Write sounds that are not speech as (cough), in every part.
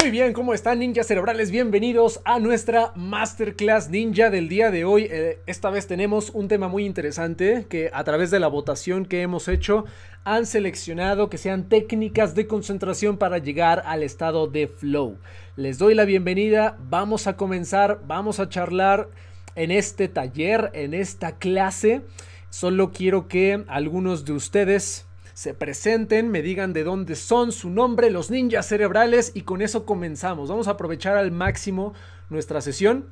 Muy bien, ¿cómo están ninjas cerebrales? Bienvenidos a nuestra Masterclass Ninja del día de hoy. Eh, esta vez tenemos un tema muy interesante que a través de la votación que hemos hecho han seleccionado que sean técnicas de concentración para llegar al estado de flow. Les doy la bienvenida, vamos a comenzar, vamos a charlar en este taller, en esta clase. Solo quiero que algunos de ustedes se presenten, me digan de dónde son, su nombre, los ninjas cerebrales y con eso comenzamos. Vamos a aprovechar al máximo nuestra sesión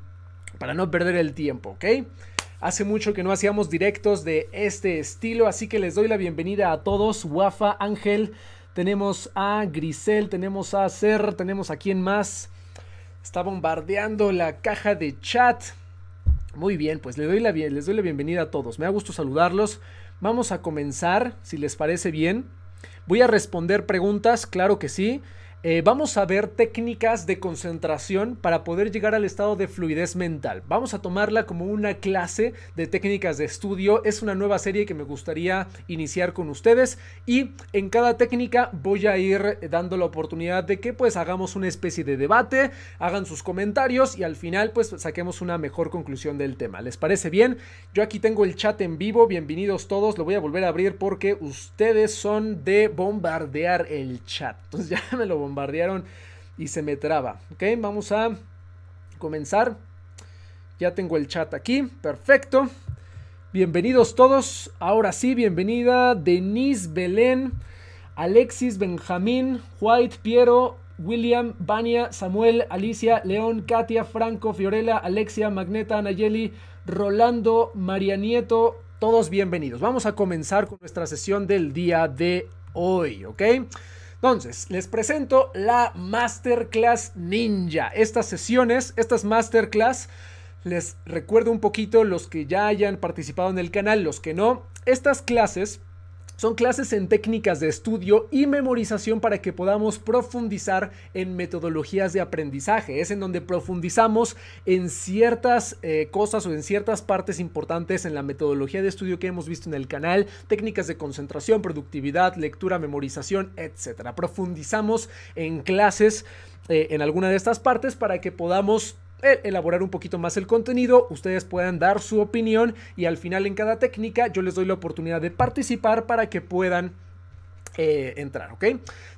para no perder el tiempo, ¿ok? Hace mucho que no hacíamos directos de este estilo, así que les doy la bienvenida a todos. Wafa, Ángel, tenemos a Grisel, tenemos a ser tenemos a quien más. Está bombardeando la caja de chat. Muy bien, pues les doy, la, les doy la bienvenida a todos. Me da gusto saludarlos. Vamos a comenzar, si les parece bien. Voy a responder preguntas, claro que sí. Eh, vamos a ver técnicas de concentración para poder llegar al estado de fluidez mental. Vamos a tomarla como una clase de técnicas de estudio. Es una nueva serie que me gustaría iniciar con ustedes y en cada técnica voy a ir dando la oportunidad de que pues hagamos una especie de debate, hagan sus comentarios y al final pues saquemos una mejor conclusión del tema. ¿Les parece bien? Yo aquí tengo el chat en vivo, bienvenidos todos, lo voy a volver a abrir porque ustedes son de bombardear el chat. Entonces (laughs) ya me lo bombardeo bombardearon y se me traba. Ok, vamos a comenzar. Ya tengo el chat aquí, perfecto. Bienvenidos todos. Ahora sí, bienvenida Denise Belén, Alexis Benjamín, White Piero, William, bania Samuel, Alicia, León, Katia, Franco, Fiorella, Alexia, Magneta, Nayeli, Rolando, María Nieto. Todos bienvenidos. Vamos a comenzar con nuestra sesión del día de hoy, ¿ok? Entonces, les presento la Masterclass Ninja. Estas sesiones, estas Masterclass, les recuerdo un poquito los que ya hayan participado en el canal, los que no. Estas clases son clases en técnicas de estudio y memorización para que podamos profundizar en metodologías de aprendizaje. Es en donde profundizamos en ciertas eh, cosas o en ciertas partes importantes en la metodología de estudio que hemos visto en el canal, técnicas de concentración, productividad, lectura, memorización, etc. Profundizamos en clases eh, en alguna de estas partes para que podamos elaborar un poquito más el contenido, ustedes puedan dar su opinión y al final en cada técnica yo les doy la oportunidad de participar para que puedan eh, entrar, ¿ok?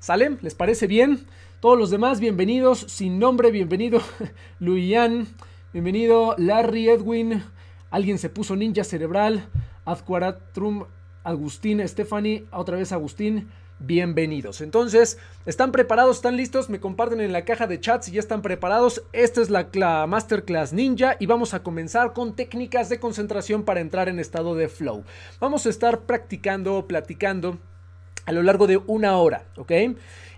¿Sale? ¿Les parece bien? Todos los demás, bienvenidos. Sin nombre, bienvenido. (laughs) Luian, bienvenido. Larry Edwin, alguien se puso ninja cerebral. Azcuaratrum, Agustín, Stephanie, otra vez Agustín bienvenidos. Entonces, ¿están preparados? ¿Están listos? Me comparten en la caja de chats si ya están preparados. Esta es la, Masterclass Ninja y vamos a comenzar con técnicas de concentración para entrar en estado de flow. Vamos a estar practicando platicando a lo largo de una hora, ¿ok?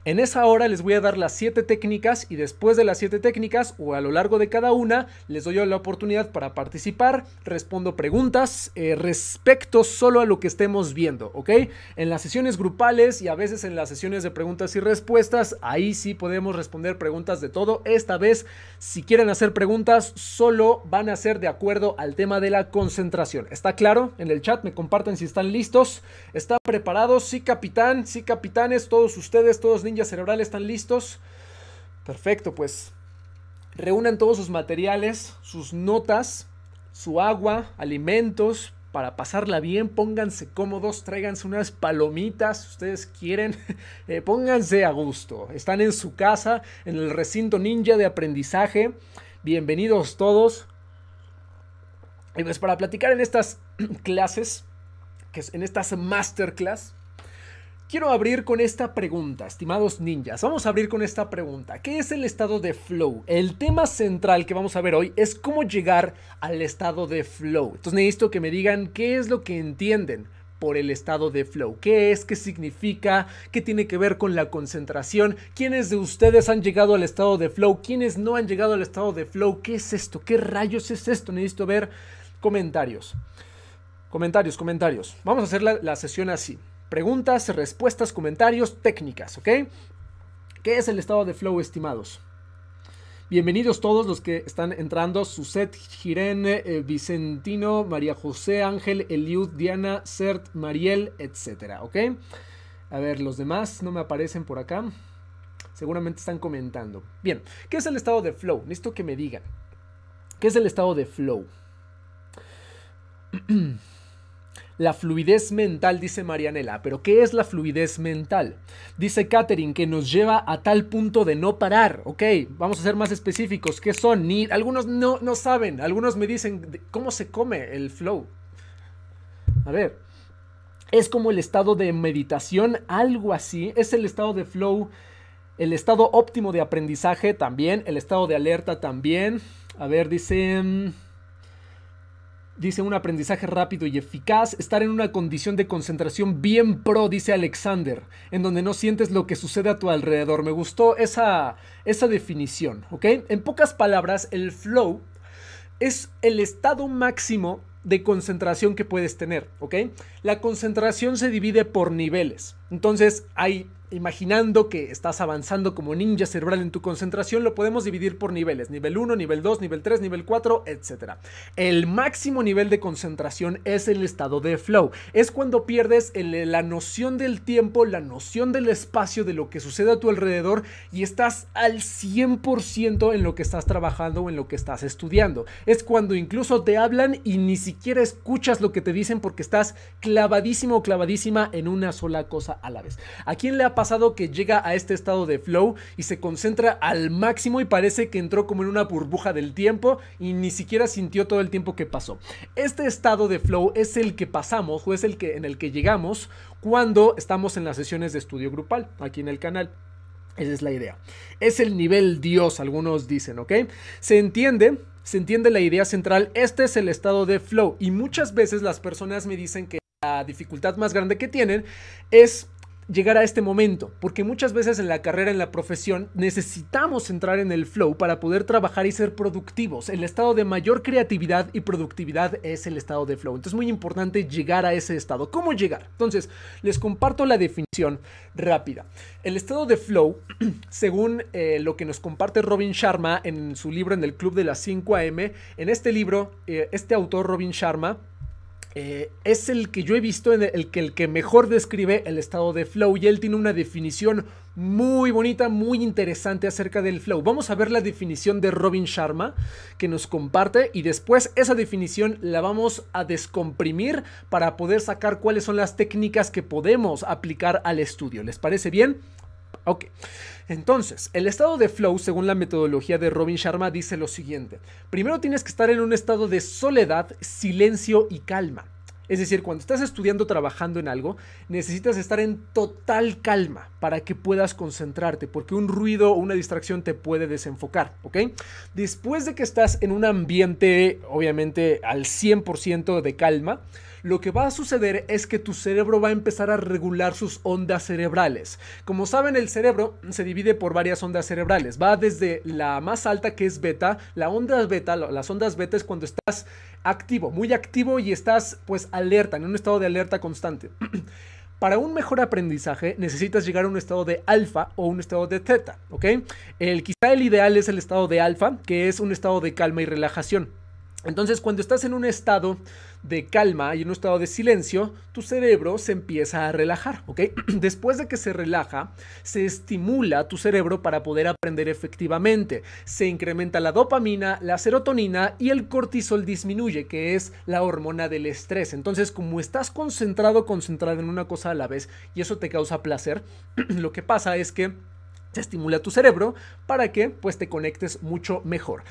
En esa hora les voy a dar las siete técnicas y después de las siete técnicas o a lo largo de cada una les doy la oportunidad para participar, respondo preguntas eh, respecto solo a lo que estemos viendo, ¿ok? En las sesiones grupales y a veces en las sesiones de preguntas y respuestas, ahí sí podemos responder preguntas de todo. Esta vez, si quieren hacer preguntas, solo van a ser de acuerdo al tema de la concentración. ¿Está claro? En el chat me comparten si están listos, están preparados, sí capitán, sí capitanes, todos ustedes, todos niños cerebrales cerebral, ¿están listos? Perfecto, pues reúnan todos sus materiales, sus notas, su agua, alimentos, para pasarla bien, pónganse cómodos, tráiganse unas palomitas ustedes quieren, (laughs) eh, pónganse a gusto. Están en su casa, en el recinto ninja de aprendizaje. Bienvenidos todos. Y pues para platicar en estas (clears throat) clases, que es en estas masterclass, Quiero abrir con esta pregunta, estimados ninjas. Vamos a abrir con esta pregunta. ¿Qué es el estado de flow? El tema central que vamos a ver hoy es cómo llegar al estado de flow. Entonces necesito que me digan qué es lo que entienden por el estado de flow. ¿Qué es? ¿Qué significa? ¿Qué tiene que ver con la concentración? ¿Quiénes de ustedes han llegado al estado de flow? ¿Quiénes no han llegado al estado de flow? ¿Qué es esto? ¿Qué rayos es esto? Necesito ver comentarios. Comentarios, comentarios. Vamos a hacer la, la sesión así. Preguntas, respuestas, comentarios, técnicas, ¿ok? ¿Qué es el estado de flow, estimados? Bienvenidos todos los que están entrando. Suset, Jiren, eh, Vicentino, María José, Ángel, Eliud, Diana, Cert, Mariel, etcétera, ¿ok? A ver, los demás no me aparecen por acá. Seguramente están comentando. Bien, ¿qué es el estado de flow? Necesito que me digan. ¿Qué es el estado de flow? (clears throat) La fluidez mental, dice Marianela. Pero ¿qué es la fluidez mental? Dice Katherine, que nos lleva a tal punto de no parar. Ok, vamos a ser más específicos. ¿Qué son? algunos no, no saben. Algunos me dicen cómo se come el flow. A ver. Es como el estado de meditación, algo así. Es el estado de flow, el estado óptimo de aprendizaje también, el estado de alerta también. A ver, dicen. Mm, Dice un aprendizaje rápido y eficaz, estar en una condición de concentración bien pro, dice Alexander, en donde no sientes lo que sucede a tu alrededor. Me gustó esa, esa definición, ¿ok? En pocas palabras, el flow es el estado máximo de concentración que puedes tener, ¿ok? La concentración se divide por niveles. Entonces hay imaginando que estás avanzando como ninja cerebral en tu concentración, lo podemos dividir por niveles, nivel 1, nivel 2, nivel 3, nivel 4, etc. El máximo nivel de concentración es el estado de flow, es cuando pierdes la noción del tiempo, la noción del espacio, de lo que sucede a tu alrededor y estás al 100% en lo que estás trabajando o en lo que estás estudiando. Es cuando incluso te hablan y ni siquiera escuchas lo que te dicen porque estás clavadísimo o clavadísima en una sola cosa a la vez. ¿A quién le pasado que llega a este estado de flow y se concentra al máximo y parece que entró como en una burbuja del tiempo y ni siquiera sintió todo el tiempo que pasó. Este estado de flow es el que pasamos o es el que en el que llegamos cuando estamos en las sesiones de estudio grupal aquí en el canal. Esa es la idea. Es el nivel Dios, algunos dicen, ¿ok? Se entiende se entiende la idea central, este es el estado de flow y muchas veces las personas me dicen que la dificultad más grande que tienen es llegar a este momento, porque muchas veces en la carrera, en la profesión, necesitamos entrar en el flow para poder trabajar y ser productivos. El estado de mayor creatividad y productividad es el estado de flow. Entonces es muy importante llegar a ese estado. ¿Cómo llegar? Entonces, les comparto la definición rápida. El estado de flow, (clears throat) según eh, lo que nos comparte Robin Sharma en su libro En el Club de las 5 AM, en este libro, eh, este autor Robin Sharma, eh, es el que yo he visto, en el, que, el que mejor describe el estado de flow y él tiene una definición muy bonita, muy interesante acerca del flow. Vamos a ver la definición de Robin Sharma que nos comparte y después esa definición la vamos a descomprimir para poder sacar cuáles son las técnicas que podemos aplicar al estudio. ¿Les parece bien? Ok, entonces, el estado de flow, según la metodología de Robin Sharma, dice lo siguiente. Primero tienes que estar en un estado de soledad, silencio y calma. Es decir, cuando estás estudiando, trabajando en algo, necesitas estar en total calma para que puedas concentrarte, porque un ruido o una distracción te puede desenfocar, ¿ok? Después de que estás en un ambiente, obviamente, al 100% de calma, lo que va a suceder es que tu cerebro va a empezar a regular sus ondas cerebrales. Como saben, el cerebro se divide por varias ondas cerebrales. Va desde la más alta que es beta, la onda beta, las ondas beta es cuando estás activo, muy activo y estás pues alerta, en un estado de alerta constante. (clears throat) Para un mejor aprendizaje necesitas llegar a un estado de alfa o un estado de teta, ¿ok? El, quizá el ideal es el estado de alfa, que es un estado de calma y relajación. Entonces, cuando estás en un estado de calma y en un estado de silencio, tu cerebro se empieza a relajar, ¿ok? (clears throat) Después de que se relaja, se estimula tu cerebro para poder aprender efectivamente. Se incrementa la dopamina, la serotonina y el cortisol disminuye, que es la hormona del estrés. Entonces, como estás concentrado, concentrado en una cosa a la vez y eso te causa placer, (clears throat) lo que pasa es que se estimula tu cerebro para que pues te conectes mucho mejor.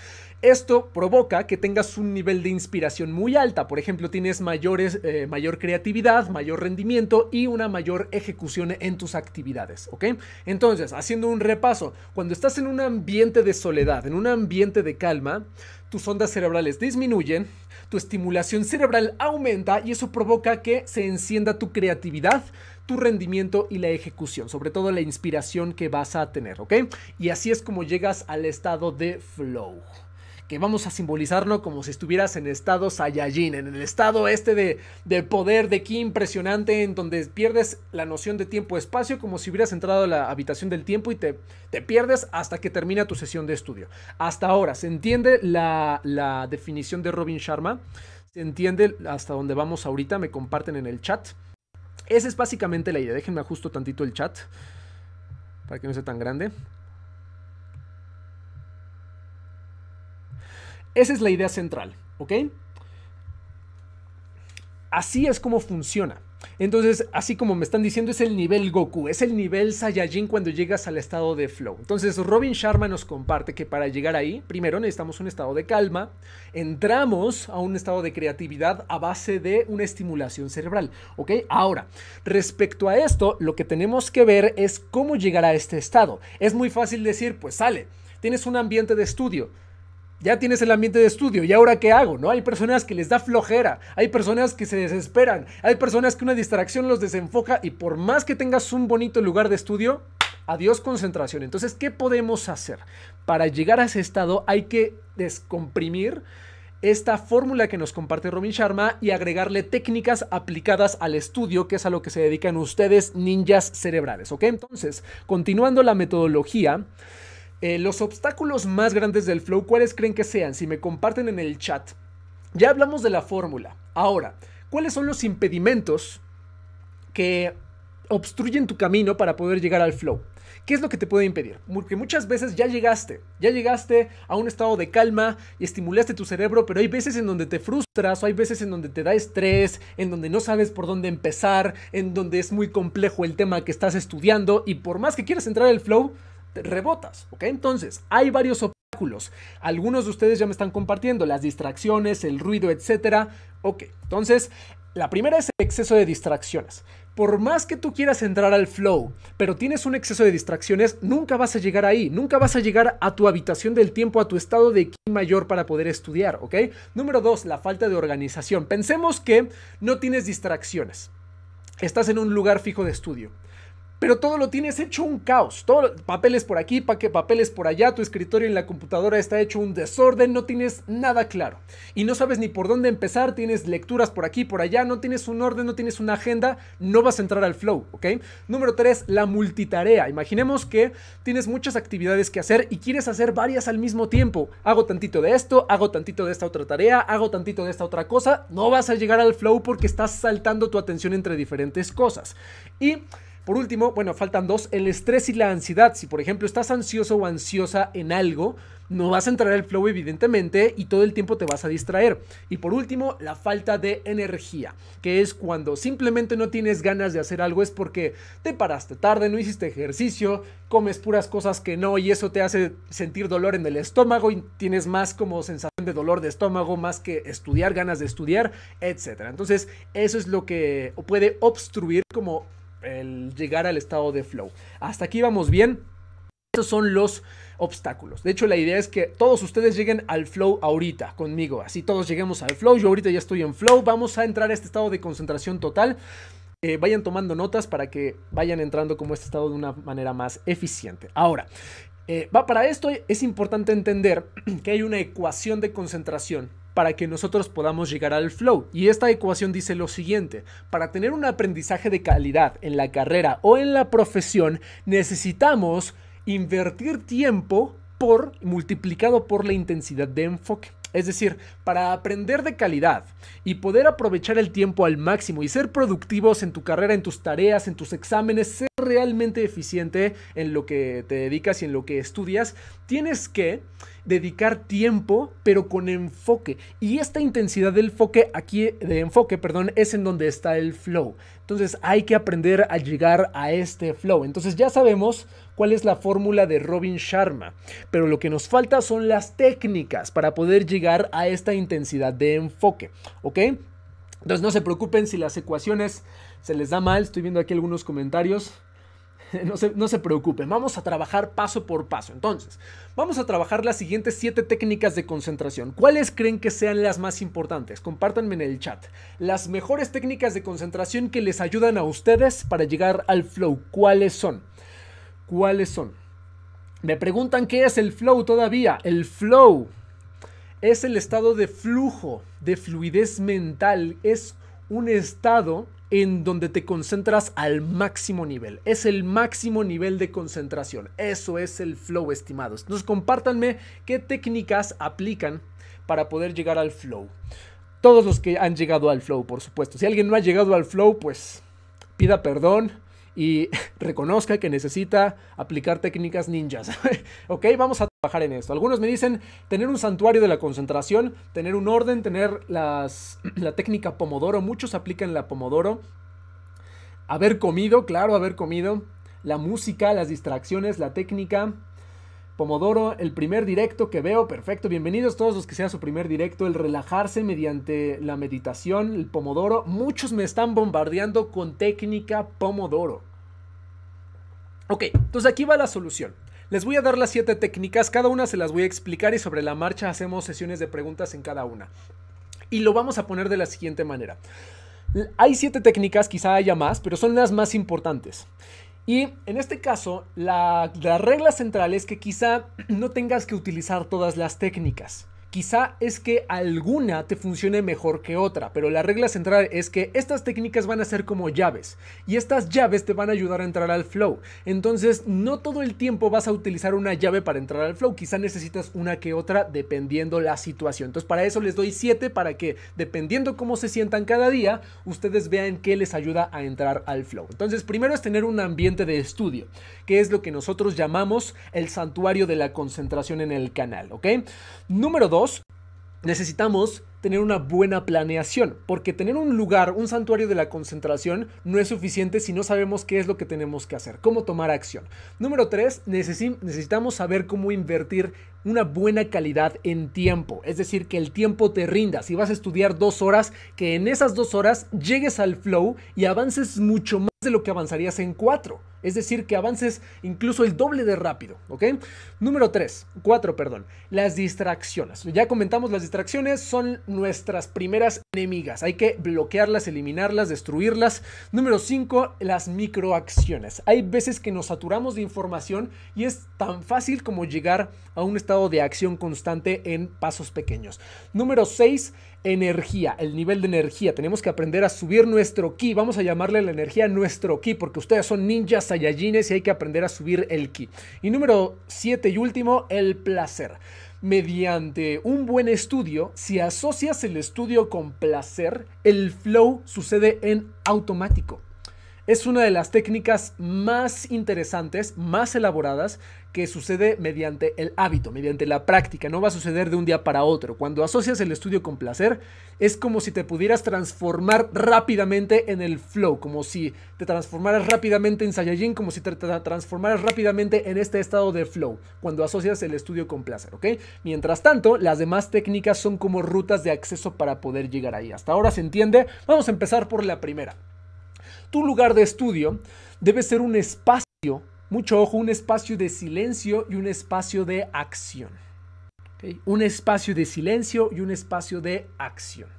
Esto provoca que tengas un nivel de inspiración muy alta, por ejemplo tienes mayores, eh, mayor creatividad, mayor rendimiento y una mayor ejecución en tus actividades, ¿ok? Entonces, haciendo un repaso, cuando estás en un ambiente de soledad, en un ambiente de calma, tus ondas cerebrales disminuyen, tu estimulación cerebral aumenta y eso provoca que se encienda tu creatividad, tu rendimiento y la ejecución, sobre todo la inspiración que vas a tener, ¿ok? Y así es como llegas al estado de flow que vamos a simbolizarlo como si estuvieras en estado Saiyajin, en el estado este de, poder de aquí impresionante, en donde pierdes la noción de tiempo-espacio, como si hubieras entrado a la habitación del tiempo y te, te, pierdes hasta que termina tu sesión de estudio. Hasta ahora, ¿se entiende la, la definición de Robin Sharma? ¿Se entiende hasta dónde vamos ahorita? Me comparten en el chat. Esa es básicamente la idea. Déjenme ajusto tantito el chat para que no sea tan grande. Esa es la idea central, ¿ok? Así es como funciona. Entonces, así como me están diciendo, es el nivel Goku, es el nivel Saiyajin cuando llegas al estado de flow. Entonces, Robin Sharma nos comparte que para llegar ahí, primero necesitamos un estado de calma, entramos a un estado de creatividad a base de una estimulación cerebral, ¿ok? Ahora, respecto a esto, lo que tenemos que ver es cómo llegar a este estado. Es muy fácil decir, pues sale, tienes un ambiente de estudio, ya tienes el ambiente de estudio, ¿y ahora qué hago? ¿No? Hay personas que les da flojera, hay personas que se desesperan, hay personas que una distracción los desenfoca y por más que tengas un bonito lugar de estudio, adiós concentración. Entonces, ¿qué podemos hacer? Para llegar a ese estado hay que descomprimir esta fórmula que nos comparte Robin Sharma y agregarle técnicas aplicadas al estudio, que es a lo que se dedican ustedes, ninjas cerebrales, ¿ok? Entonces, continuando la metodología, eh, los obstáculos más grandes del flow, ¿cuáles creen que sean? Si me comparten en el chat. Ya hablamos de la fórmula. Ahora, ¿cuáles son los impedimentos que obstruyen tu camino para poder llegar al flow? ¿Qué es lo que te puede impedir? Porque muchas veces ya llegaste, ya llegaste a un estado de calma y estimulaste tu cerebro, pero hay veces en donde te frustras, o hay veces en donde te da estrés, en donde no sabes por dónde empezar, en donde es muy complejo el tema que estás estudiando y por más que quieras entrar al flow, rebotas, ¿ok? Entonces, hay varios obstáculos. Algunos de ustedes ya me están compartiendo las distracciones, el ruido, etcétera. Ok, entonces, la primera es el exceso de distracciones. Por más que tú quieras entrar al flow, pero tienes un exceso de distracciones, nunca vas a llegar ahí, nunca vas a llegar a tu habitación del tiempo, a tu estado de mayor para poder estudiar, ¿ok? Número dos, la falta de organización. Pensemos que no tienes distracciones. Estás en un lugar fijo de estudio pero todo lo tienes hecho un caos. Todo, papeles por aquí, papeles por allá, tu escritorio en la computadora está hecho un desorden, no tienes nada claro. Y no sabes ni por dónde empezar, tienes lecturas por aquí, por allá, no tienes un orden, no tienes una agenda, no vas a entrar al flow, ¿ok? Número tres, la multitarea. Imaginemos que tienes muchas actividades que hacer y quieres hacer varias al mismo tiempo. Hago tantito de esto, hago tantito de esta otra tarea, hago tantito de esta otra cosa, no vas a llegar al flow porque estás saltando tu atención entre diferentes cosas. Y por último, bueno, faltan dos, el estrés y la ansiedad. Si por ejemplo estás ansioso o ansiosa en algo, no vas a entrar al flow evidentemente y todo el tiempo te vas a distraer. Y por último, la falta de energía, que es cuando simplemente no tienes ganas de hacer algo es porque te paraste tarde, no hiciste ejercicio, comes puras cosas que no y eso te hace sentir dolor en el estómago y tienes más como sensación de dolor de estómago más que estudiar, ganas de estudiar, etc. Entonces, eso es lo que puede obstruir como el llegar al estado de flow. Hasta aquí vamos bien. Estos son los obstáculos. De hecho, la idea es que todos ustedes lleguen al flow ahorita conmigo. Así todos lleguemos al flow. Yo ahorita ya estoy en flow. Vamos a entrar a este estado de concentración total. Eh, vayan tomando notas para que vayan entrando como este estado de una manera más eficiente. Ahora, eh, va para esto es importante entender (clears throat) que hay una ecuación de concentración para que nosotros podamos llegar al flow. Y esta ecuación dice lo siguiente, para tener un aprendizaje de calidad en la carrera o en la profesión, necesitamos invertir tiempo por multiplicado por la intensidad de enfoque. Es decir, para aprender de calidad y poder aprovechar el tiempo al máximo y ser productivos en tu carrera, en tus tareas, en tus exámenes, ser realmente eficiente en lo que te dedicas y en lo que estudias, tienes que dedicar tiempo, pero con enfoque. Y esta intensidad del enfoque aquí de enfoque, perdón, es en donde está el flow. Entonces hay que aprender a llegar a este flow. Entonces ya sabemos cuál es la fórmula de Robin Sharma, pero lo que nos falta son las técnicas para poder llegar a esta intensidad de enfoque, ¿ok? Entonces no se preocupen si las ecuaciones se les da mal, estoy viendo aquí algunos comentarios. (laughs) No se, no preocupen, vamos a trabajar paso por paso. Entonces, vamos a trabajar las siguientes siete técnicas de concentración. ¿Cuáles creen que sean las más importantes? Compártanme en el chat. Las mejores técnicas de concentración que les ayudan a ustedes para llegar al flow. ¿Cuáles son? ¿Cuáles son? Me preguntan qué es el flow todavía. El flow es el estado de flujo, de fluidez mental. Es un estado en donde te concentras al máximo nivel. Es el máximo nivel de concentración. Eso es el flow, estimados. Entonces compártanme qué técnicas aplican para poder llegar al flow. Todos los que han llegado al flow, por supuesto. Si alguien no ha llegado al flow, pues pida perdón y (laughs) reconozca que necesita aplicar técnicas ninjas. (laughs) ok, vamos a en esto. Algunos me dicen tener un santuario de la concentración, tener un orden, tener las, (clears throat) la técnica Pomodoro. Muchos aplican la Pomodoro. Haber comido, claro, haber comido. La música, las distracciones, la técnica. Pomodoro, el primer directo que veo, perfecto, bienvenidos todos los que sea su primer directo, el relajarse mediante la meditación, el Pomodoro, muchos me están bombardeando con técnica Pomodoro. Ok, entonces aquí va la solución. Les voy a dar las siete técnicas, cada una se las voy a explicar y sobre la marcha hacemos sesiones de preguntas en cada una. Y lo vamos a poner de la siguiente manera. Hay siete técnicas, quizá haya más, pero son las más importantes. Y en este caso, la regla central es que quizá no tengas que utilizar todas las técnicas. Quizá es que alguna te funcione mejor que otra, pero la regla central es que estas técnicas van a ser como llaves y estas llaves te van a ayudar a entrar al flow. Entonces, no todo el tiempo vas a utilizar una llave para entrar al flow, quizá necesitas una que otra dependiendo la situación. Entonces, para eso les doy 7 para que, dependiendo cómo se sientan cada día, ustedes vean qué les ayuda a entrar al flow. Entonces, primero es tener un ambiente de estudio, que es lo que nosotros llamamos el santuario de la concentración en el canal, ¿ok? Número 2 necesitamos tener una buena planeación, porque tener un lugar, un santuario de la concentración, no es suficiente si no sabemos qué es lo que tenemos que hacer, cómo tomar acción. Número 3, necesitamos saber cómo invertir una buena calidad en tiempo, es decir, que el tiempo te rinda. Si vas a estudiar dos horas, que en esas dos horas llegues al flow y avances mucho más de lo que avanzarías en cuatro. Es decir, que avances incluso el doble de rápido, ¿ok? Número 3, 4, perdón, las distracciones. Ya comentamos, las distracciones son nuestras primeras enemigas. Hay que bloquearlas, eliminarlas, destruirlas. Número 5, las microacciones. Hay veces que nos saturamos de información y es tan fácil como llegar a un estado de acción constante en pasos pequeños. Número 6, energía, el nivel de energía. Tenemos que aprender a subir nuestro ki. Vamos a llamarle la energía nuestro ki porque ustedes son ninjas y hay que aprender a subir el ki. Y número 7 y último, el placer. Mediante un buen estudio, si asocias el estudio con placer, el flow sucede en automático. Es una de las técnicas más interesantes, más elaboradas, que sucede mediante el hábito, mediante la práctica. No va a suceder de un día para otro. Cuando asocias el estudio con placer, es como si te pudieras transformar rápidamente en el flow, como si te transformaras rápidamente en Saiyajin, como si te transformaras rápidamente en este estado de flow, cuando asocias el estudio con placer, ¿ok? Mientras tanto, las demás técnicas son como rutas de acceso para poder llegar ahí. Hasta ahora se entiende. Vamos a empezar por la primera. Tu lugar de estudio debe ser un espacio, mucho ojo, un espacio de silencio y un espacio de acción. Un espacio de silencio y un espacio de acción.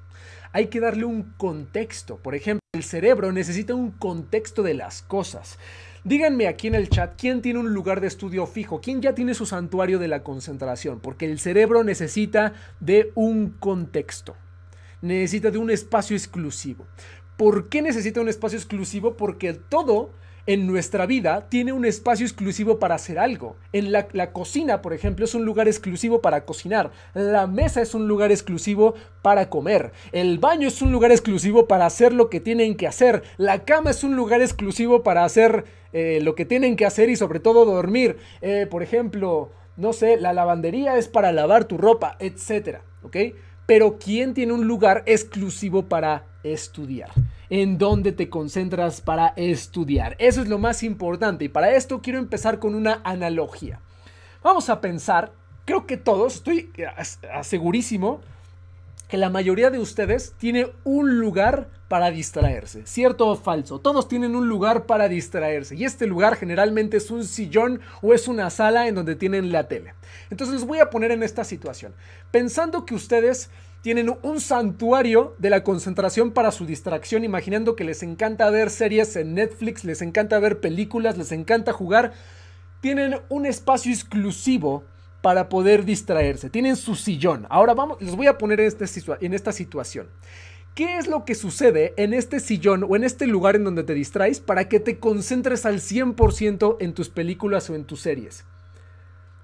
Hay que darle un contexto. Por ejemplo, el cerebro necesita un contexto de las cosas. Díganme aquí en el chat quién tiene un lugar de estudio fijo, quién ya tiene su santuario de la concentración, porque el cerebro necesita de un contexto, necesita de un espacio exclusivo. ¿Por qué necesita un espacio exclusivo? Porque todo en nuestra vida tiene un espacio exclusivo para hacer algo. En la, cocina, por ejemplo, es un lugar exclusivo para cocinar. La mesa es un lugar exclusivo para comer. El baño es un lugar exclusivo para hacer lo que tienen que hacer. La cama es un lugar exclusivo para hacer eh, lo que tienen que hacer y sobre todo dormir. Eh, por ejemplo, no sé, la lavandería es para lavar tu ropa, etc. ¿Ok? pero ¿quién tiene un lugar exclusivo para estudiar. En dónde te concentras para estudiar. Eso es lo más importante. Y para esto quiero empezar con una analogía. Vamos a pensar, creo que todos, estoy asegurísimo que la mayoría de ustedes tiene un lugar para distraerse, cierto o falso. Todos tienen un lugar para distraerse y este lugar generalmente es un sillón o es una sala en donde tienen la tele. Entonces les voy a poner en esta situación, pensando que ustedes tienen un santuario de la concentración para su distracción, imaginando que les encanta ver series en Netflix, les encanta ver películas, les encanta jugar, tienen un espacio exclusivo para poder distraerse. Tienen su sillón. Ahora vamos, les voy a poner en, este en esta situación. ¿Qué es lo que sucede en este sillón o en este lugar en donde te distraes para que te concentres al 100% en tus películas o en tus series?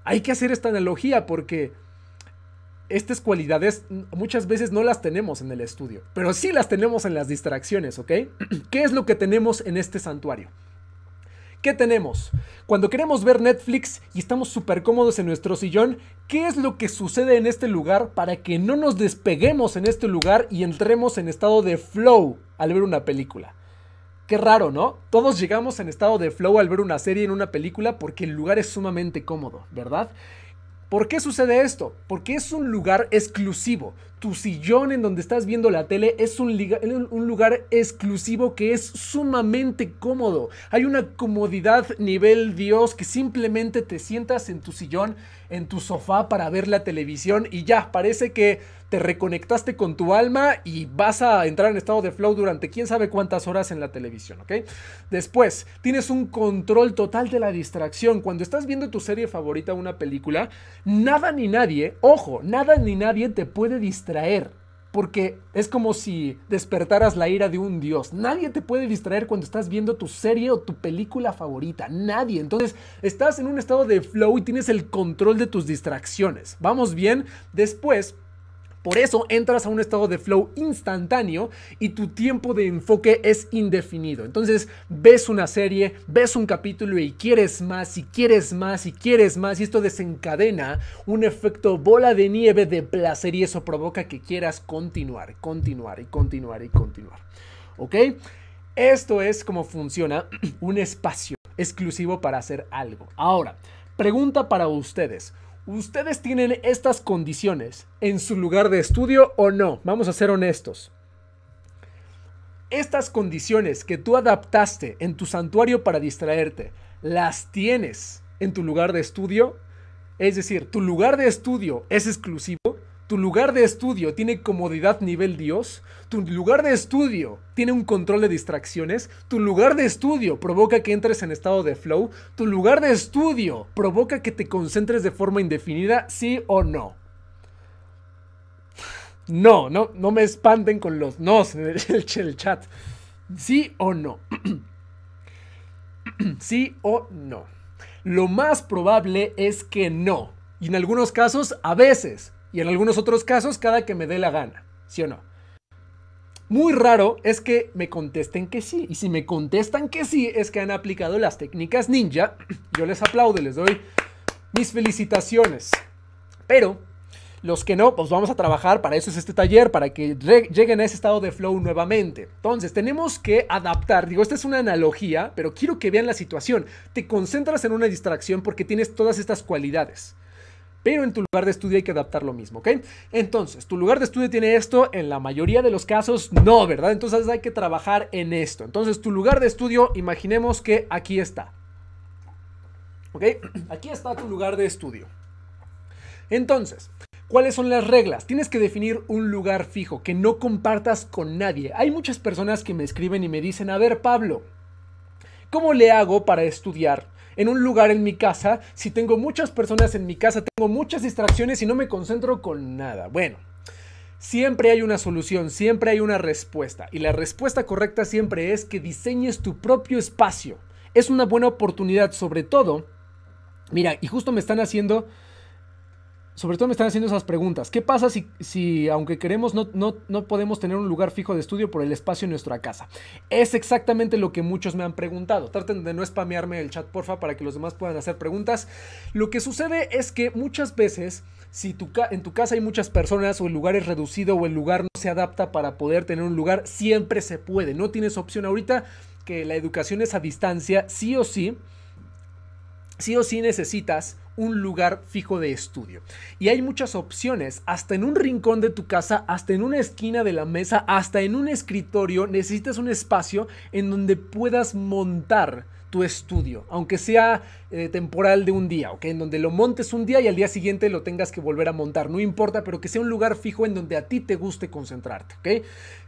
Hay que hacer esta analogía porque estas cualidades muchas veces no las tenemos en el estudio, pero sí las tenemos en las distracciones, ¿ok? (clears throat) ¿Qué es lo que tenemos en este santuario? ¿Qué tenemos? Cuando queremos ver Netflix y estamos súper cómodos en nuestro sillón, ¿qué es lo que sucede en este lugar para que no nos despeguemos en este lugar y entremos en estado de flow al ver una película? Qué raro, ¿no? Todos llegamos en estado de flow al ver una serie en una película porque el lugar es sumamente cómodo, ¿verdad? ¿Por qué sucede esto? Porque es un lugar exclusivo tu sillón en donde estás viendo la tele es un, un, lugar exclusivo que es sumamente cómodo. Hay una comodidad nivel Dios que simplemente te sientas en tu sillón, en tu sofá para ver la televisión y ya, parece que te reconectaste con tu alma y vas a entrar en estado de flow durante quién sabe cuántas horas en la televisión, ¿ok? Después, tienes un control total de la distracción. Cuando estás viendo tu serie favorita, o una película, nada ni nadie, ojo, nada ni nadie te puede distraer porque es como si despertaras la ira de un dios. Nadie te puede distraer cuando estás viendo tu serie o tu película favorita. Nadie. Entonces estás en un estado de flow y tienes el control de tus distracciones. Vamos bien. Después por eso entras a un estado de flow instantáneo y tu tiempo de enfoque es indefinido. Entonces ves una serie, ves un capítulo y quieres más y quieres más y quieres más y esto desencadena un efecto bola de nieve de placer y eso provoca que quieras continuar, continuar y continuar y continuar. ¿Ok? Esto es como funciona (clears throat) un espacio exclusivo para hacer algo. Ahora, pregunta para ustedes. ¿Ustedes tienen estas condiciones en su lugar de estudio o no? Vamos a ser honestos. Estas condiciones que tú adaptaste en tu santuario para distraerte, ¿las tienes en tu lugar de estudio? Es decir, ¿tu lugar de estudio es exclusivo? Tu lugar de estudio tiene comodidad nivel Dios. Tu lugar de estudio tiene un control de distracciones. Tu lugar de estudio provoca que entres en estado de flow. Tu lugar de estudio provoca que te concentres de forma indefinida, sí o no. No, no, no me espanten con los nos en el chat. Sí o no. (clears throat) sí o no. Lo más probable es que no. Y en algunos casos, a veces, y en algunos otros casos cada que me dé la gana, ¿sí o no? Muy raro es que me contesten que sí, y si me contestan que sí es que han aplicado las técnicas ninja, (clears throat) yo les aplaudo, les doy mis felicitaciones. Pero los que no, pues vamos a trabajar, para eso es este taller, para que lleguen a ese estado de flow nuevamente. Entonces, tenemos que adaptar, digo, esta es una analogía, pero quiero que vean la situación. Te concentras en una distracción porque tienes todas estas cualidades pero en tu lugar de estudio hay que adaptar lo mismo, ¿ok? Entonces, tu lugar de estudio tiene esto, en la mayoría de los casos no, ¿verdad? Entonces hay que trabajar en esto. Entonces, tu lugar de estudio, imaginemos que aquí está. ¿Ok? Aquí está tu lugar de estudio. Entonces, ¿Cuáles son las reglas? Tienes que definir un lugar fijo que no compartas con nadie. Hay muchas personas que me escriben y me dicen, a ver Pablo, ¿cómo le hago para estudiar en un lugar en mi casa, si tengo muchas personas en mi casa, tengo muchas distracciones y no me concentro con nada. Bueno, siempre hay una solución, siempre hay una respuesta. Y la respuesta correcta siempre es que diseñes tu propio espacio. Es una buena oportunidad, sobre todo. Mira, y justo me están haciendo sobre todo me están haciendo esas preguntas. ¿Qué pasa si, si aunque queremos, no, no, no, podemos tener un lugar fijo de estudio por el espacio en nuestra casa? Es exactamente lo que muchos me han preguntado. Traten de no spamearme el chat, porfa, para que los demás puedan hacer preguntas. Lo que sucede es que muchas veces, si en tu casa hay muchas personas o el lugar es reducido o el lugar no se adapta para poder tener un lugar, siempre se puede. No tienes opción ahorita que la educación es a distancia, sí o sí sí o sí necesitas un lugar fijo de estudio. Y hay muchas opciones, hasta en un rincón de tu casa, hasta en una esquina de la mesa, hasta en un escritorio, necesitas un espacio en donde puedas montar tu estudio, aunque sea eh, temporal de un día, ¿ok? En donde lo montes un día y al día siguiente lo tengas que volver a montar, no importa, pero que sea un lugar fijo en donde a ti te guste concentrarte, ¿ok?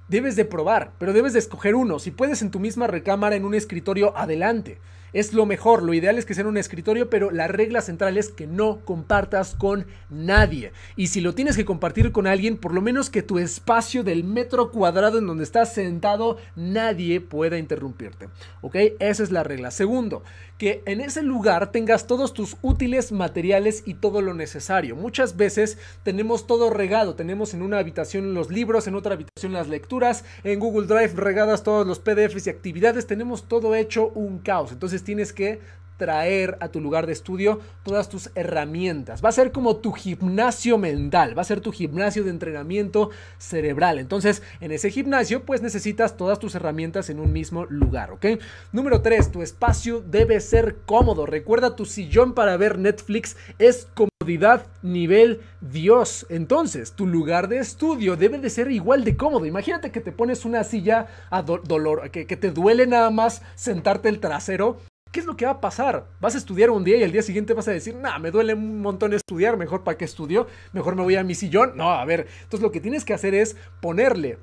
Debes de probar, pero debes de escoger uno. Si puedes en tu misma recámara, en un escritorio, adelante es lo mejor, lo ideal es que sea en un escritorio, pero la regla central es que no compartas con nadie. Y si lo tienes que compartir con alguien, por lo menos que tu espacio del metro cuadrado en donde estás sentado, nadie pueda interrumpirte. ¿Ok? Esa es la regla. Segundo, que en ese lugar tengas todos tus útiles, materiales y todo lo necesario. Muchas veces tenemos todo regado, tenemos en una habitación los libros, en otra habitación las lecturas, en Google Drive regadas todos los PDFs y actividades, tenemos todo hecho un caos. Entonces tienes que traer a tu lugar de estudio todas tus herramientas. Va a ser como tu gimnasio mental, va a ser tu gimnasio de entrenamiento cerebral. Entonces, en ese gimnasio, pues necesitas todas tus herramientas en un mismo lugar, ¿ok? Número 3, tu espacio debe ser cómodo. Recuerda, tu sillón para ver Netflix es comodidad nivel Dios. Entonces, tu lugar de estudio debe de ser igual de cómodo. Imagínate que te pones una silla a dolor, que te duele nada más sentarte el trasero ¿qué es lo que va a pasar? Vas a estudiar un día y al día siguiente vas a decir, nah, me duele un montón estudiar, mejor para qué estudio, mejor me voy a mi sillón. No, a ver, entonces lo que tienes que hacer es ponerle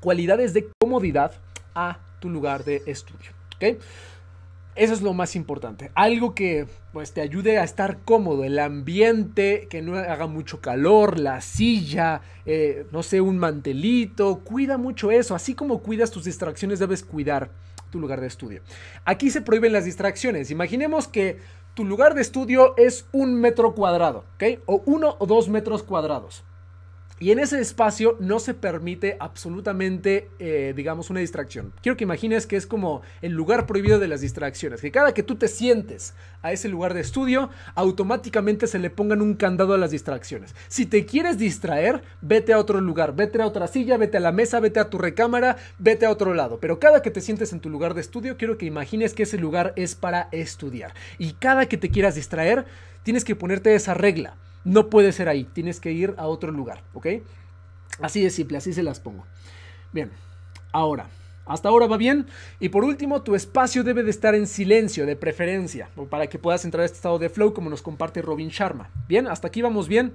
cualidades de comodidad a tu lugar de estudio. Eso es lo más importante. Algo que pues te ayude a estar cómodo, el ambiente, que no haga mucho calor, la silla, eh, no sé, un mantelito. Cuida mucho eso. Así como cuidas tus distracciones, debes cuidar tu lugar de estudio. Aquí se prohíben las distracciones. Imaginemos que tu lugar de estudio es un metro cuadrado, ¿ok? O uno o dos metros cuadrados. Y en ese espacio no se permite absolutamente, eh, digamos, una distracción. Quiero que imagines que es como el lugar prohibido de las distracciones, que cada que tú te sientes a ese lugar de estudio, automáticamente se le pongan un candado a las distracciones. Si te quieres distraer, vete a otro lugar, vete a otra silla, vete a la mesa, vete a tu recámara, vete a otro lado. Pero cada que te sientes en tu lugar de estudio, quiero que imagines que ese lugar es para estudiar. Y cada que te quieras distraer, tienes que ponerte esa regla no puede ser ahí, tienes que ir a otro lugar, ¿ok? Así de simple, así se las pongo. Bien, ahora, hasta ahora va bien. Y por último, tu espacio debe de estar en silencio, de preferencia, para que puedas entrar a este estado de flow como nos comparte Robin Sharma. Bien, hasta aquí vamos bien.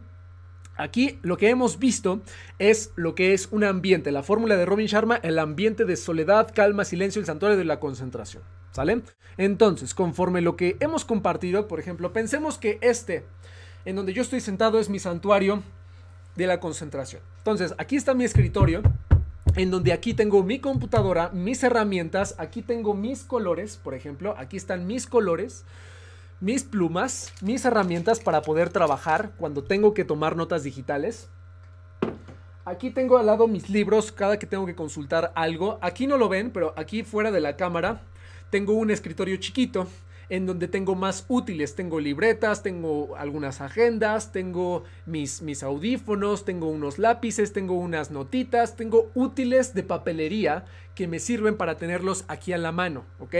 Aquí lo que hemos visto es lo que es un ambiente, la fórmula de Robin Sharma, el ambiente de soledad, calma, silencio, el santuario de la concentración. ¿Sale? Entonces, conforme lo que hemos compartido, por ejemplo, pensemos que este en donde yo estoy sentado es mi santuario de la concentración. Entonces, aquí está mi escritorio, en donde aquí tengo mi computadora, mis herramientas, aquí tengo mis colores, por ejemplo, aquí están mis colores, mis plumas, mis herramientas para poder trabajar cuando tengo que tomar notas digitales. Aquí tengo al lado mis libros cada que tengo que consultar algo. Aquí no lo ven, pero aquí fuera de la cámara tengo un escritorio chiquito en donde tengo más útiles. Tengo libretas, tengo algunas agendas, tengo mis, mis audífonos, tengo unos lápices, tengo unas notitas, tengo útiles de papelería que me sirven para tenerlos aquí a la mano, ¿ok?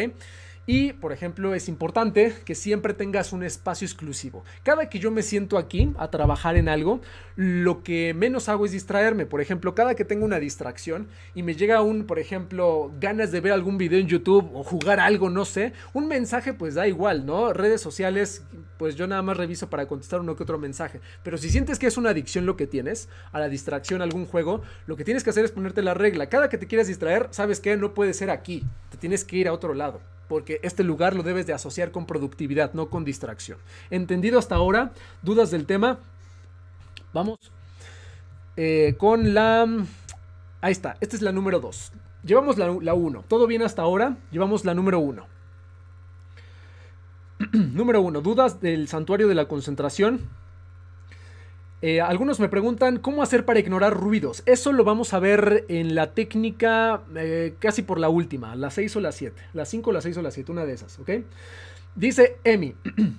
Y, por ejemplo, es importante que siempre tengas un espacio exclusivo. Cada que yo me siento aquí a trabajar en algo, lo que menos hago es distraerme. Por ejemplo, cada que tengo una distracción y me llega un, por ejemplo, ganas de ver algún video en YouTube o jugar algo, no sé, un mensaje pues da igual, ¿no? Redes sociales, pues yo nada más reviso para contestar uno que otro mensaje. Pero si sientes que es una adicción lo que tienes, a la distracción, a algún juego, lo que tienes que hacer es ponerte la regla. Cada que te quieras distraer, sabes que no puede ser aquí tienes que ir a otro lado, porque este lugar lo debes de asociar con productividad, no con distracción. ¿Entendido hasta ahora? ¿Dudas del tema? Vamos eh, con la... Ahí está, esta es la número 2. Llevamos la 1. Todo bien hasta ahora, llevamos la número 1. (clears throat) número 1. Dudas del santuario de la concentración. Eh, algunos me preguntan cómo hacer para ignorar ruidos. Eso lo vamos a ver en la técnica eh, casi por la última, la 6 o la 7, la 5, la 6 o la 7, una de esas, ¿ok? Dice Emi, (clears throat)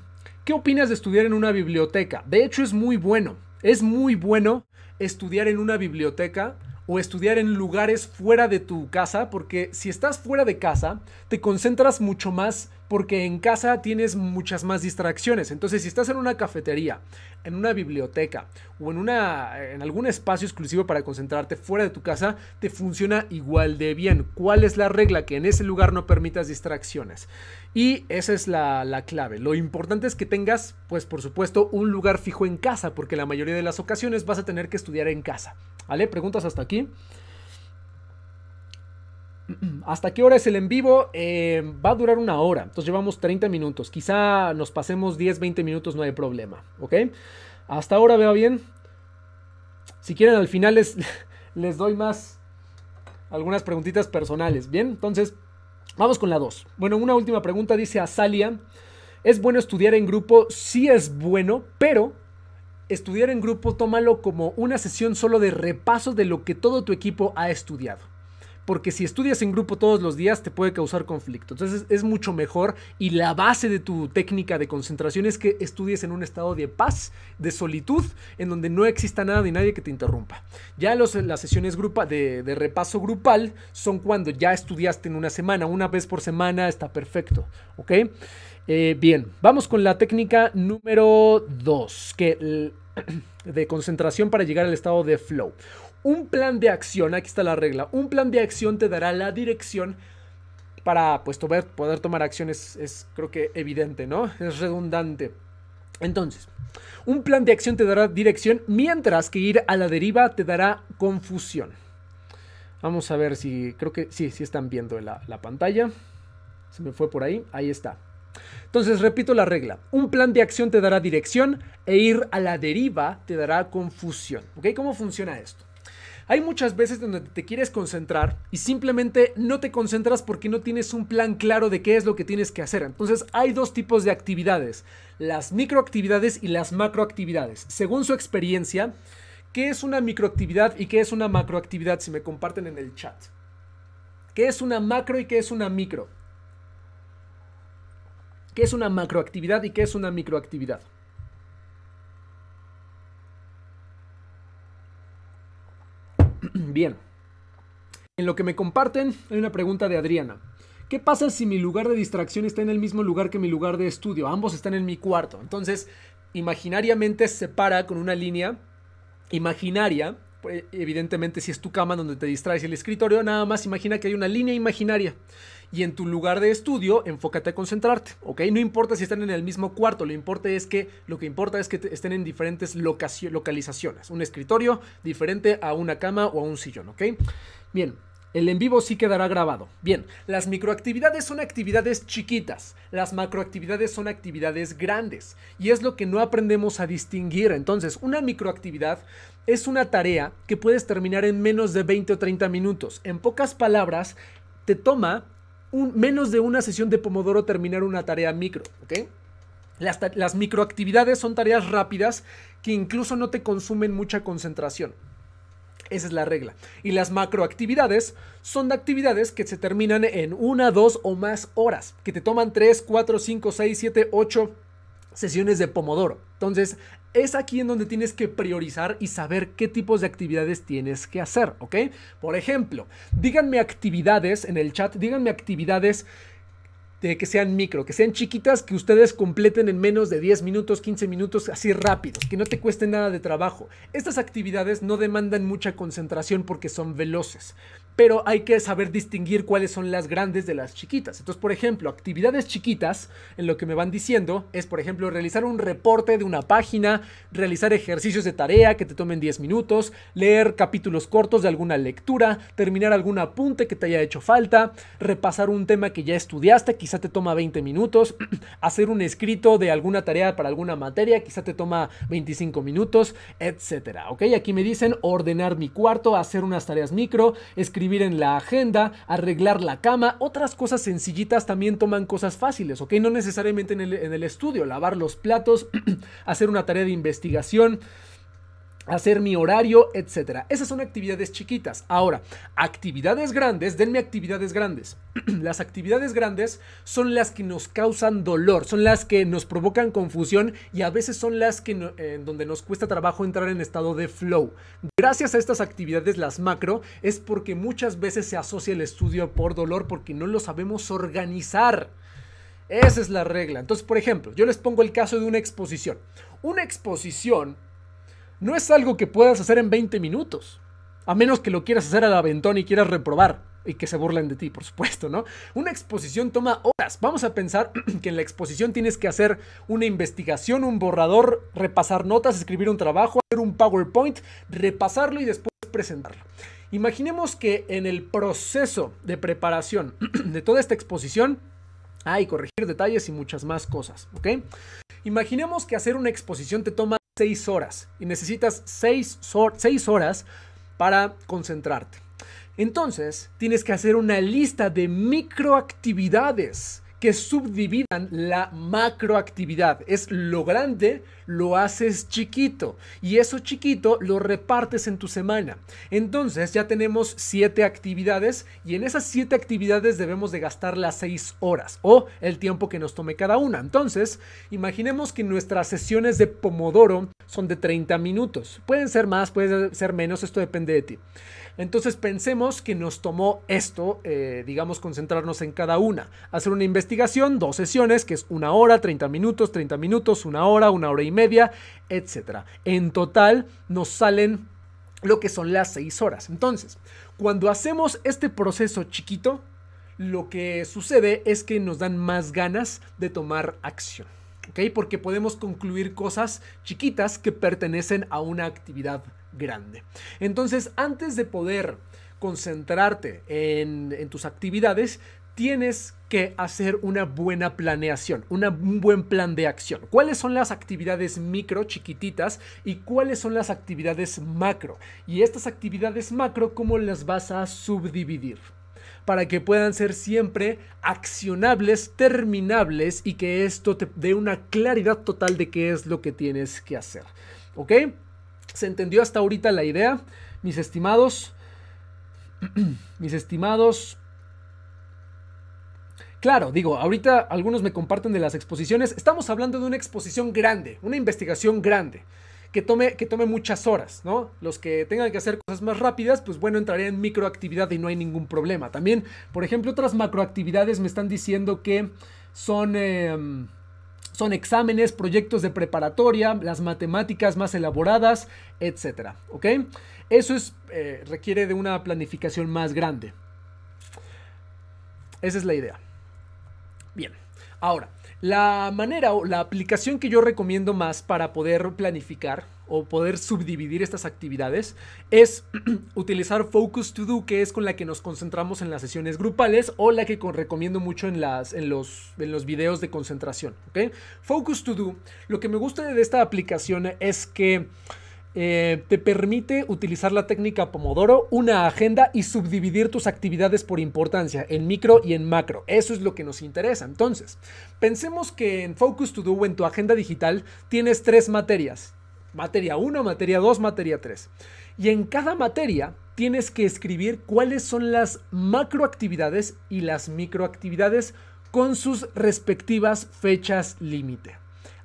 ¿qué opinas de estudiar en una biblioteca? De hecho es muy bueno, es muy bueno estudiar en una biblioteca o estudiar en lugares fuera de tu casa, porque si estás fuera de casa, te concentras mucho más porque en casa tienes muchas más distracciones. Entonces, si estás en una cafetería, en una biblioteca o en, una, en algún espacio exclusivo para concentrarte fuera de tu casa, te funciona igual de bien. ¿Cuál es la regla? Que en ese lugar no permitas distracciones. Y esa es la, la clave. Lo importante es que tengas, pues por supuesto, un lugar fijo en casa, porque la mayoría de las ocasiones vas a tener que estudiar en casa. ¿Vale? ¿Preguntas hasta aquí? (clears throat) ¿Hasta qué hora es el en vivo? Eh, va a durar una hora, entonces llevamos 30 minutos. Quizá nos pasemos 10, 20 minutos, no hay problema, ¿ok? Hasta ahora veo bien. Si quieren, al final les, (laughs) doy más algunas preguntitas personales, ¿bien? Entonces, vamos con la 2. Bueno, una última pregunta dice Azalia. ¿Es bueno estudiar en grupo? Sí es bueno, pero estudiar en grupo tómalo como una sesión solo de repaso de lo que todo tu equipo ha estudiado porque si estudias en grupo todos los días te puede causar conflicto. Entonces es, mucho mejor y la base de tu técnica de concentración es que estudies en un estado de paz, de solitud, en donde no exista nada ni nadie que te interrumpa. Ya los, las sesiones de, repaso grupal son cuando ya estudiaste en una semana, una vez por semana está perfecto, ¿ok? Eh, bien, vamos con la técnica número 2, que (clears throat) de concentración para llegar al estado de flow. Un plan de acción, aquí está la regla, un plan de acción te dará la dirección para pues, poder, poder tomar acciones, es creo que evidente, ¿no? Es redundante. Entonces, un plan de acción te dará dirección, mientras que ir a la deriva te dará confusión. Vamos a ver si, creo que sí, sí están viendo la, la pantalla. Se me fue por ahí, ahí está. Entonces, repito la regla. Un plan de acción te dará dirección e ir a la deriva te dará confusión. ¿Ok? ¿Cómo funciona esto? Hay muchas veces donde te quieres concentrar y simplemente no te concentras porque no tienes un plan claro de qué es lo que tienes que hacer. Entonces hay dos tipos de actividades, las microactividades y las macroactividades. Según su experiencia, ¿qué es una microactividad y qué es una macroactividad? Si me comparten en el chat. ¿Qué es una macro y qué es una micro? ¿Qué es una macroactividad y qué es una microactividad? Bien. En lo que me comparten, hay una pregunta de Adriana. ¿Qué pasa si mi lugar de distracción está en el mismo lugar que mi lugar de estudio? Ambos están en mi cuarto. Entonces, imaginariamente se separa con una línea imaginaria. Pues, evidentemente, si es tu cama donde te distraes el escritorio, nada más imagina que hay una línea imaginaria y en tu lugar de estudio enfócate a concentrarte, ¿ok? No importa si están en el mismo cuarto, lo, importa es que, lo que importa es que estén en diferentes localizaciones, un escritorio diferente a una cama o a un sillón, ¿ok? Bien, el en vivo sí quedará grabado. Bien, las microactividades son actividades chiquitas, las macroactividades son actividades grandes y es lo que no aprendemos a distinguir. Entonces, una microactividad es una tarea que puedes terminar en menos de 20 o 30 minutos. En pocas palabras, te toma menos de una sesión de Pomodoro terminar una tarea micro, ¿ok? Las, microactividades son tareas rápidas que incluso no te consumen mucha concentración. Esa es la regla. Y las macroactividades son actividades que se terminan en una, dos o más horas, que te toman tres, cuatro, cinco seis, siete, ocho sesiones de Pomodoro. Entonces, es aquí en donde tienes que priorizar y saber qué tipos de actividades tienes que hacer, ¿ok? Por ejemplo, díganme actividades en el chat, díganme actividades de que sean micro, que sean chiquitas, que ustedes completen en menos de 10 minutos, 15 minutos, así rápidos, que no te cueste nada de trabajo. Estas actividades no demandan mucha concentración porque son veloces pero hay que saber distinguir cuáles son las grandes de las chiquitas. Entonces, por ejemplo, actividades chiquitas, en lo que me van diciendo, es, por ejemplo, realizar un reporte de una página, realizar ejercicios de tarea que te tomen 10 minutos, leer capítulos cortos de alguna lectura, terminar algún apunte que te haya hecho falta, repasar un tema que ya estudiaste, quizá te toma 20 minutos, (clears throat) hacer un escrito de alguna tarea para alguna materia, quizá te toma 25 minutos, etcétera. Ok, aquí me dicen ordenar mi cuarto, hacer unas tareas micro, escribir en la agenda, arreglar la cama, otras cosas sencillitas también toman cosas fáciles, ¿ok? No necesariamente en el, en el estudio, lavar los platos, (clears throat) hacer una tarea de investigación hacer mi horario, etcétera. Esas son actividades chiquitas. Ahora, actividades grandes, denme actividades grandes. (clears throat) las actividades grandes son las que nos causan dolor, son las que nos provocan confusión y a veces son las que eh, donde nos cuesta trabajo entrar en estado de flow. Gracias a estas actividades las macro es porque muchas veces se asocia el estudio por dolor porque no lo sabemos organizar. Esa es la regla. Entonces, por ejemplo, yo les pongo el caso de una exposición. Una exposición no es algo que puedas hacer en 20 minutos. A menos que lo quieras hacer al aventón y quieras reprobar y que se burlen de ti, por supuesto, ¿no? Una exposición toma horas. Vamos a pensar (clears throat) que en la exposición tienes que hacer una investigación, un borrador, repasar notas, escribir un trabajo, hacer un PowerPoint, repasarlo y después presentarlo. Imaginemos que en el proceso de preparación (clears throat) de toda esta exposición hay corregir detalles y muchas más cosas, ¿ok? Imaginemos que hacer una exposición te toma 6 horas y necesitas 6, horas para concentrarte. Entonces, tienes que hacer una lista de microactividades que subdividan la macroactividad. Es lo grande, lo haces chiquito y eso chiquito lo repartes en tu semana. Entonces ya tenemos siete actividades y en esas siete actividades debemos de gastar las seis horas o el tiempo que nos tome cada una. Entonces, imaginemos que nuestras sesiones de Pomodoro son de 30 minutos. Pueden ser más, pueden ser menos, esto depende de ti. Entonces pensemos que nos tomó esto, eh, digamos, concentrarnos en cada una. Hacer una investigación, dos sesiones, que es una hora, 30 minutos, 30 minutos, una hora, una hora y media, etc. En total nos salen lo que son las seis horas. Entonces, cuando hacemos este proceso chiquito, lo que sucede es que nos dan más ganas de tomar acción. Porque podemos concluir cosas chiquitas que pertenecen a una actividad grande. Entonces, antes de poder concentrarte en, tus actividades, tienes que hacer una buena planeación, un buen plan de acción. ¿Cuáles son las actividades micro, chiquititas, y cuáles son las actividades macro? Y estas actividades macro, ¿cómo las vas a subdividir? Para que puedan ser siempre accionables, terminables y que esto te dé una claridad total de qué es lo que tienes que hacer. ¿Ok? ¿Se entendió hasta ahorita la idea? Mis estimados, (clears throat) mis estimados... Claro, digo, ahorita algunos me comparten de las exposiciones. Estamos hablando de una exposición grande, una investigación grande, que tome, que tome muchas horas, ¿no? Los que tengan que hacer cosas más rápidas, pues bueno, entraré en microactividad y no hay ningún problema. También, por ejemplo, otras macroactividades me están diciendo que son... Em, son exámenes, proyectos de preparatoria, las matemáticas más elaboradas, etc. ¿Ok? Eso es, eh, requiere de una planificación más grande. Esa es la idea. Bien, ahora, la manera o la aplicación que yo recomiendo más para poder planificar o poder subdividir estas actividades es (clears throat) utilizar Focus To Do, que es con la que nos concentramos en las sesiones grupales o la que recomiendo mucho en, las, en, los, en los videos de concentración. ¿okay? Focus To Do, lo que me gusta de esta aplicación es que... Eh, te permite utilizar la técnica Pomodoro, una agenda y subdividir tus actividades por importancia, en micro y en macro. Eso es lo que nos interesa. Entonces, pensemos que en Focus To Do, en tu agenda digital, tienes tres materias. Materia 1, materia 2, materia 3. Y en cada materia tienes que escribir cuáles son las macroactividades y las microactividades con sus respectivas fechas límite.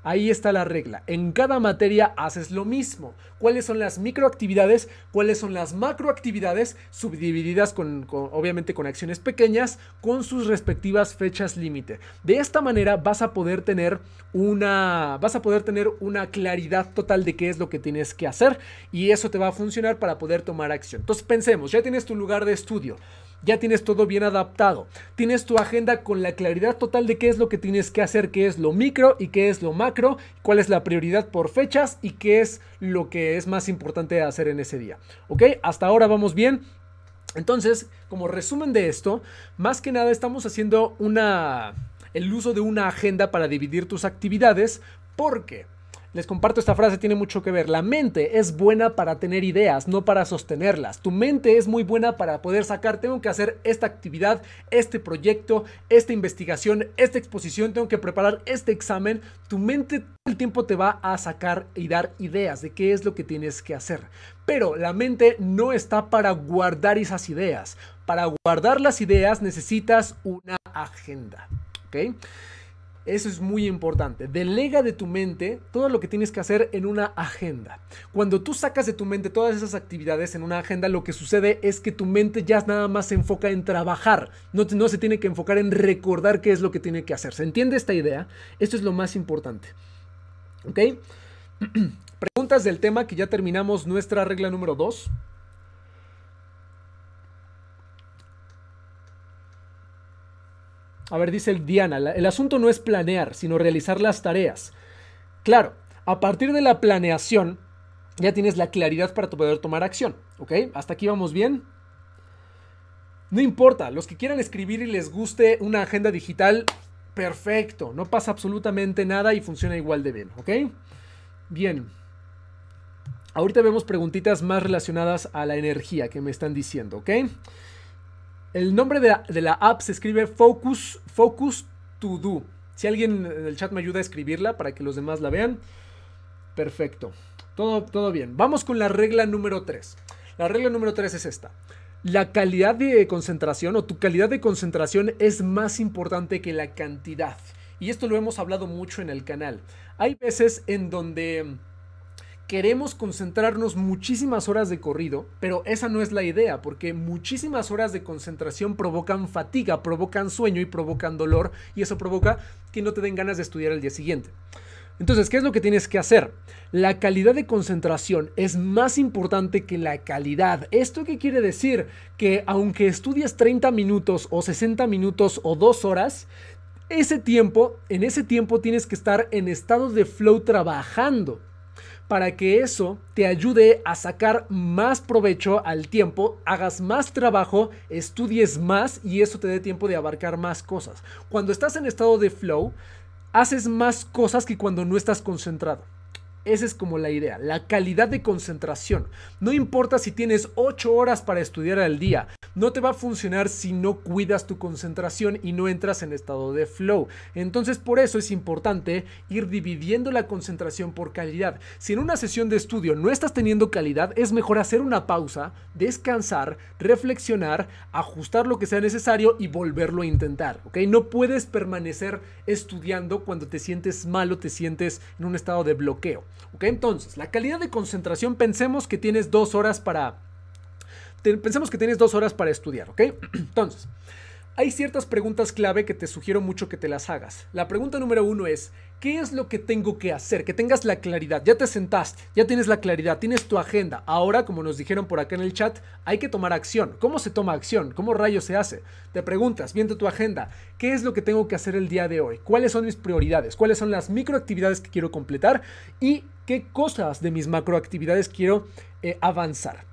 Ahí está la regla. En cada materia haces lo mismo. ¿Cuáles son las microactividades? ¿Cuáles son las macroactividades? Subdivididas con, obviamente con acciones pequeñas con sus respectivas fechas límite. De esta manera vas a poder tener una vas a poder tener una claridad total de qué es lo que tienes que hacer y eso te va a funcionar para poder tomar acción. Entonces pensemos, ya tienes tu lugar de estudio ya tienes todo bien adaptado. Tienes tu agenda con la claridad total de qué es lo que tienes que hacer, qué es lo micro y qué es lo macro, cuál es la prioridad por fechas y qué es lo que es más importante hacer en ese día. ¿Ok? Hasta ahora vamos bien. Entonces, como resumen de esto, más que nada estamos haciendo una el uso de una agenda para dividir tus actividades porque les comparto esta frase, tiene mucho que ver. La mente es buena para tener ideas, no para sostenerlas. Tu mente es muy buena para poder sacar, tengo que hacer esta actividad, este proyecto, esta investigación, esta exposición, tengo que preparar este examen. Tu mente todo el tiempo te va a sacar y dar ideas de qué es lo que tienes que hacer. Pero la mente no está para guardar esas ideas. Para guardar las ideas necesitas una agenda. Eso es muy importante. Delega de tu mente todo lo que tienes que hacer en una agenda. Cuando tú sacas de tu mente todas esas actividades en una agenda, lo que sucede es que tu mente ya nada más se enfoca en trabajar. No, no se tiene que enfocar en recordar qué es lo que tiene que hacer. ¿Se entiende esta idea? Esto es lo más importante. ¿Ok? (clears throat) Preguntas del tema que ya terminamos nuestra regla número 2. A ver, dice el Diana, el asunto no es planear, sino realizar las tareas. Claro, a partir de la planeación ya tienes la claridad para poder tomar acción, ¿ok? Hasta aquí vamos bien. No importa, los que quieran escribir y les guste una agenda digital, perfecto, no pasa absolutamente nada y funciona igual de bien, ¿ok? Bien. Ahorita vemos preguntitas más relacionadas a la energía que me están diciendo, ¿ok? El nombre de la, app se escribe Focus, Focus To Do. Si alguien en el chat me ayuda a escribirla para que los demás la vean. Perfecto. Todo, todo bien. Vamos con la regla número 3. La regla número 3 es esta. La calidad de concentración o tu calidad de concentración es más importante que la cantidad. Y esto lo hemos hablado mucho en el canal. Hay veces en donde queremos concentrarnos muchísimas horas de corrido, pero esa no es la idea, porque muchísimas horas de concentración provocan fatiga, provocan sueño y provocan dolor, y eso provoca que no te den ganas de estudiar el día siguiente. Entonces, ¿qué es lo que tienes que hacer? La calidad de concentración es más importante que la calidad. ¿Esto qué quiere decir? Que aunque estudias 30 minutos o 60 minutos o 2 horas, ese tiempo, en ese tiempo tienes que estar en estado de flow trabajando para que eso te ayude a sacar más provecho al tiempo, hagas más trabajo, estudies más y eso te dé tiempo de abarcar más cosas. Cuando estás en estado de flow, haces más cosas que cuando no estás concentrado. Esa es como la idea, la calidad de concentración. No importa si tienes 8 horas para estudiar al día, no te va a funcionar si no cuidas tu concentración y no entras en estado de flow. Entonces por eso es importante ir dividiendo la concentración por calidad. Si en una sesión de estudio no estás teniendo calidad, es mejor hacer una pausa, descansar, reflexionar, ajustar lo que sea necesario y volverlo a intentar. ¿ok? No puedes permanecer estudiando cuando te sientes mal o te sientes en un estado de bloqueo entonces, la calidad de concentración, pensemos que tienes dos horas para... pensemos que tienes dos horas para estudiar, ¿ok? (clears throat) Entonces, hay ciertas preguntas clave que te sugiero mucho que te las hagas. La pregunta número uno es, ¿qué es lo que tengo que hacer? Que tengas la claridad. Ya te sentaste, ya tienes la claridad, tienes tu agenda. Ahora, como nos dijeron por acá en el chat, hay que tomar acción. ¿Cómo se toma acción? ¿Cómo rayo se hace? Te preguntas, viendo tu agenda, ¿qué es lo que tengo que hacer el día de hoy? ¿Cuáles son mis prioridades? ¿Cuáles son las microactividades que quiero completar? Y qué cosas de mis macroactividades quiero eh, avanzar.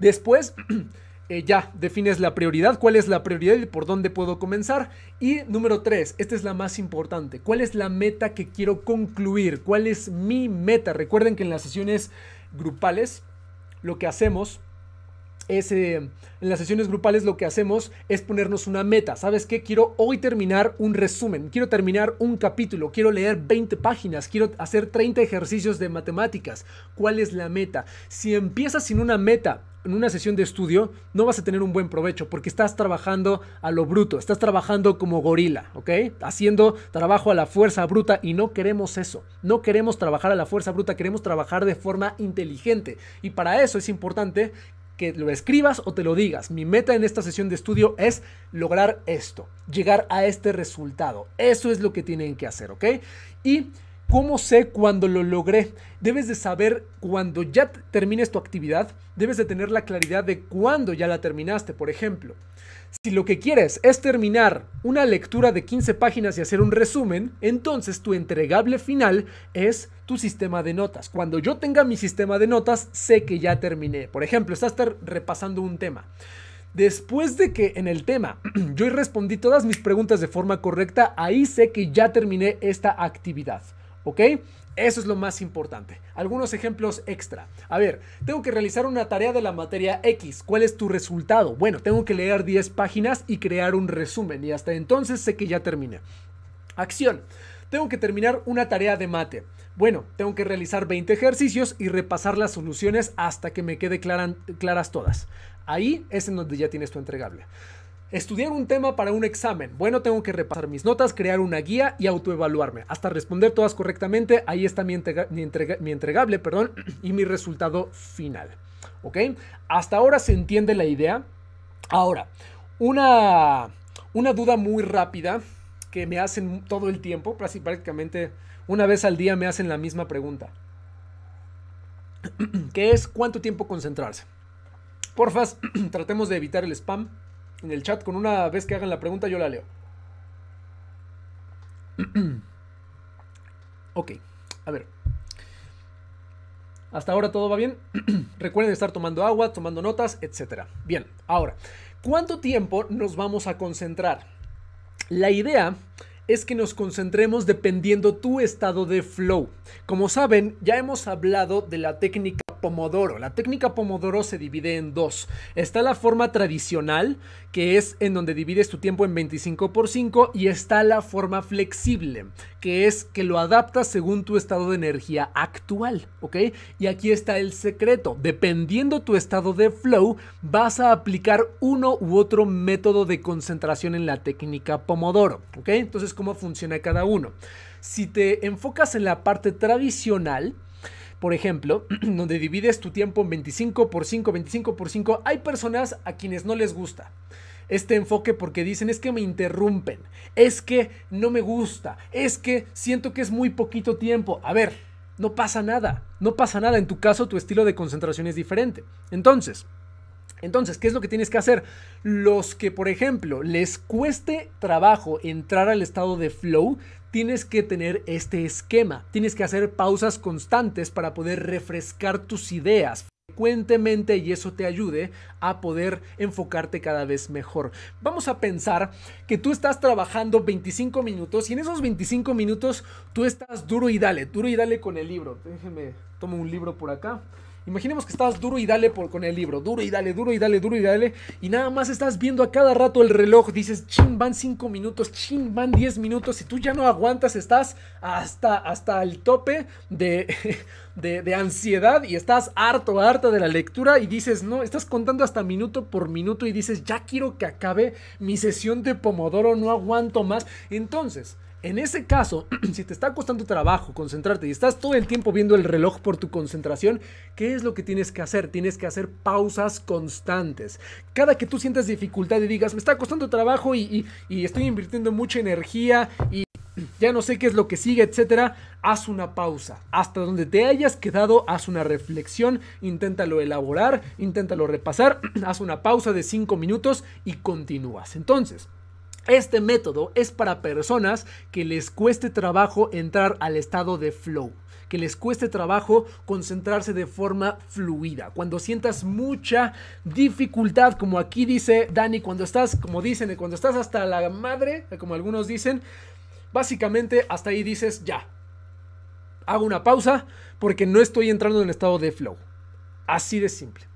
Después, (clears throat) eh, ya defines la prioridad, cuál es la prioridad y por dónde puedo comenzar. Y número tres, esta es la más importante, cuál es la meta que quiero concluir, cuál es mi meta. Recuerden que en las sesiones grupales lo que hacemos eh, en las sesiones grupales lo que hacemos es ponernos una meta. ¿Sabes qué? Quiero hoy terminar un resumen, quiero terminar un capítulo, quiero leer 20 páginas, quiero hacer 30 ejercicios de matemáticas. ¿Cuál es la meta? Si empiezas sin una meta, en una sesión de estudio, no vas a tener un buen provecho porque estás trabajando a lo bruto, estás trabajando como gorila, ¿ok? Haciendo trabajo a la fuerza bruta y no queremos eso, no queremos trabajar a la fuerza bruta, queremos trabajar de forma inteligente y para eso es importante que lo escribas o te lo digas. Mi meta en esta sesión de estudio es lograr esto, llegar a este resultado. Eso es lo que tienen que hacer, ¿ok? Y ¿Cómo sé cuando lo logré? Debes de saber cuando ya termines tu actividad, debes de tener la claridad de cuándo ya la terminaste, por ejemplo. Si lo que quieres es terminar una lectura de 15 páginas y hacer un resumen, entonces tu entregable final es tu sistema de notas. Cuando yo tenga mi sistema de notas, sé que ya terminé. Por ejemplo, estás repasando un tema. Después de que en el tema (clears throat) yo respondí todas mis preguntas de forma correcta, ahí sé que ya terminé esta actividad. ¿Ok? Eso es lo más importante. Algunos ejemplos extra. A ver, tengo que realizar una tarea de la materia X. ¿Cuál es tu resultado? Bueno, tengo que leer 10 páginas y crear un resumen. Y hasta entonces sé que ya terminé. Acción. Tengo que terminar una tarea de mate. Bueno, tengo que realizar 20 ejercicios y repasar las soluciones hasta que me quede claras todas. Ahí es en donde ya tienes tu entregable. Estudiar un tema para un examen. Bueno, tengo que repasar mis notas, crear una guía y autoevaluarme. Hasta responder todas correctamente, ahí está mi, entrega, mi, entregable perdón, (clears throat) y mi resultado final. ¿Ok? Hasta ahora se entiende la idea. Ahora, una, una duda muy rápida que me hacen todo el tiempo, prácticamente una vez al día me hacen la misma pregunta. (clears throat) que es cuánto tiempo concentrarse? Porfas, (clears throat) tratemos de evitar el spam en el chat con una vez que hagan la pregunta, yo la leo. (clears throat) ok, a ver. Hasta ahora todo va bien. (clears throat) Recuerden estar tomando agua, tomando notas, etc. Bien, ahora, ¿cuánto tiempo nos vamos a concentrar? La idea es que nos concentremos dependiendo tu estado de flow. Como saben, ya hemos hablado de la técnica Pomodoro. La técnica Pomodoro se divide en dos. Está la forma tradicional, que es en donde divides tu tiempo en 25 por 5, y está la forma flexible, que es que lo adaptas según tu estado de energía actual, ¿ok? Y aquí está el secreto. Dependiendo tu estado de flow, vas a aplicar uno u otro método de concentración en la técnica Pomodoro, ¿ok? Entonces, ¿cómo funciona cada uno? Si te enfocas en la parte tradicional, por ejemplo, (clears throat) donde divides tu tiempo en 25 por 5, 25 por 5, hay personas a quienes no les gusta este enfoque porque dicen es que me interrumpen, es que no me gusta, es que siento que es muy poquito tiempo. A ver, no pasa nada, no pasa nada. En tu caso tu estilo de concentración es diferente. Entonces, entonces, ¿qué es lo que tienes que hacer? Los que, por ejemplo, les cueste trabajo entrar al estado de flow, tienes que tener este esquema. Tienes que hacer pausas constantes para poder refrescar tus ideas frecuentemente y eso te ayude a poder enfocarte cada vez mejor. Vamos a pensar que tú estás trabajando 25 minutos y en esos 25 minutos tú estás duro y dale, duro y dale con el libro. Déjeme, tomo un libro por acá. Imaginemos que estás duro y dale por, con el libro, duro y dale, duro y dale, duro y dale, y nada más estás viendo a cada rato el reloj, dices, chin, van 5 minutos, chin, van 10 minutos, y tú ya no aguantas, estás hasta, hasta el tope de, (laughs) de, de, ansiedad y estás harto, harta de la lectura y dices, no, estás contando hasta minuto por minuto y dices, ya quiero que acabe mi sesión de Pomodoro, no aguanto más. Entonces, en ese caso, (clears throat) si te está costando trabajo concentrarte y estás todo el tiempo viendo el reloj por tu concentración, ¿qué es lo que tienes que hacer? Tienes que hacer pausas constantes. Cada que tú sientas dificultad y digas, me está costando trabajo y, estoy invirtiendo mucha energía y (clears throat) ya no sé qué es lo que sigue, etcétera, haz una pausa. Hasta donde te hayas quedado, haz una reflexión, inténtalo elaborar, inténtalo repasar, (clears throat) haz una pausa de 5 minutos y continúas. Entonces, este método es para personas que les cueste trabajo entrar al estado de flow, que les cueste trabajo concentrarse de forma fluida. Cuando sientas mucha dificultad, como aquí dice Dani, cuando estás, como dicen, cuando estás hasta la madre, como algunos dicen, básicamente hasta ahí dices ya. Hago una pausa porque no estoy entrando en estado de flow. Así de simple,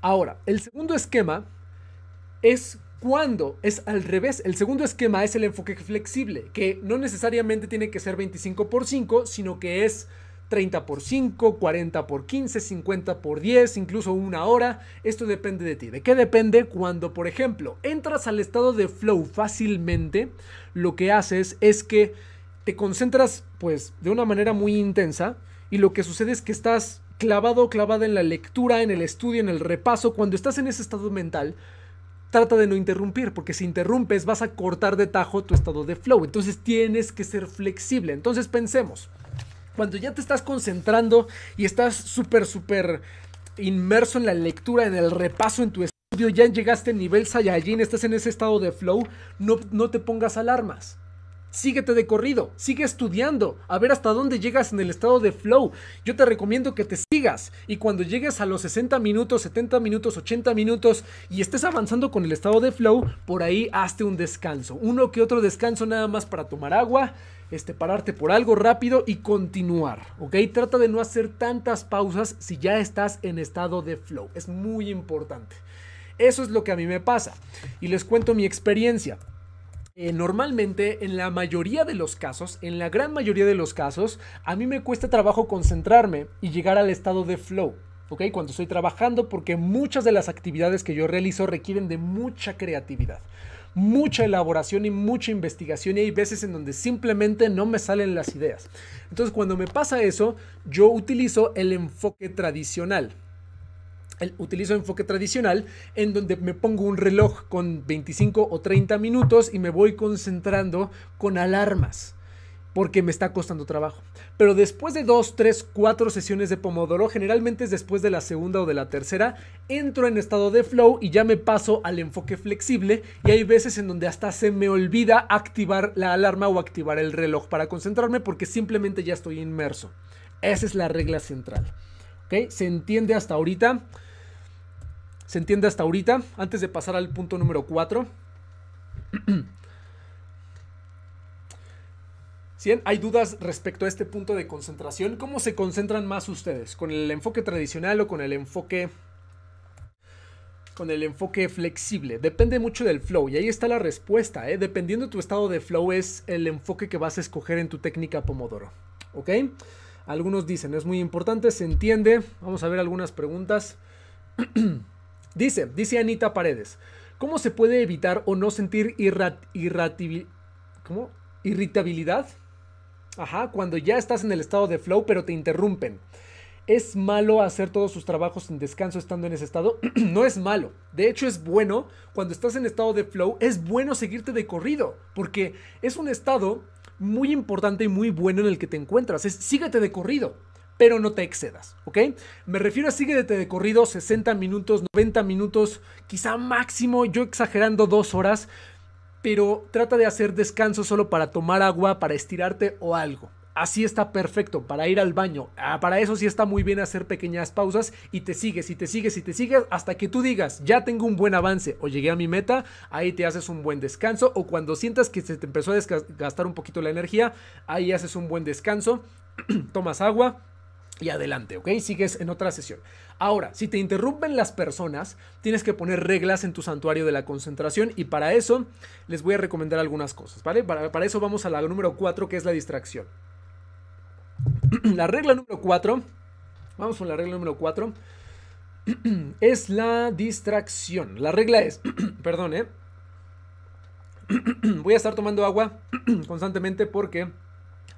Ahora, el segundo esquema es cuando es al revés. El segundo esquema es el enfoque flexible, que no necesariamente tiene que ser 25 por 5, sino que es 30 por 5, 40 por 15, 50 por 10, incluso una hora. Esto depende de ti. ¿De qué depende? Cuando, por ejemplo, entras al estado de flow fácilmente, lo que haces es que te concentras pues de una manera muy intensa y lo que sucede es que estás clavado, clavada en la lectura, en el estudio, en el repaso. Cuando estás en ese estado mental, trata de no interrumpir, porque si interrumpes vas a cortar de tajo tu estado de flow. Entonces tienes que ser flexible. Entonces pensemos, cuando ya te estás concentrando y estás súper, súper inmerso en la lectura, en el repaso, en tu estudio, ya llegaste al nivel Saiyajin, estás en ese estado de flow, no, no te pongas alarmas síguete de corrido, sigue estudiando, a ver hasta dónde llegas en el estado de flow. Yo te recomiendo que te sigas y cuando llegues a los 60 minutos, 70 minutos, 80 minutos y estés avanzando con el estado de flow, por ahí hazte un descanso, uno que otro descanso nada más para tomar agua. Este, pararte por algo rápido y continuar, ¿ok? Trata de no hacer tantas pausas si ya estás en estado de flow, es muy importante. Eso es lo que a mí me pasa y les cuento mi experiencia. Eh, normalmente, en la mayoría de los casos, en la gran mayoría de los casos, a mí me cuesta trabajo concentrarme y llegar al estado de flow. ¿ok? Cuando estoy trabajando, porque muchas de las actividades que yo realizo requieren de mucha creatividad, mucha elaboración y mucha investigación, y hay veces en donde simplemente no me salen las ideas. Entonces, cuando me pasa eso, yo utilizo el enfoque tradicional utilizo enfoque tradicional en donde me pongo un reloj con 25 o 30 minutos y me voy concentrando con alarmas porque me está costando trabajo. Pero después de 2, 3, 4 sesiones de Pomodoro, generalmente es después de la segunda o de la tercera, entro en estado de flow y ya me paso al enfoque flexible y hay veces en donde hasta se me olvida activar la alarma o activar el reloj para concentrarme porque simplemente ya estoy inmerso. Esa es la regla central. ¿Ok? Se entiende hasta ahorita. Se entiende hasta ahorita. Antes de pasar al punto número 4. ¿Sí? (clears throat) Hay dudas respecto a este punto de concentración. ¿Cómo se concentran más ustedes? ¿Con el enfoque tradicional o con el enfoque con el enfoque flexible. Depende mucho del flow y ahí está la respuesta. ¿eh? Dependiendo de tu estado de flow es el enfoque que vas a escoger en tu técnica Pomodoro. ¿Ok? Algunos dicen, es muy importante, se entiende. Vamos a ver algunas preguntas. (clears throat) dice, dice Anita Paredes, ¿cómo se puede evitar o no sentir irritabilidad? Ajá, cuando ya estás en el estado de flow pero te interrumpen. ¿Es malo hacer todos sus trabajos sin descanso estando en ese estado? (clears throat) no es malo. De hecho es bueno, cuando estás en estado de flow, es bueno seguirte de corrido, porque es un estado muy importante y muy bueno en el que te encuentras. Es síguete de corrido, pero no te excedas, ¿ok? Me refiero a síguete de corrido 60 minutos, 90 minutos, quizá máximo, yo exagerando dos horas, pero trata de hacer descanso solo para tomar agua, para estirarte o algo, así está perfecto para ir al baño. Ah, para eso sí está muy bien hacer pequeñas pausas y te sigues y te sigues y te sigues hasta que tú digas, ya tengo un buen avance o llegué a mi meta, ahí te haces un buen descanso o cuando sientas que se te empezó a gastar un poquito la energía, ahí haces un buen descanso, (clears throat) tomas agua. Y adelante, ¿ok? Sigues en otra sesión. Ahora, si te interrumpen las personas, tienes que poner reglas en tu santuario de la concentración y para eso les voy a recomendar algunas cosas, ¿vale? Para, para eso vamos a la número 4 que es la distracción. (clears throat) la regla número 4, vamos con la regla número 4, (clears throat) es la distracción. La regla es, (clears throat) perdón, ¿eh? voy a estar tomando agua constantemente porque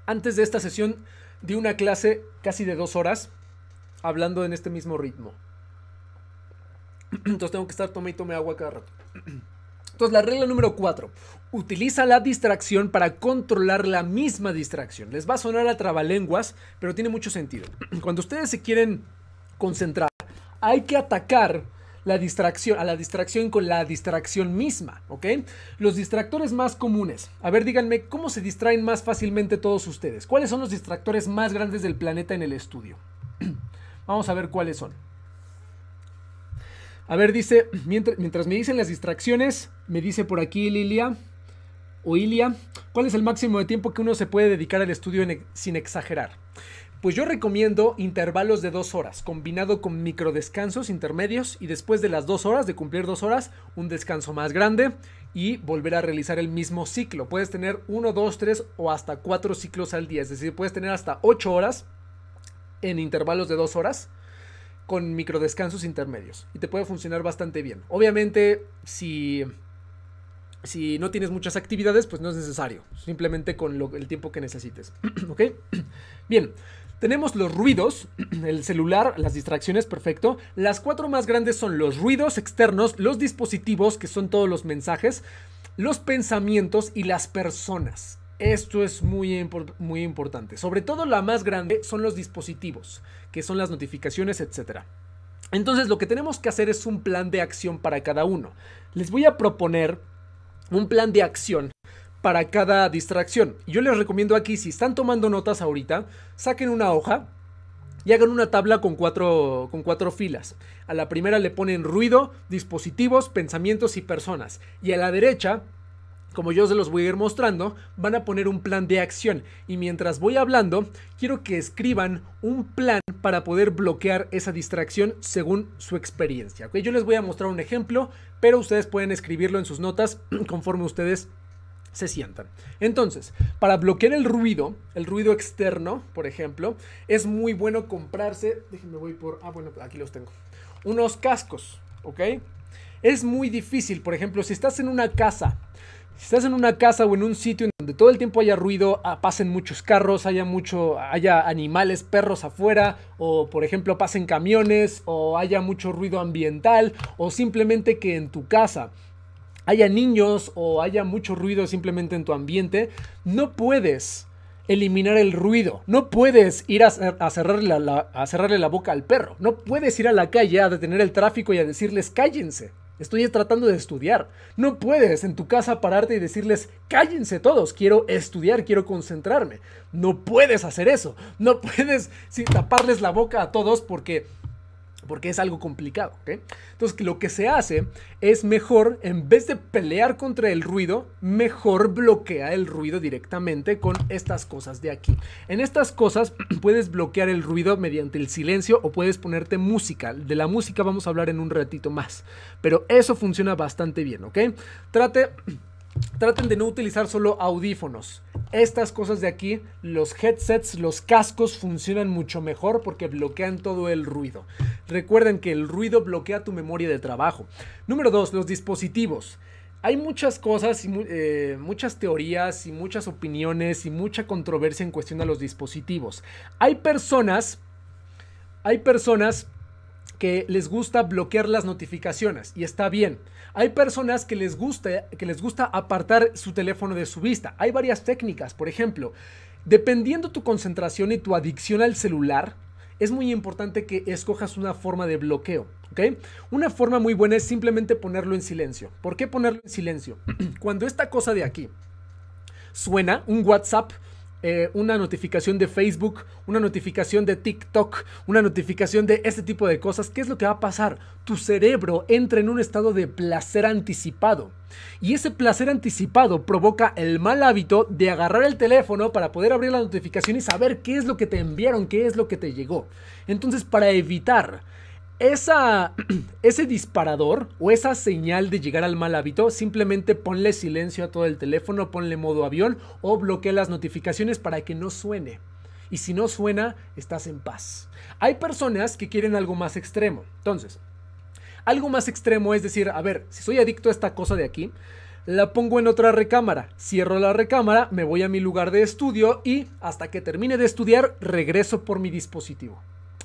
antes de esta sesión di una clase casi de dos horas hablando en este mismo ritmo. Entonces tengo que estar tome y tome agua cada rato. Entonces la regla número 4 utiliza la distracción para controlar la misma distracción. Les va a sonar a trabalenguas, pero tiene mucho sentido. (clears throat) Cuando ustedes se quieren concentrar, hay que atacar la distracción, a la distracción con la distracción misma, Los distractores más comunes. A ver, díganme, ¿cómo se distraen más fácilmente todos ustedes? ¿Cuáles son los distractores más grandes del planeta en el estudio? (clears throat) Vamos a ver cuáles son. A ver, dice, (clears throat) mientras, mientras me dicen las distracciones, me dice por aquí Lilia, o Ilia, ¿cuál es el máximo de tiempo que uno se puede dedicar al estudio sin exagerar? Pues yo recomiendo intervalos de dos horas, combinado con microdescansos intermedios y después de las dos horas, de cumplir dos horas, un descanso más grande y volver a realizar el mismo ciclo. Puedes tener uno, dos, tres o hasta cuatro ciclos al día, es decir, puedes tener hasta ocho horas en intervalos de dos horas con microdescansos intermedios y te puede funcionar bastante bien. Obviamente, si si no tienes muchas actividades, pues no es necesario. Simplemente con el tiempo que necesites. (clears throat) ¿Ok? (clears throat) Bien. Tenemos los ruidos, (clears throat) el celular, las distracciones, perfecto. Las cuatro más grandes son los ruidos externos, los dispositivos, que son todos los mensajes, los pensamientos y las personas. Esto es muy, muy importante. Sobre todo la más grande son los dispositivos, que son las notificaciones, etc. Entonces lo que tenemos que hacer es un plan de acción para cada uno. Les voy a proponer un plan de acción para cada distracción. Yo les recomiendo aquí, si están tomando notas ahorita, saquen una hoja y hagan una tabla con cuatro, con cuatro filas. A la primera le ponen ruido, dispositivos, pensamientos y personas. Y a la derecha como yo se los voy a ir mostrando, van a poner un plan de acción y mientras voy hablando, quiero que escriban un plan para poder bloquear esa distracción según su experiencia. Yo les voy a mostrar un ejemplo, pero ustedes pueden escribirlo en sus notas (clears throat) conforme ustedes se sientan. Entonces, para bloquear el ruido, el ruido externo, por ejemplo, es muy bueno comprarse, déjenme voy por, ah, bueno, aquí los tengo, unos cascos, ¿ok? Es muy difícil, por ejemplo, si estás en una casa si estás en una casa o en un sitio en donde todo el tiempo haya ruido, ah, pasen muchos carros, haya mucho, haya animales, perros afuera, o por ejemplo pasen camiones, o haya mucho ruido ambiental, o simplemente que en tu casa haya niños o haya mucho ruido simplemente en tu ambiente, no puedes eliminar el ruido. No puedes ir a, cerrarle la boca al perro. No puedes ir a la calle a detener el tráfico y a decirles cállense. Estoy tratando de estudiar. No puedes en tu casa pararte y decirles, cállense todos, quiero estudiar, quiero concentrarme. No puedes hacer eso. No puedes sin taparles la boca a todos porque porque es algo complicado. ¿okay? Entonces, lo que se hace es mejor, en vez de pelear contra el ruido, mejor bloquea el ruido directamente con estas cosas de aquí. En estas cosas (clears throat) puedes bloquear el ruido mediante el silencio o puedes ponerte música. De la música vamos a hablar en un ratito más, pero eso funciona bastante bien, ¿ok? Trate (clears throat) traten de no utilizar solo audífonos. Estas cosas de aquí, los headsets, los cascos funcionan mucho mejor porque bloquean todo el ruido. Recuerden que el ruido bloquea tu memoria de trabajo. Número 2, los dispositivos. Hay muchas cosas y eh, muchas teorías y muchas opiniones y mucha controversia en cuestión a los dispositivos. Hay personas, hay personas que les gusta bloquear las notificaciones y está bien. Hay personas que les gusta, que les gusta apartar su teléfono de su vista. Hay varias técnicas, por ejemplo, dependiendo tu concentración y tu adicción al celular, es muy importante que escojas una forma de bloqueo. Una forma muy buena es simplemente ponerlo en silencio. ¿Por qué ponerlo en silencio? (clears throat) Cuando esta cosa de aquí suena, un WhatsApp, eh, una notificación de Facebook, una notificación de TikTok, una notificación de este tipo de cosas, ¿qué es lo que va a pasar? Tu cerebro entra en un estado de placer anticipado. Y ese placer anticipado provoca el mal hábito de agarrar el teléfono para poder abrir la notificación y saber qué es lo que te enviaron, qué es lo que te llegó. Entonces, para evitar esa, (clears throat) ese disparador o esa señal de llegar al mal hábito, simplemente ponle silencio a todo el teléfono, ponle modo avión o bloquea las notificaciones para que no suene. Y si no suena, estás en paz. Hay personas que quieren algo más extremo. Entonces, algo más extremo es decir, a ver, si soy adicto a esta cosa de aquí, la pongo en otra recámara, cierro la recámara, me voy a mi lugar de estudio y hasta que termine de estudiar regreso por mi dispositivo.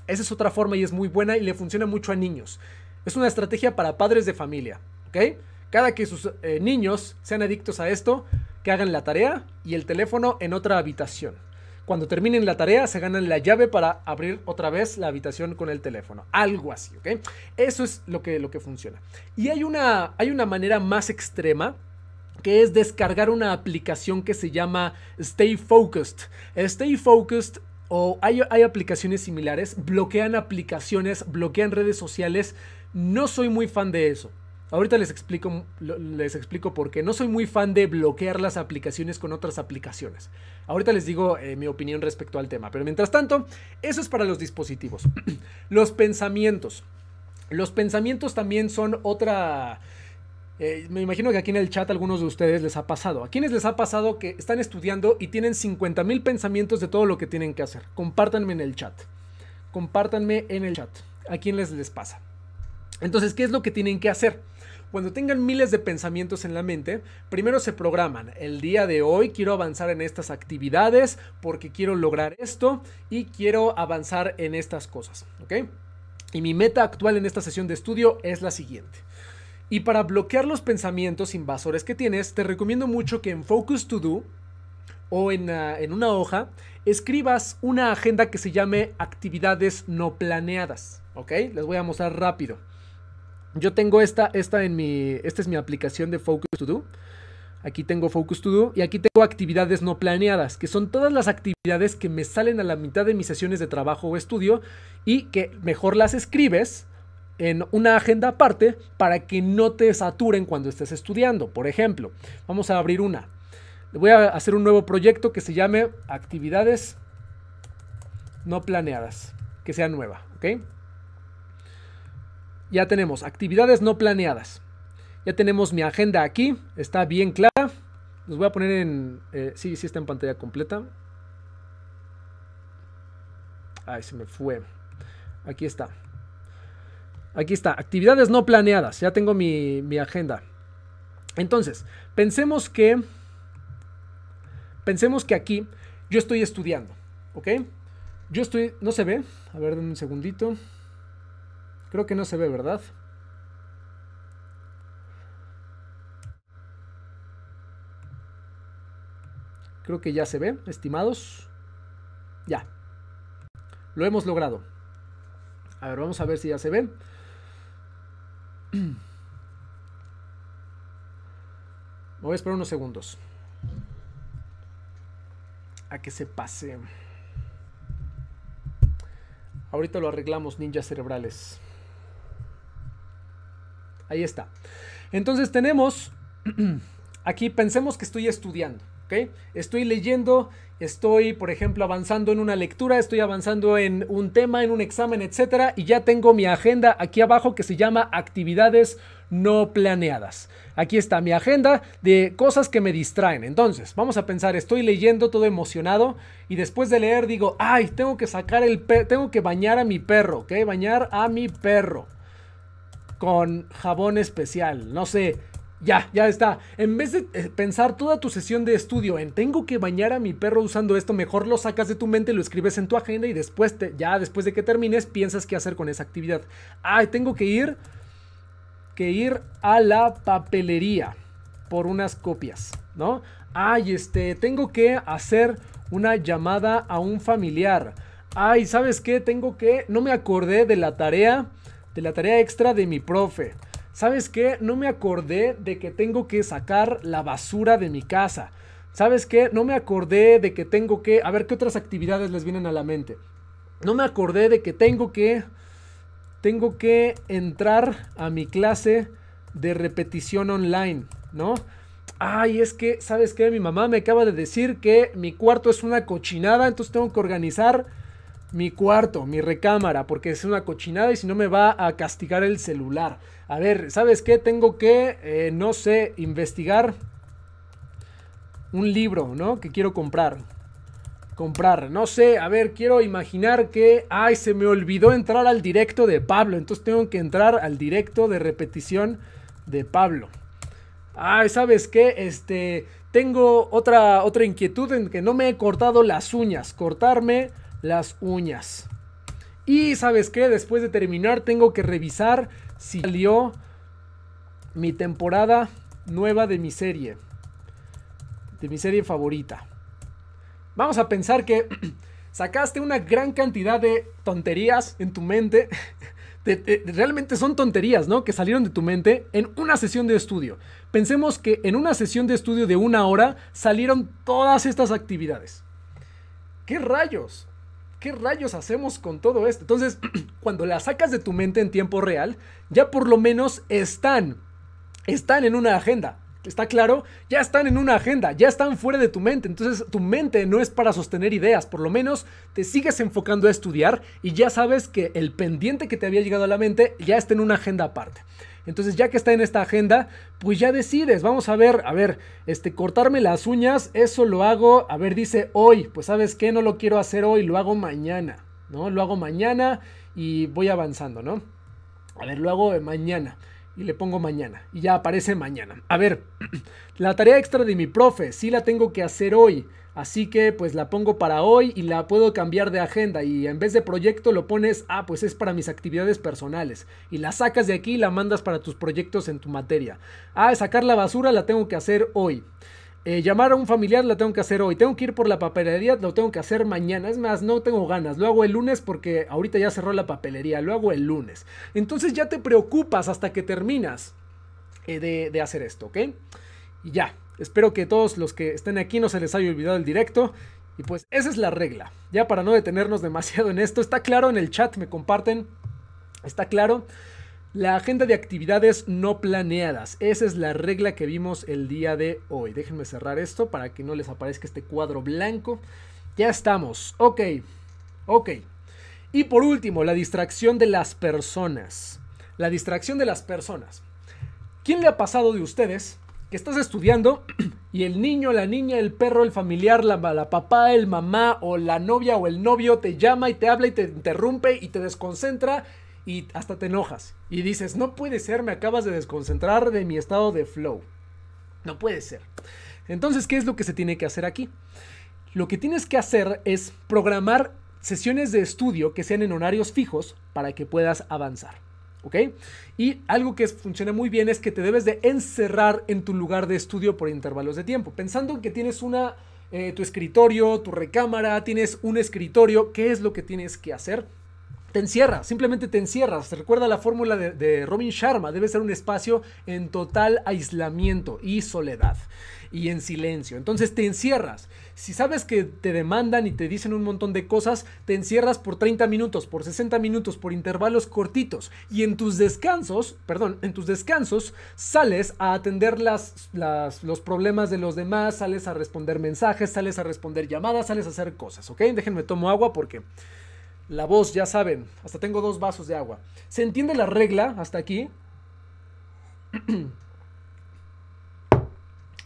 Esa es otra forma y es muy buena y le funciona mucho a niños. Es una estrategia para padres de familia, Cada que sus eh, niños sean adictos a esto, que hagan la tarea y el teléfono en otra habitación. Cuando terminen la tarea, se ganan la llave para abrir otra vez la habitación con el teléfono. Algo así, ¿ok? Eso es lo que, lo que funciona. Y hay una, hay una manera más extrema que es descargar una aplicación que se llama Stay Focused. Stay Focused o hay, aplicaciones similares, bloquean aplicaciones, bloquean redes sociales. No soy muy fan de eso. Ahorita les explico, les explico por qué. No soy muy fan de bloquear las aplicaciones con otras aplicaciones. Ahorita les digo eh, mi opinión respecto al tema. Pero mientras tanto, eso es para los dispositivos. (clears throat) los pensamientos. Los pensamientos también son otra... Eh, me imagino que aquí en el chat algunos de ustedes les ha pasado. ¿A quiénes les ha pasado que están estudiando y tienen 50 mil pensamientos de todo lo que tienen que hacer? Compártanme en el chat. Compártanme en el chat. ¿A quién les, les pasa? Entonces, ¿qué es lo que tienen que hacer? Cuando tengan miles de pensamientos en la mente, primero se programan. El día de hoy quiero avanzar en estas actividades porque quiero lograr esto y quiero avanzar en estas cosas, ¿ok? Y mi meta actual en esta sesión de estudio es la siguiente. Y para bloquear los pensamientos invasores que tienes, te recomiendo mucho que en Focus To Do o ah, en, una hoja escribas una agenda que se llame actividades no planeadas. ¿Ok? Les voy a mostrar rápido. Yo tengo esta, esta en mi, esta es mi aplicación de Focus To Do. Aquí tengo Focus To Do y aquí tengo actividades no planeadas, que son todas las actividades que me salen a la mitad de mis sesiones de trabajo o estudio y que mejor las escribes en una agenda aparte para que no te saturen cuando estés estudiando. Por ejemplo, vamos a abrir una. Voy a hacer un nuevo proyecto que se llame Actividades no planeadas, que sea nueva, ¿ok? Ya tenemos actividades no planeadas. Ya tenemos mi agenda aquí, está bien clara. Los voy a poner en... Eh, sí, sí está en pantalla completa. Ay, se me fue. Aquí está. Aquí está, actividades no planeadas. Ya tengo mi, agenda. Entonces, pensemos que... Pensemos que aquí yo estoy estudiando, ¿ok? Yo estoy... ¿No se ve? A ver, un segundito. Creo que no se ve, ¿verdad? Creo que ya se ve, estimados. Ya. Lo hemos logrado. A ver, vamos a ver si ya se ve voy a esperar unos segundos. A que se pase. Ahorita lo arreglamos, ninjas cerebrales. Ahí está. Entonces tenemos... (clears throat) Aquí pensemos que estoy estudiando, ¿ok? Estoy leyendo estoy, por ejemplo, avanzando en una lectura, estoy avanzando en un tema, en un examen, etcétera, y ya tengo mi agenda aquí abajo que se llama actividades no planeadas. Aquí está mi agenda de cosas que me distraen. Entonces, vamos a pensar, estoy leyendo todo emocionado y después de leer digo, "Ay, tengo que sacar el tengo que bañar a mi perro", ¿ok? Bañar a mi perro con jabón especial, no sé, ya, ya está. En vez de eh, pensar toda tu sesión de estudio en tengo que bañar a mi perro usando esto, mejor lo sacas de tu mente, lo escribes en tu agenda y después, te, ya después de que termines, piensas qué hacer con esa actividad. Ay, tengo que ir, que ir a la papelería por unas copias, ¿no? Ay, este, tengo que hacer una llamada a un familiar. Ay, ¿sabes qué? Tengo que, no me acordé de la tarea, de la tarea extra de mi profe. ¿Sabes qué? No me acordé de que tengo que sacar la basura de mi casa. ¿Sabes qué? No me acordé de que tengo que... A ver, ¿qué otras actividades les vienen a la mente? No me acordé de que tengo que... Tengo que entrar a mi clase de repetición online, ¿no? Ay, es que, ¿sabes qué? Mi mamá me acaba de decir que mi cuarto es una cochinada, entonces tengo que organizar mi cuarto, mi recámara, porque es una cochinada y si no me va a castigar el celular. A ver, ¿sabes qué? Tengo que, eh, no sé, investigar un libro, ¿no? Que quiero comprar. Comprar, no sé, a ver, quiero imaginar que, ay, se me olvidó entrar al directo de Pablo, entonces tengo que entrar al directo de repetición de Pablo. Ay, ¿sabes qué? Este, tengo otra, otra inquietud en que no me he cortado las uñas, cortarme las uñas. Y sabes qué, después de terminar tengo que revisar si salió mi temporada nueva de mi serie, de mi serie favorita. Vamos a pensar que (clears throat) sacaste una gran cantidad de tonterías en tu mente. (laughs) realmente son tonterías, ¿no? Que salieron de tu mente en una sesión de estudio. Pensemos que en una sesión de estudio de una hora salieron todas estas actividades. ¿Qué rayos? ¿qué rayos hacemos con todo esto? Entonces, (clears throat) cuando las sacas de tu mente en tiempo real, ya por lo menos están, están en una agenda. ¿Está claro? Ya están en una agenda, ya están fuera de tu mente. Entonces tu mente no es para sostener ideas, por lo menos te sigues enfocando a estudiar y ya sabes que el pendiente que te había llegado a la mente ya está en una agenda aparte. Entonces, ya que está en esta agenda, pues ya decides. Vamos a ver, a ver, este, cortarme las uñas, eso lo hago. A ver, dice hoy. Pues, ¿sabes qué? No lo quiero hacer hoy, lo hago mañana, ¿no? Lo hago mañana y voy avanzando, ¿no? A ver, lo hago mañana y le pongo mañana y ya aparece mañana. A ver, (clears throat) la tarea extra de mi profe, sí la tengo que hacer hoy. Así que pues la pongo para hoy y la puedo cambiar de agenda y en vez de proyecto lo pones, ah, pues es para mis actividades personales. Y la sacas de aquí y la mandas para tus proyectos en tu materia. Ah, sacar la basura la tengo que hacer hoy. Eh, llamar a un familiar la tengo que hacer hoy. Tengo que ir por la papelería, lo tengo que hacer mañana. Es más, no tengo ganas. Lo hago el lunes porque ahorita ya cerró la papelería. Lo hago el lunes. Entonces ya te preocupas hasta que terminas eh, de, de hacer esto, ¿ok? Y ya, Espero que todos los que estén aquí no se les haya olvidado el directo. Y pues esa es la regla. Ya para no detenernos (laughs) demasiado en esto, está claro en el chat, me comparten. Está claro. La agenda de actividades no planeadas. Esa es la regla que vimos el día de hoy. Déjenme cerrar esto para que no les aparezca este cuadro blanco. Ya estamos. Ok. Ok. Y por último, la distracción de las personas. La distracción de las personas. ¿Quién le ha pasado de ustedes que estás estudiando (clears throat) y el niño, la niña, el perro, el familiar, la, la, papá, el mamá o la novia o el novio te llama y te habla y te interrumpe y te desconcentra y hasta te enojas. Y dices, no puede ser, me acabas de desconcentrar de mi estado de flow. No puede ser. Entonces, ¿qué es lo que se tiene que hacer aquí? Lo que tienes que hacer es programar sesiones de estudio que sean en horarios fijos para que puedas avanzar. ¿ok? Y algo que funciona muy bien es que te debes de encerrar en tu lugar de estudio por intervalos de tiempo, pensando que tienes una, eh, tu escritorio, tu recámara, tienes un escritorio, ¿qué es lo que tienes que hacer? Te encierras, simplemente te encierras. Recuerda la fórmula de, de, Robin Sharma, debe ser un espacio en total aislamiento y soledad y en silencio. Entonces te encierras si sabes que te demandan y te dicen un montón de cosas, te encierras por 30 minutos, por 60 minutos, por intervalos cortitos y en tus descansos, perdón, en tus descansos sales a atender las, los problemas de los demás, sales a responder mensajes, sales a responder llamadas, sales a hacer cosas, ¿ok? Déjenme tomo agua porque la voz, ya saben, hasta tengo dos vasos de agua. ¿Se entiende la regla hasta aquí? (clears throat)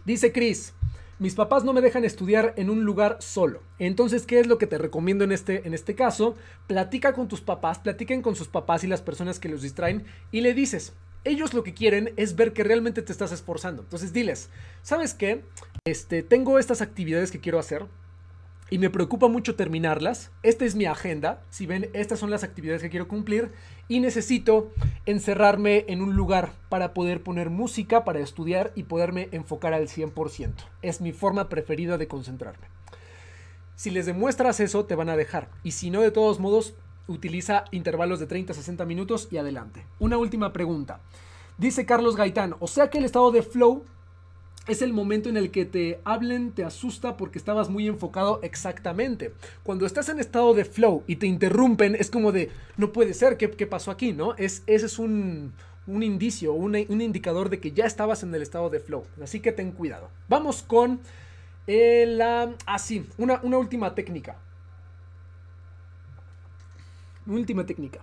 Dice Chris, mis papás no me dejan estudiar en un lugar solo. Entonces, ¿qué es lo que te recomiendo en este, en este caso? Platica con tus papás, platiquen con sus papás y las personas que los distraen y le dices, ellos lo que quieren es ver que realmente te estás esforzando. Entonces diles, ¿sabes qué? Este, tengo estas actividades que quiero hacer y me preocupa mucho terminarlas. Esta es mi agenda. Si ven, estas son las actividades que quiero cumplir y necesito encerrarme en un lugar para poder poner música, para estudiar y poderme enfocar al 100%. Es mi forma preferida de concentrarme. Si les demuestras eso, te van a dejar. Y si no, de todos modos, utiliza intervalos de 30 60 minutos y adelante. Una última pregunta. Dice Carlos Gaitán, o sea que el estado de flow es el momento en el que te hablen, te asusta porque estabas muy enfocado exactamente. Cuando estás en estado de flow y te interrumpen, es como de, no puede ser, ¿qué, qué pasó aquí? ¿No? Es, ese es un, indicio, un, un, indicador de que ya estabas en el estado de flow. Así que ten cuidado. Vamos con eh, la... así ah, una, última técnica. Última técnica.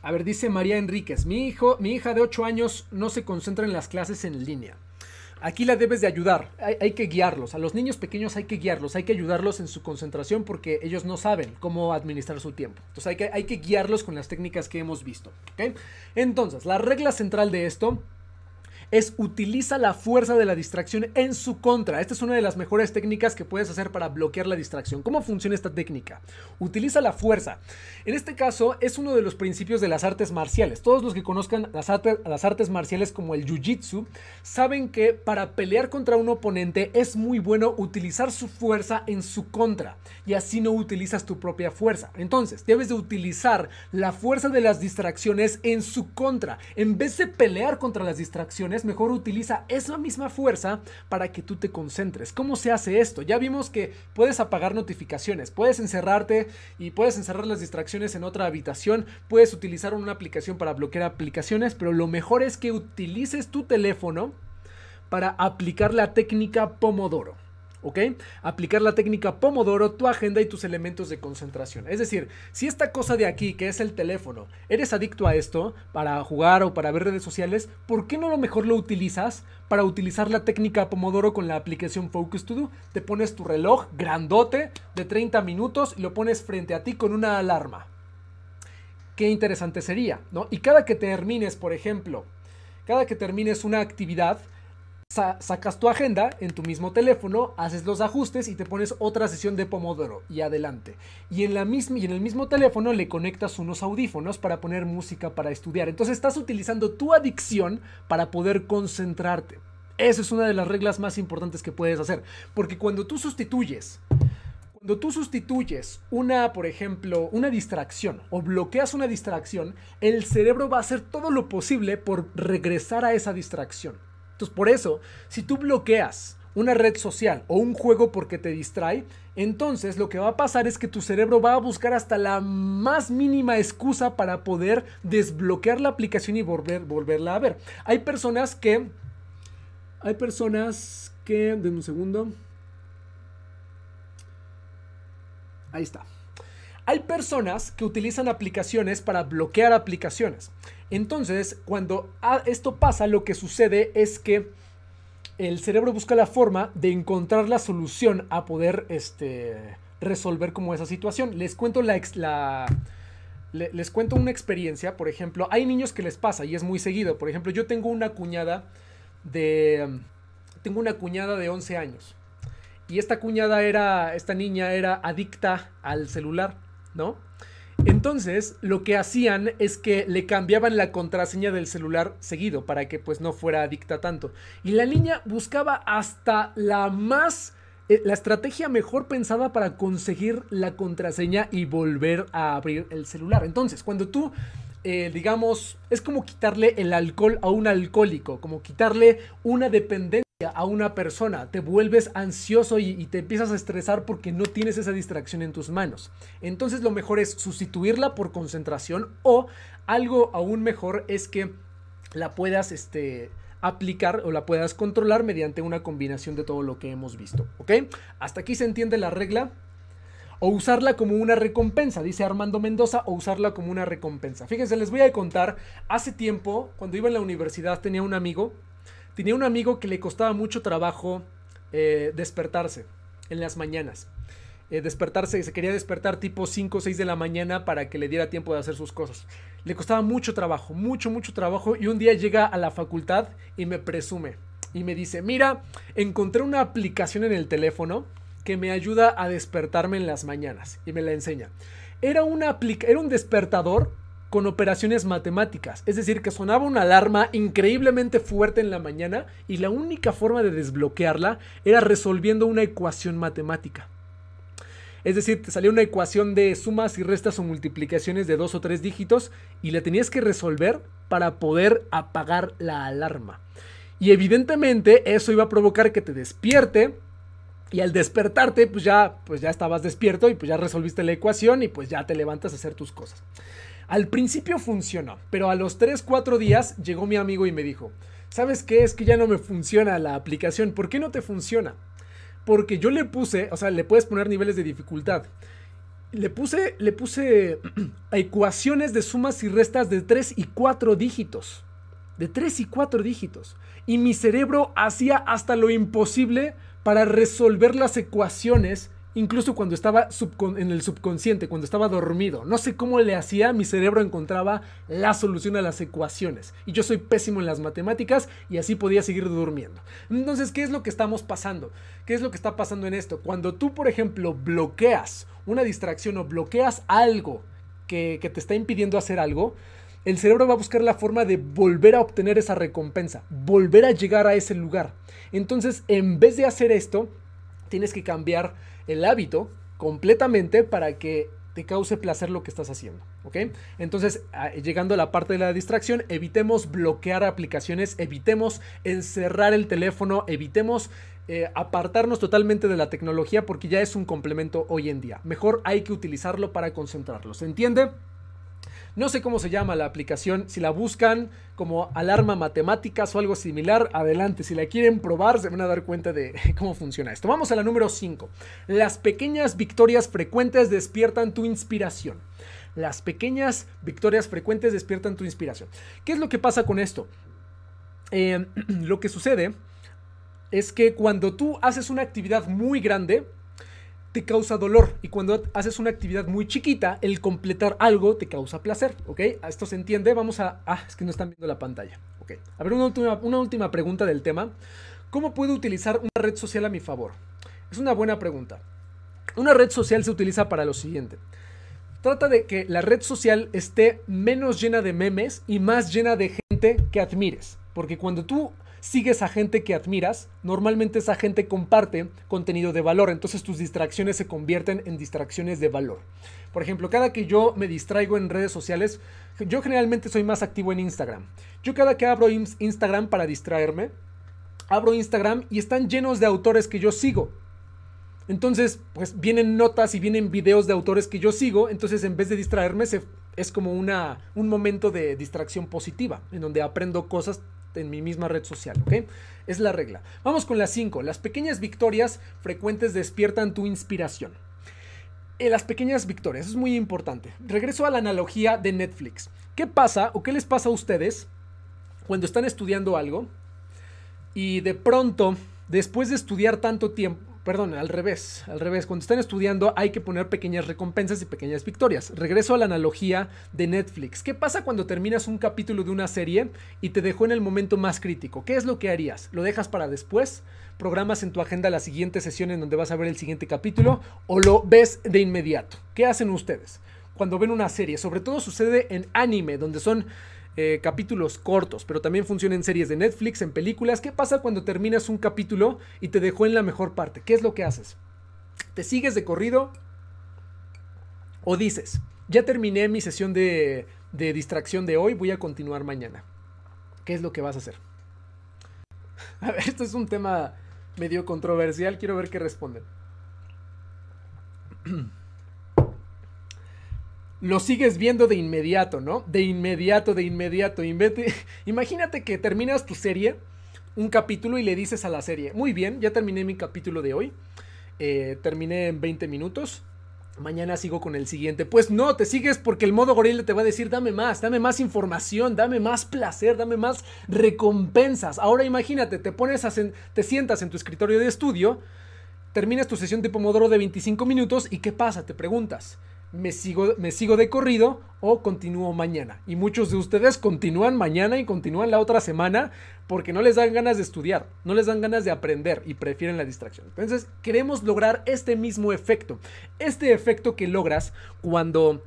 A ver, dice María Enríquez, mi hijo, mi hija de 8 años no se concentra en las clases en línea. Aquí la debes de ayudar, hay, que guiarlos, a los niños pequeños hay que guiarlos, hay que ayudarlos en su concentración porque ellos no saben cómo administrar su tiempo. Entonces hay que, guiarlos con las técnicas que hemos visto. Entonces, la regla central de esto es utiliza la fuerza de la distracción en su contra. Esta es una de las mejores técnicas que puedes hacer para bloquear la distracción. ¿Cómo funciona esta técnica? Utiliza la fuerza. En este caso es uno de los principios de las artes marciales. Todos los que conozcan las, artes, marciales como el Jiu-Jitsu saben que para pelear contra un oponente es muy bueno utilizar su fuerza en su contra y así no utilizas tu propia fuerza. Entonces, debes de utilizar la fuerza de las distracciones en su contra. En vez de pelear contra las distracciones, mejor utiliza esa misma fuerza para que tú te concentres. ¿Cómo se hace esto? Ya vimos que puedes apagar notificaciones, puedes encerrarte y puedes encerrar las distracciones en otra habitación, puedes utilizar una aplicación para bloquear aplicaciones, pero lo mejor es que utilices tu teléfono para aplicar la técnica Pomodoro. ¿ok? Aplicar la técnica Pomodoro, tu agenda y tus elementos de concentración. Es decir, si esta cosa de aquí, que es el teléfono, eres adicto a esto para jugar o para ver redes sociales, ¿por qué no lo mejor lo utilizas para utilizar la técnica Pomodoro con la aplicación Focus To Do? Te pones tu reloj grandote de 30 minutos y lo pones frente a ti con una alarma. Qué interesante sería, ¿no? Y cada que termines, por ejemplo, cada que termines una actividad, sacas tu agenda en tu mismo teléfono, haces los ajustes y te pones otra sesión de Pomodoro y adelante. Y en, la misma, y en el mismo teléfono le conectas unos audífonos para poner música para estudiar. Entonces estás utilizando tu adicción para poder concentrarte. Esa es una de las reglas más importantes que puedes hacer. Porque cuando tú sustituyes cuando tú sustituyes una, por ejemplo, una distracción o bloqueas una distracción, el cerebro va a hacer todo lo posible por regresar a esa distracción. Entonces, por eso, si tú bloqueas una red social o un juego porque te distrae, entonces lo que va a pasar es que tu cerebro va a buscar hasta la más mínima excusa para poder desbloquear la aplicación y volver, volverla a ver. Hay personas que... Hay personas que... Denme un segundo. Ahí está. Hay personas que utilizan aplicaciones para bloquear aplicaciones. Entonces, cuando ah, esto pasa, lo que sucede es que el cerebro busca la forma de encontrar la solución a poder este, resolver como esa situación. Les cuento la, les cuento una experiencia, por ejemplo, hay niños que les pasa y es muy seguido. Por ejemplo, yo tengo una cuñada de tengo una cuñada de 11 años. Y esta cuñada era esta niña era adicta al celular. ¿no? Entonces, lo que hacían es que le cambiaban la contraseña del celular seguido para que pues no fuera adicta tanto. Y la niña buscaba hasta la más eh, la estrategia mejor pensada para conseguir la contraseña y volver a abrir el celular. Entonces, cuando tú eh, digamos, es como quitarle el alcohol a un alcohólico, como quitarle una dependencia a una persona, te vuelves ansioso y, te empiezas a estresar porque no tienes esa distracción en tus manos. Entonces lo mejor es sustituirla por concentración o algo aún mejor es que la puedas este, aplicar o la puedas controlar mediante una combinación de todo lo que hemos visto. ¿Ok? Hasta aquí se entiende la regla o usarla como una recompensa, dice Armando Mendoza, o usarla como una recompensa. Fíjense, les voy a contar, hace tiempo, cuando iba en la universidad, tenía un amigo tenía un amigo que le costaba mucho trabajo eh, despertarse en las mañanas. Eh, despertarse, se quería despertar tipo 5 o 6 de la mañana para que le diera tiempo de hacer sus cosas. Le costaba mucho trabajo, mucho, mucho trabajo y un día llega a la facultad y me presume y me dice, mira, encontré una aplicación en el teléfono que me ayuda a despertarme en las mañanas y me la enseña. Era, una era un despertador con operaciones matemáticas. Es decir, que sonaba una alarma increíblemente fuerte en la mañana y la única forma de desbloquearla era resolviendo una ecuación matemática. Es decir, te salía una ecuación de sumas y restas o multiplicaciones de dos o tres dígitos y la tenías que resolver para poder apagar la alarma. Y evidentemente eso iba a provocar que te despierte y al despertarte pues ya, pues ya estabas despierto y pues ya resolviste la ecuación y pues ya te levantas a hacer tus cosas. Al principio funcionó, pero a los 3-4 días llegó mi amigo y me dijo, ¿sabes qué? Es que ya no me funciona la aplicación, ¿por qué no te funciona? Porque yo le puse, o sea, le puedes poner niveles de dificultad. Le puse, le puse (clears throat) ecuaciones de sumas y restas de 3 y 4 dígitos. De 3 y 4 dígitos. Y mi cerebro hacía hasta lo imposible para resolver las ecuaciones incluso cuando estaba en el subconsciente, cuando estaba dormido. No sé cómo le hacía, mi cerebro encontraba la solución a las ecuaciones. Y yo soy pésimo en las matemáticas y así podía seguir durmiendo. Entonces, ¿qué es lo que estamos pasando? ¿Qué es lo que está pasando en esto? Cuando tú, por ejemplo, bloqueas una distracción o bloqueas algo que, te está impidiendo hacer algo, el cerebro va a buscar la forma de volver a obtener esa recompensa, volver a llegar a ese lugar. Entonces, en vez de hacer esto, tienes que cambiar el hábito completamente para que te cause placer lo que estás haciendo. ¿Ok? Entonces, llegando a la parte de la distracción, evitemos bloquear aplicaciones, evitemos encerrar el teléfono, evitemos eh, apartarnos totalmente de la tecnología porque ya es un complemento hoy en día. Mejor hay que utilizarlo para concentrarlo. ¿Se entiende? No sé cómo se llama la aplicación. Si la buscan como alarma matemáticas o algo similar, adelante. Si la quieren probar, se van a dar cuenta de (laughs) cómo funciona esto. Vamos a la número 5. Las pequeñas victorias frecuentes despiertan tu inspiración. Las pequeñas victorias frecuentes despiertan tu inspiración. ¿Qué es lo que pasa con esto? Eh, (clears throat) lo que sucede es que cuando tú haces una actividad muy grande, te causa dolor y cuando haces una actividad muy chiquita, el completar algo te causa placer, ¿ok? Esto se entiende, vamos a... Ah, es que no están viendo la pantalla, ¿ok? A ver, una última, una última pregunta del tema. ¿Cómo puedo utilizar una red social a mi favor? Es una buena pregunta. Una red social se utiliza para lo siguiente. Trata de que la red social esté menos llena de memes y más llena de gente que admires. Porque cuando tú sigues a gente que admiras, normalmente esa gente comparte contenido de valor, entonces tus distracciones se convierten en distracciones de valor. Por ejemplo, cada que yo me distraigo en redes sociales, yo generalmente soy más activo en Instagram. Yo cada que abro Instagram para distraerme, abro Instagram y están llenos de autores que yo sigo. Entonces, pues vienen notas y vienen videos de autores que yo sigo, entonces en vez de distraerme se, es como una, un momento de distracción positiva, en donde aprendo cosas en mi misma red social, ¿ok? Es la regla. Vamos con las 5. Las pequeñas victorias frecuentes despiertan tu inspiración. En eh, las pequeñas victorias, es muy importante. Regreso a la analogía de Netflix. ¿Qué pasa o qué les pasa a ustedes cuando están estudiando algo y de pronto, después de estudiar tanto tiempo, Perdón, al revés, al revés. Cuando están estudiando hay que poner pequeñas recompensas y pequeñas victorias. Regreso a la analogía de Netflix. ¿Qué pasa cuando terminas un capítulo de una serie y te dejó en el momento más crítico? ¿Qué es lo que harías? ¿Lo dejas para después? ¿Programas en tu agenda la siguiente sesión en donde vas a ver el siguiente capítulo? ¿O lo ves de inmediato? ¿Qué hacen ustedes? cuando ven una serie. Sobre todo sucede en anime, donde son eh, capítulos cortos, pero también funciona en series de Netflix, en películas. ¿Qué pasa cuando terminas un capítulo y te dejó en la mejor parte? ¿Qué es lo que haces? ¿Te sigues de corrido? ¿O dices, ya terminé mi sesión de, de distracción de hoy, voy a continuar mañana? ¿Qué es lo que vas a hacer? (laughs) A ver, esto es un tema medio controversial, quiero ver qué responden. (clears throat) lo sigues viendo de inmediato, ¿no? De inmediato, de inmediato. (laughs) Imagínate que terminas tu serie, un capítulo, y le dices a la serie, muy bien, ya terminé mi capítulo de hoy. Eh, terminé en 20 minutos. Mañana sigo con el siguiente. Pues no, te sigues porque el modo gorila te va a decir, dame más, dame más información, dame más placer, dame más recompensas. Ahora imagínate, te pones a te sientas en tu escritorio de estudio, terminas tu sesión de pomodoro de 25 minutos y ¿qué pasa? Te preguntas me sigo, me sigo de corrido o continúo mañana. Y muchos de ustedes continúan mañana y continúan la otra semana porque no les dan ganas de estudiar, no les dan ganas de aprender y prefieren la distracción. Entonces queremos lograr este mismo efecto. Este efecto que logras cuando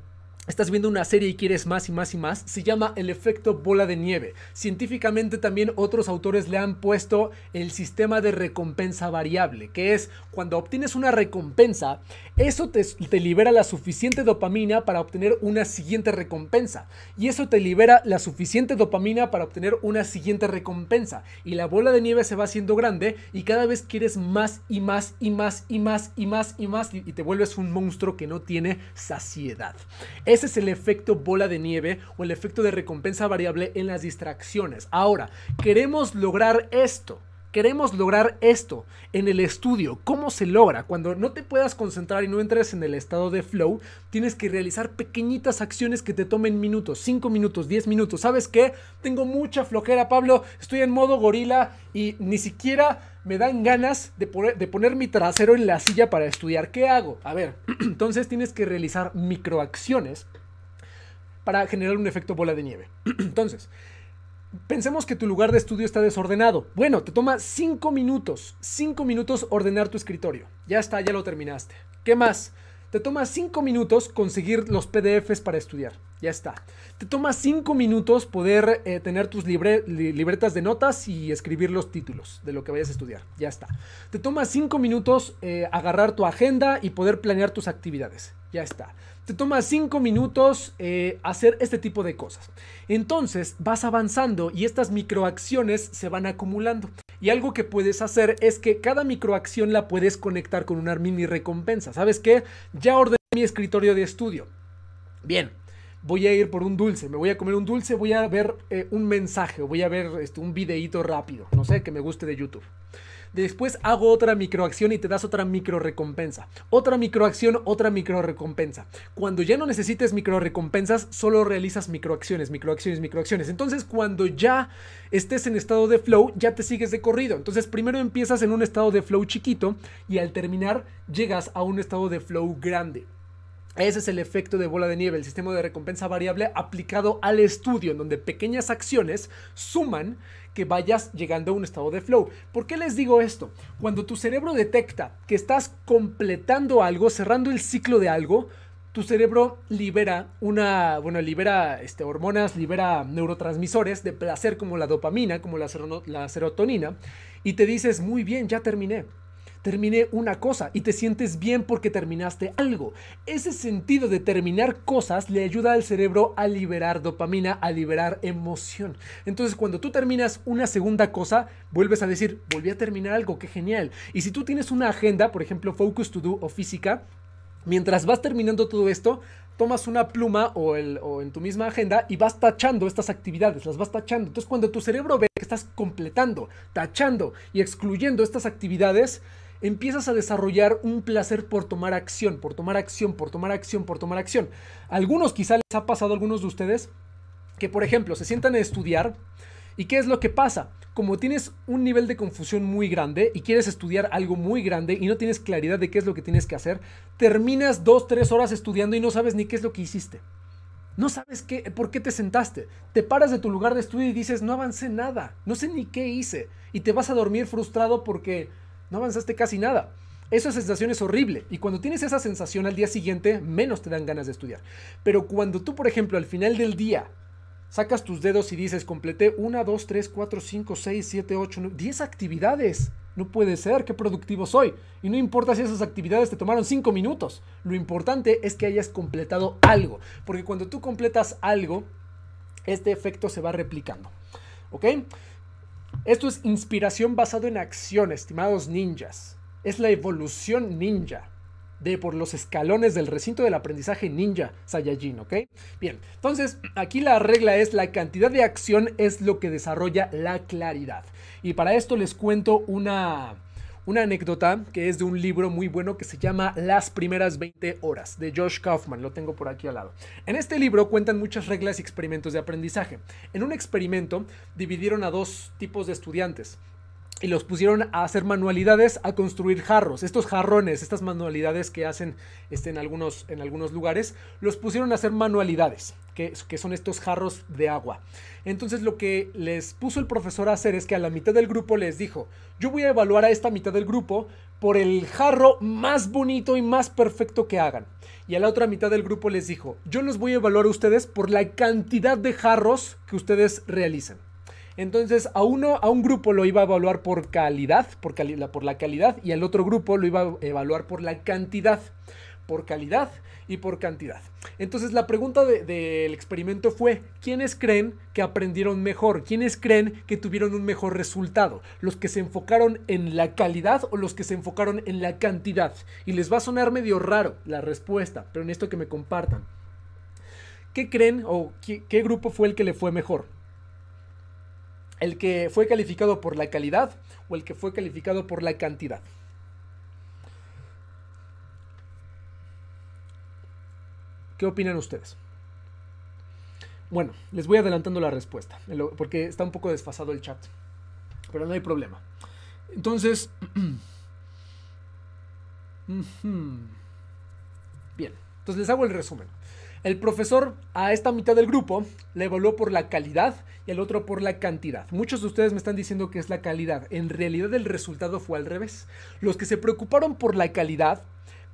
estás viendo una serie y quieres más y más y más, se llama el efecto bola de nieve. Científicamente también otros autores le han puesto el sistema de recompensa variable, que es cuando obtienes una recompensa, eso te, libera la suficiente dopamina para obtener una siguiente recompensa. Y eso te libera la suficiente dopamina para obtener una siguiente recompensa. Y la bola de nieve se va haciendo grande y cada vez quieres más y más y más y más y más y más y, te vuelves un monstruo que no tiene saciedad. Ese es el efecto bola de nieve o el efecto de recompensa variable en las distracciones. Ahora, queremos lograr esto. Queremos lograr esto en el estudio. ¿Cómo se logra? Cuando no te puedas concentrar y no entres en el estado de flow, tienes que realizar pequeñitas acciones que te tomen minutos, 5 minutos, 10 minutos. ¿Sabes qué? Tengo mucha flojera, Pablo. Estoy en modo gorila y ni siquiera me dan ganas de, poner, mi trasero en la silla para estudiar. ¿Qué hago? A ver, (clears throat) entonces tienes que realizar microacciones para generar un efecto bola de nieve. (clears throat) Entonces, pensemos que tu lugar de estudio está desordenado. Bueno, te toma 5 minutos, 5 minutos ordenar tu escritorio. Ya está, ya lo terminaste. ¿Qué más? Te toma 5 minutos conseguir los PDFs para estudiar. Ya está. Te toma 5 minutos poder eh, tener tus libretas de notas y escribir los títulos de lo que vayas a estudiar. Ya está. Te toma 5 minutos eh, agarrar tu agenda y poder planear tus actividades. Ya está. Te toma cinco minutos eh, hacer este tipo de cosas. Entonces vas avanzando y estas microacciones se van acumulando. Y algo que puedes hacer es que cada microacción la puedes conectar con una mini recompensa. ¿Sabes qué? Ya ordené mi escritorio de estudio. Bien, voy a ir por un dulce, me voy a comer un dulce, voy a ver eh, un mensaje, voy a ver este, un videíto rápido, no sé, que me guste de YouTube. Después hago otra microacción y te das otra microrecompensa. Otra microacción, otra microrecompensa. Cuando ya no necesites microrecompensas, solo realizas microacciones, microacciones, microacciones. Entonces, cuando ya estés en estado de flow, ya te sigues de corrido. Entonces, primero empiezas en un estado de flow chiquito y al terminar llegas a un estado de flow grande. Ese es el efecto de bola de nieve, el sistema de recompensa variable aplicado al estudio, en donde pequeñas acciones suman que vayas llegando a un estado de flow. ¿Por qué les digo esto? Cuando tu cerebro detecta que estás completando algo, cerrando el ciclo de algo, tu cerebro libera una, bueno, libera este, hormonas, libera neurotransmisores de placer como la dopamina, como la, la serotonina, y te dices, muy bien, ya terminé terminé una cosa y te sientes bien porque terminaste algo. Ese sentido de terminar cosas le ayuda al cerebro a liberar dopamina, a liberar emoción. Entonces cuando tú terminas una segunda cosa, vuelves a decir, volví a terminar algo, qué genial. Y si tú tienes una agenda, por ejemplo, Focus to Do o Física, Mientras vas terminando todo esto, tomas una pluma o, o, en tu misma agenda y vas tachando estas actividades, las vas tachando. Entonces cuando tu cerebro ve que estás completando, tachando y excluyendo estas actividades, empiezas a desarrollar un placer por tomar acción, por tomar acción, por tomar acción, por tomar acción. Algunos quizá les ha pasado a algunos de ustedes que, por ejemplo, se sientan a estudiar ¿Y qué es lo que pasa? Como tienes un nivel de confusión muy grande y quieres estudiar algo muy grande y no tienes claridad de qué es lo que tienes que hacer, terminas dos, tres horas estudiando y no sabes ni qué es lo que hiciste. No sabes qué, por qué te sentaste. Te paras de tu lugar de estudio y dices, no avancé nada, no sé ni qué hice. Y te vas a dormir frustrado porque no avanzaste casi nada. Esa sensación es horrible y cuando tienes esa sensación al día siguiente, menos te dan ganas de estudiar. Pero cuando tú, por ejemplo, al final del día sacas tus dedos y dices, completé 1, 2, 3, 4, 5, 6, 7, 8, 9, 10 actividades. No puede ser, qué productivo soy. Y no importa si esas actividades te tomaron 5 minutos. Lo importante es que hayas completado algo. Porque cuando tú completas algo, este efecto se va replicando. ¿Ok? Esto es inspiración basado en acción, estimados ninjas. Es la evolución ninja de por los escalones del recinto del aprendizaje ninja Saiyajin, ¿ok? Bien, entonces aquí la regla es la cantidad de acción es lo que desarrolla la claridad. Y para esto les cuento una una anécdota que es de un libro muy bueno que se llama Las primeras 20 horas de Josh Kaufman, lo tengo por aquí al lado. En este libro cuentan muchas reglas y experimentos de aprendizaje. En un experimento dividieron a dos tipos de estudiantes y los pusieron a hacer manualidades, a construir jarros. Estos jarrones, estas manualidades que hacen este, en, algunos, en, algunos, lugares, los pusieron a hacer manualidades, que, que, son estos jarros de agua. Entonces lo que les puso el profesor a hacer es que a la mitad del grupo les dijo, yo voy a evaluar a esta mitad del grupo por el jarro más bonito y más perfecto que hagan. Y a la otra mitad del grupo les dijo, yo los voy a evaluar a ustedes por la cantidad de jarros que ustedes realizan entonces a uno, a un grupo lo iba a evaluar por calidad, por, por la calidad, y al otro grupo lo iba a evaluar por la cantidad por calidad y por cantidad. Entonces la pregunta del experimento fue, ¿quiénes creen que aprendieron mejor? ¿Quiénes creen que tuvieron un mejor resultado? ¿Los que se enfocaron en la calidad o los que se enfocaron en la cantidad? Y les va a sonar medio raro la respuesta, pero necesito que me compartan. ¿Qué creen o qué grupo fue el que le fue mejor? el que fue calificado por la calidad o el que fue calificado por la cantidad. ¿Qué opinan ustedes? Bueno, les voy adelantando la respuesta, porque está un poco desfasado el chat, pero no hay problema. Entonces, (clears throat) bien, entonces les hago el resumen. El profesor a esta mitad del grupo le evaluó por la calidad el otro por la cantidad. Muchos de ustedes me están diciendo que es la calidad. En realidad el resultado fue al revés. Los que se preocuparon por la calidad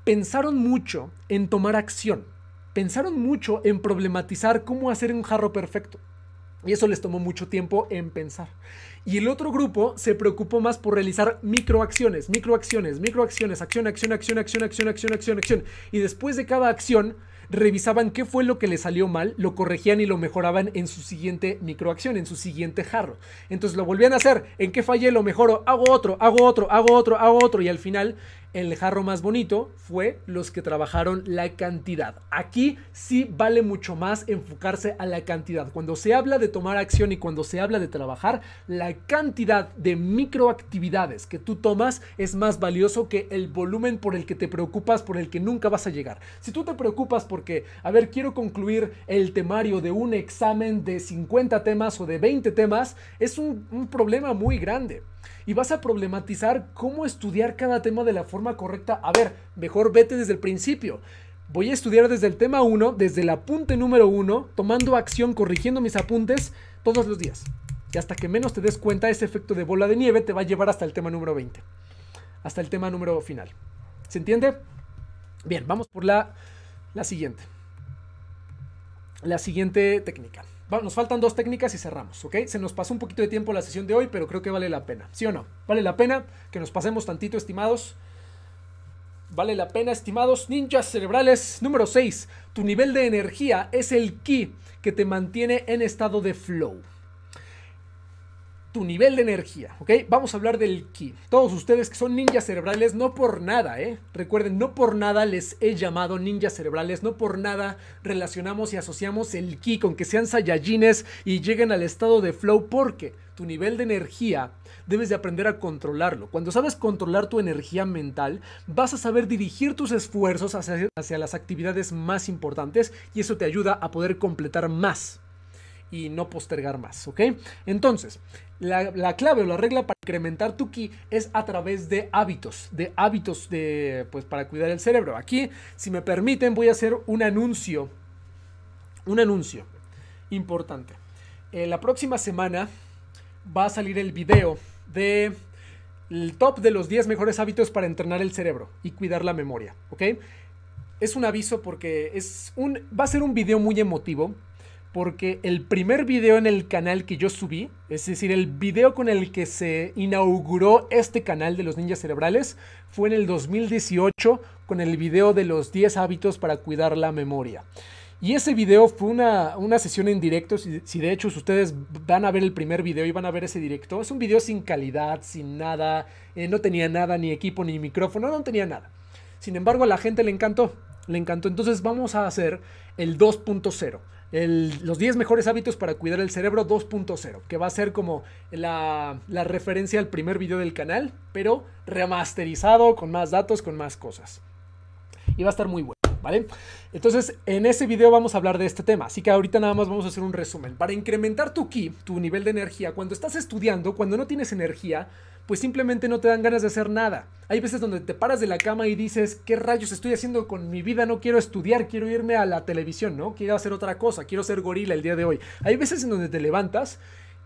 pensaron mucho en tomar acción. Pensaron mucho en problematizar cómo hacer un jarro perfecto. Y eso les tomó mucho tiempo en pensar. Y el otro grupo se preocupó más por realizar microacciones, microacciones, microacciones, acción, acción, acción, acción, acción, acción, acción, acción. Y después de cada acción, revisaban qué fue lo que le salió mal, lo corregían y lo mejoraban en su siguiente microacción, en su siguiente jarro. Entonces lo volvían a hacer, en qué fallé lo mejoro, hago otro, hago otro, hago otro, hago otro y al final el jarro más bonito fue los que trabajaron la cantidad. Aquí sí vale mucho más enfocarse a la cantidad. Cuando se habla de tomar acción y cuando se habla de trabajar, la cantidad de microactividades que tú tomas es más valioso que el volumen por el que te preocupas, por el que nunca vas a llegar. Si tú te preocupas porque, a ver, quiero concluir el temario de un examen de 50 temas o de 20 temas, es un, un problema muy grande y vas a problematizar cómo estudiar cada tema de la forma correcta. A ver, mejor vete desde el principio. Voy a estudiar desde el tema 1, desde el apunte número 1, tomando acción, corrigiendo mis apuntes todos los días. Y hasta que menos te des cuenta, ese efecto de bola de nieve te va a llevar hasta el tema número 20. Hasta el tema número final. ¿Se entiende? Bien, vamos por la, la siguiente. La siguiente técnica nos faltan dos técnicas y cerramos, ¿ok? Se nos pasó un poquito de tiempo la sesión de hoy, pero creo que vale la pena, ¿sí o no? Vale la pena que nos pasemos tantito, estimados. Vale la pena, estimados ninjas cerebrales. Número 6. Tu nivel de energía es el ki que te mantiene en estado de flow tu nivel de energía, ¿ok? Vamos a hablar del ki. Todos ustedes que son ninjas cerebrales, no por nada, ¿eh? Recuerden, no por nada les he llamado ninjas cerebrales, no por nada relacionamos y asociamos el ki con que sean saiyajines y lleguen al estado de flow porque tu nivel de energía, debes de aprender a controlarlo. Cuando sabes controlar tu energía mental, vas a saber dirigir tus esfuerzos hacia, hacia, las actividades más importantes y eso te ayuda a poder completar más y no postergar más, ¿ok? Entonces, la, clave o la regla para incrementar tu ki es a través de hábitos, de hábitos de, pues, para cuidar el cerebro. Aquí, si me permiten, voy a hacer un anuncio, un anuncio importante. la próxima semana va a salir el video de el top de los 10 mejores hábitos para entrenar el cerebro y cuidar la memoria, ¿ok? Es un aviso porque es un, va a ser un video muy emotivo porque el primer video en el canal que yo subí, es decir, el video con el que se inauguró este canal de los ninjas cerebrales, fue en el 2018 con el video de los 10 hábitos para cuidar la memoria. Y ese video fue una, una sesión en directo, si, de hecho ustedes van a ver el primer video y van a ver ese directo, es un video sin calidad, sin nada, eh, no tenía nada, ni equipo, ni micrófono, no tenía nada. Sin embargo, a la gente le encantó, le encantó. Entonces vamos a hacer el 2.0 los 10 mejores hábitos para cuidar el cerebro 2.0, que va a ser como la, la referencia al primer video del canal, pero remasterizado, con más datos, con más cosas. Y va a estar muy bueno. ¿Vale? Entonces, en ese video vamos a hablar de este tema, así que ahorita nada más vamos a hacer un resumen. Para incrementar tu ki, tu nivel de energía, cuando estás estudiando, cuando no tienes energía, pues simplemente no te dan ganas de hacer nada. Hay veces donde te paras de la cama y dices, ¿qué rayos estoy haciendo con mi vida? No quiero estudiar, quiero irme a la televisión, ¿no? Quiero hacer otra cosa, quiero ser gorila el día de hoy. Hay veces en donde te levantas,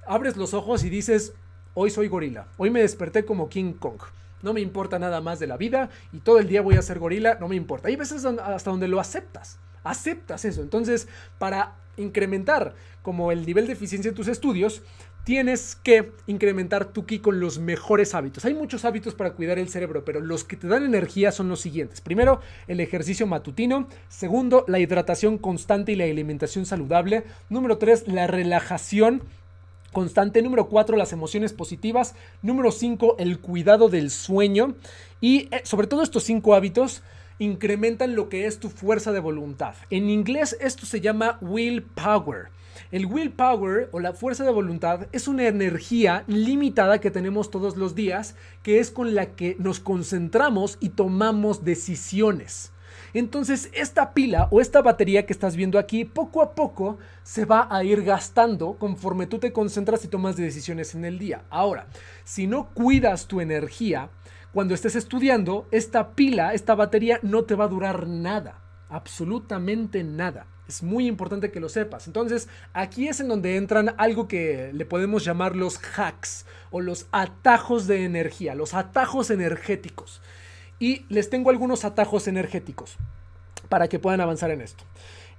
abres los ojos y dices, hoy soy gorila, hoy me desperté como King Kong. No me importa nada más de la vida y todo el día voy a ser gorila, no me importa. Hay veces hasta donde lo aceptas, aceptas eso. Entonces, para incrementar como el nivel de eficiencia en tus estudios, tienes que incrementar tu ki con los mejores hábitos. Hay muchos hábitos para cuidar el cerebro, pero los que te dan energía son los siguientes. Primero, el ejercicio matutino. Segundo, la hidratación constante y la alimentación saludable. Número tres, la relajación constante. Número cuatro, las emociones positivas. Número cinco, el cuidado del sueño. Y eh, sobre todo estos cinco hábitos incrementan lo que es tu fuerza de voluntad. En inglés esto se llama willpower. El willpower o la fuerza de voluntad es una energía limitada que tenemos todos los días, que es con la que nos concentramos y tomamos decisiones. Entonces esta pila o esta batería que estás viendo aquí poco a poco se va a ir gastando conforme tú te concentras y tomas decisiones en el día. Ahora, si no cuidas tu energía, cuando estés estudiando, esta pila, esta batería no te va a durar nada, absolutamente nada. Es muy importante que lo sepas. Entonces, aquí es en donde entran algo que le podemos llamar los hacks o los atajos de energía, los atajos energéticos. Y les tengo algunos atajos energéticos para que puedan avanzar en esto.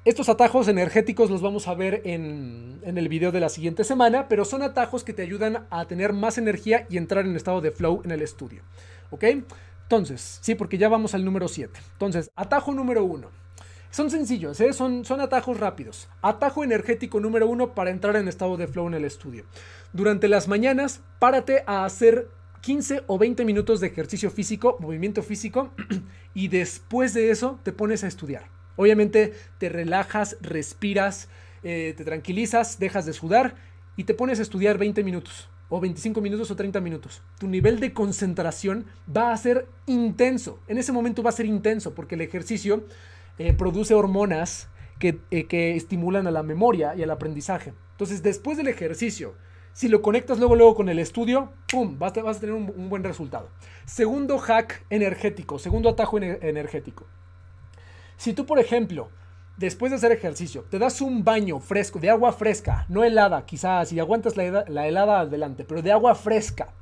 Estos atajos energéticos los vamos a ver en, el video de la siguiente semana, pero son atajos que te ayudan a tener más energía y entrar en estado de flow en el estudio. ¿Ok? Entonces, sí, porque ya vamos al número 7. Entonces, atajo número 1. Son sencillos, ¿eh? son, son atajos rápidos. Atajo energético número uno para entrar en estado de flow en el estudio. Durante las mañanas, párate a hacer 15 o 20 minutos de ejercicio físico, movimiento físico, (clears throat) y después de eso te pones a estudiar. Obviamente te relajas, respiras, eh, te tranquilizas, dejas de sudar y te pones a estudiar 20 minutos, o 25 minutos o 30 minutos. Tu nivel de concentración va a ser intenso. En ese momento va a ser intenso porque el ejercicio eh, produce hormonas eh, que, estimulan a la memoria y al aprendizaje. Entonces, después del ejercicio, si lo conectas luego, luego con el estudio, ¡pum! Vas, vas a tener un, buen resultado. Segundo hack energético, segundo atajo energético. Si tú, por ejemplo, después de hacer ejercicio, te das un baño fresco, de agua fresca, no helada, quizás, si aguantas la, la helada adelante, pero de agua fresca,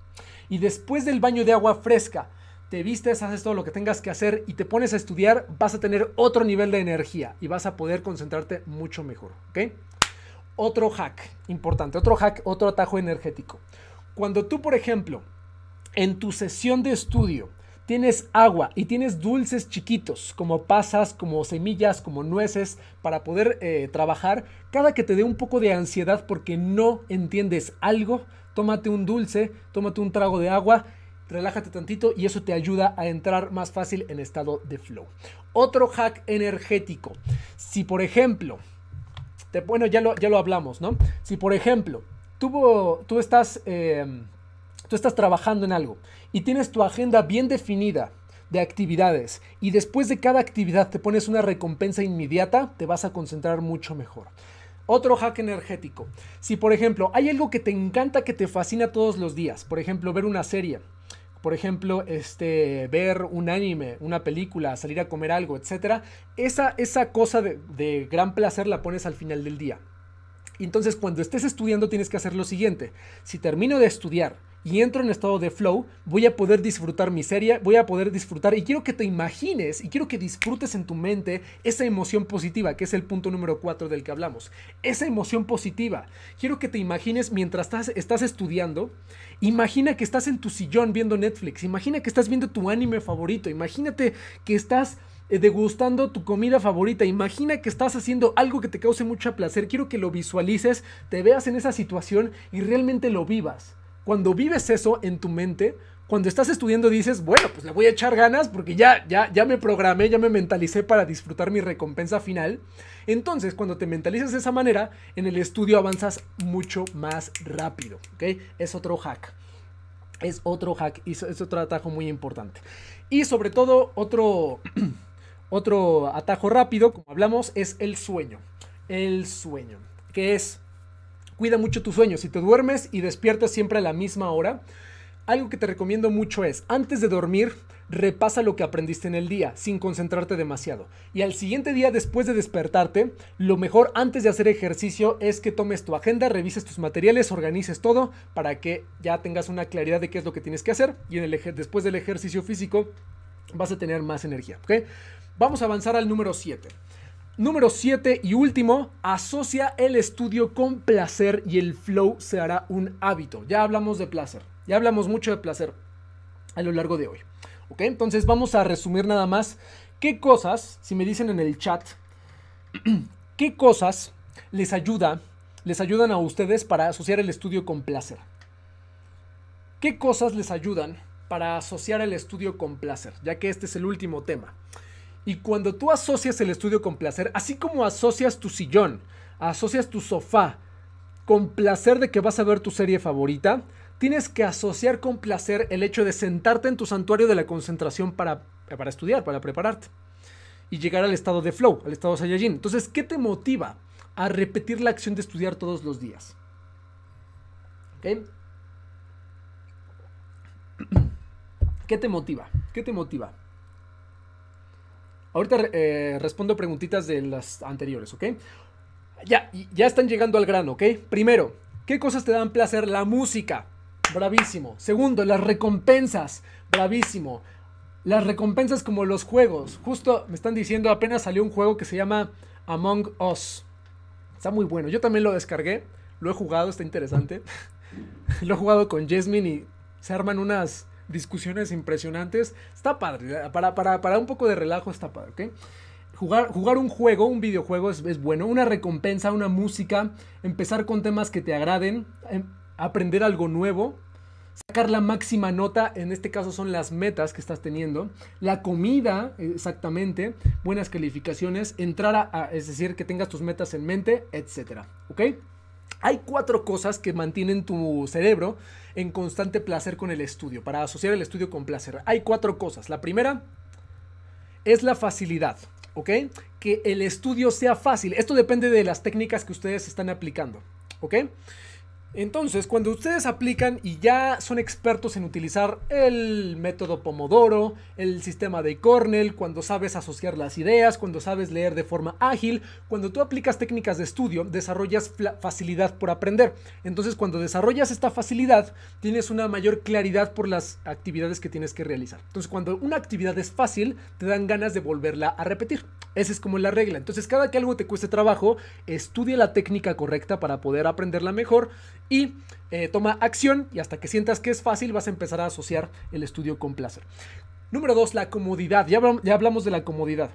y después del baño de agua fresca, te vistes, haces todo lo que tengas que hacer y te pones a estudiar, vas a tener otro nivel de energía y vas a poder concentrarte mucho mejor, ¿ok? Otro hack importante, otro hack, otro atajo energético. Cuando tú, por ejemplo, en tu sesión de estudio tienes agua y tienes dulces chiquitos, como pasas, como semillas, como nueces, para poder eh, trabajar, cada que te dé un poco de ansiedad porque no entiendes algo, tómate un dulce, tómate un trago de agua relájate tantito y eso te ayuda a entrar más fácil en estado de flow. Otro hack energético. Si por ejemplo, te, bueno, ya lo, ya lo hablamos, ¿no? Si por ejemplo, tú, tú estás, em, tú estás trabajando en algo y tienes tu agenda bien definida, de actividades y después de cada actividad te pones una recompensa inmediata, te vas a concentrar mucho mejor. Otro hack energético. Si por ejemplo hay algo que te encanta, que te fascina todos los días, por ejemplo ver una serie, por ejemplo, este, ver un anime, una película, salir a comer algo, etc. Esa, esa cosa de, de gran placer la pones al final del día. Entonces, cuando estés estudiando, tienes que hacer lo siguiente. Si termino de estudiar y entro en estado de flow, voy a poder disfrutar mi serie, voy a poder disfrutar y quiero que te imagines y quiero que disfrutes en tu mente esa emoción positiva, que es el punto número 4 del que hablamos. Esa emoción positiva. Quiero que te imagines mientras estás, estás estudiando, imagina que estás en tu sillón viendo Netflix, imagina que estás viendo tu anime favorito, imagínate que estás eh, degustando tu comida favorita. Imagina que estás haciendo algo que te cause mucho placer. Quiero que lo visualices, te veas en esa situación y realmente lo vivas cuando vives eso en tu mente, cuando estás estudiando dices, bueno, pues le voy a echar ganas porque ya, ya, ya me programé, ya me mentalicé para disfrutar mi recompensa final. Entonces, cuando te mentalizas de esa manera, en el estudio avanzas mucho más rápido, Es otro hack. Es otro hack y es otro atajo muy importante. Y sobre todo, otro, (clears throat) otro atajo rápido, como hablamos, es el sueño. El sueño, que es cuida mucho tus sueños. Si te duermes y despiertas siempre a la misma hora, algo que te recomiendo mucho es, antes de dormir, repasa lo que aprendiste en el día, sin concentrarte demasiado. Y al siguiente día, después de despertarte, lo mejor antes de hacer ejercicio es que tomes tu agenda, revises tus materiales, organices todo para que ya tengas una claridad de qué es lo que tienes que hacer. Y después del ejercicio físico, vas a tener más energía. Vamos a avanzar al número 7. Número 7 y último, asocia el estudio con placer y el flow se hará un hábito. Ya hablamos de placer, ya hablamos mucho de placer a lo largo de hoy. ¿Ok? Entonces vamos a resumir nada más qué cosas, si me dicen en el chat, (clears throat) qué cosas les ayuda, les ayudan a ustedes para asociar el estudio con placer. ¿Qué cosas les ayudan para asociar el estudio con placer? Ya que este es el último tema. Y cuando tú asocias el estudio con placer, así como asocias tu sillón, asocias tu sofá con placer de que vas a ver tu serie favorita, tienes que asociar con placer el hecho de sentarte en tu santuario de la concentración para, estudiar, para prepararte. Y llegar al estado de flow, al estado Saiyajin. Entonces, ¿qué te motiva a repetir la acción de estudiar todos los días? ¿Qué te motiva? ¿Qué te motiva? Ahorita eh, respondo preguntitas de las anteriores, ¿ok? Ya, ya están llegando al grano, ¿ok? Primero, ¿qué cosas te dan placer? La música, bravísimo. Segundo, las recompensas, bravísimo. Las recompensas como los juegos. Justo me están diciendo, apenas salió un juego que se llama Among Us. Está muy bueno. Yo también lo descargué, lo he jugado, está interesante. (laughs) lo he jugado con Jasmine y se arman unas discusiones impresionantes. Está padre, eh, para, para, un poco de relajo está padre, ¿ok? Jugar, jugar, un juego, un videojuego es, bueno, una recompensa, una música, empezar con temas que te agraden, em, aprender algo nuevo, sacar la máxima nota, en este caso son las metas que estás teniendo, la comida, exactamente, buenas calificaciones, entrar a, es decir, que tengas tus metas en mente, etc., ¿ok? Hay cuatro cosas que mantienen tu cerebro en constante placer con el estudio, para asociar el estudio con placer. Hay cuatro cosas. La primera es la facilidad, ¿ok? Que el estudio sea fácil. Esto depende de las técnicas que ustedes están aplicando, ¿ok? Entonces, cuando ustedes aplican y ya son expertos en utilizar el método Pomodoro, el sistema de Cornell, cuando sabes asociar las ideas, cuando sabes leer de forma ágil, cuando tú aplicas técnicas de estudio, desarrollas facilidad por aprender. Entonces, cuando desarrollas esta facilidad, tienes una mayor claridad por las actividades que tienes que realizar. Entonces, cuando una actividad es fácil, te dan ganas de volverla a repetir. Esa es como la regla. Entonces, cada que algo te cueste trabajo, estudia la técnica correcta para poder aprenderla mejor y eh, toma acción y hasta que sientas que es fácil vas a empezar a asociar el estudio con placer. Número dos, la comodidad. Ya, ya hablamos de la comodidad.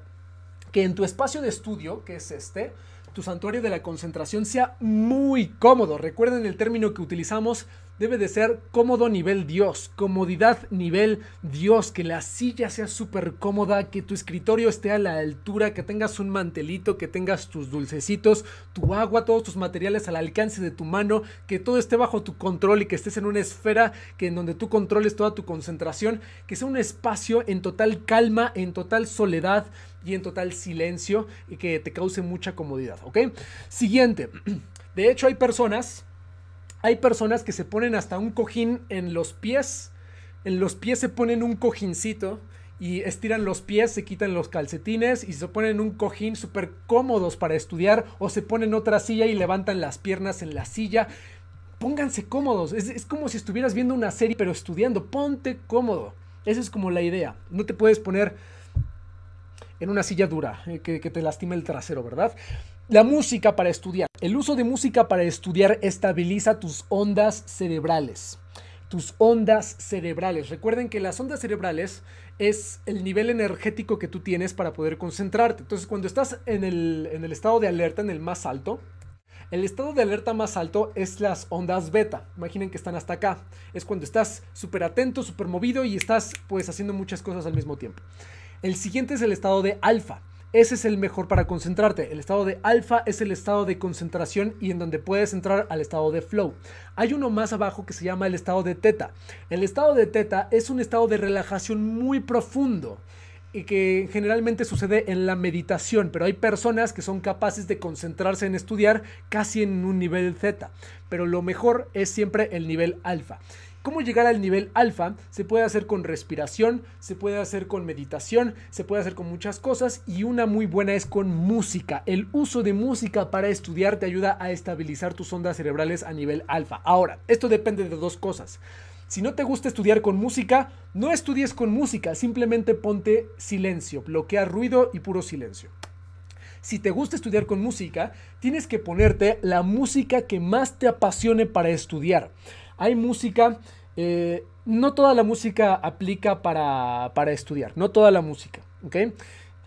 Que en tu espacio de estudio, que es este, tu santuario de la concentración sea muy cómodo. Recuerden el término que utilizamos debe de ser cómodo nivel Dios, comodidad nivel Dios, que la silla sea súper cómoda, que tu escritorio esté a la altura, que tengas un mantelito, que tengas tus dulcecitos, tu agua, todos tus materiales al alcance de tu mano, que todo esté bajo tu control y que estés en una esfera que en donde tú controles toda tu concentración, que sea un espacio en total calma, en total soledad y en total silencio y que te cause mucha comodidad, ¿ok? Siguiente, (clears throat) de hecho hay personas hay personas que se ponen hasta un cojín en los pies. En los pies se ponen un cojincito y estiran los pies, se quitan los calcetines y se ponen un cojín súper cómodos para estudiar o se ponen otra silla y levantan las piernas en la silla. Pónganse cómodos, es, como si estuvieras viendo una serie pero estudiando, ponte cómodo. Esa es como la idea, no te puedes poner en una silla dura eh, que, que te lastime el trasero, ¿verdad? La música para estudiar. El uso de música para estudiar estabiliza tus ondas cerebrales. Tus ondas cerebrales. Recuerden que las ondas cerebrales es el nivel energético que tú tienes para poder concentrarte. Entonces, cuando estás en el, estado de alerta, en el más alto, el estado de alerta más alto es las ondas beta. Imaginen que están hasta acá. Es cuando estás súper atento, súper movido y estás pues haciendo muchas cosas al mismo tiempo. El siguiente es el estado de alfa. Ese es el mejor para concentrarte. El estado de alfa es el estado de concentración y en donde puedes entrar al estado de flow. Hay uno más abajo que se llama el estado de teta. El estado de teta es un estado de relajación muy profundo y que generalmente sucede en la meditación, pero hay personas que son capaces de concentrarse en estudiar casi en un nivel zeta. pero lo mejor es siempre el nivel alfa. Cómo llegar al nivel alfa se puede hacer con respiración, se puede hacer con meditación, se puede hacer con muchas cosas y una muy buena es con música. El uso de música para estudiar te ayuda a estabilizar tus ondas cerebrales a nivel alfa. Ahora, esto depende de dos cosas. Si no te gusta estudiar con música, no estudies con música, simplemente ponte silencio, bloquea ruido y puro silencio. Si te gusta estudiar con música, tienes que ponerte la música que más te apasione para estudiar. Hay música. Eh, no toda la música aplica para, estudiar, no toda la música, ¿ok?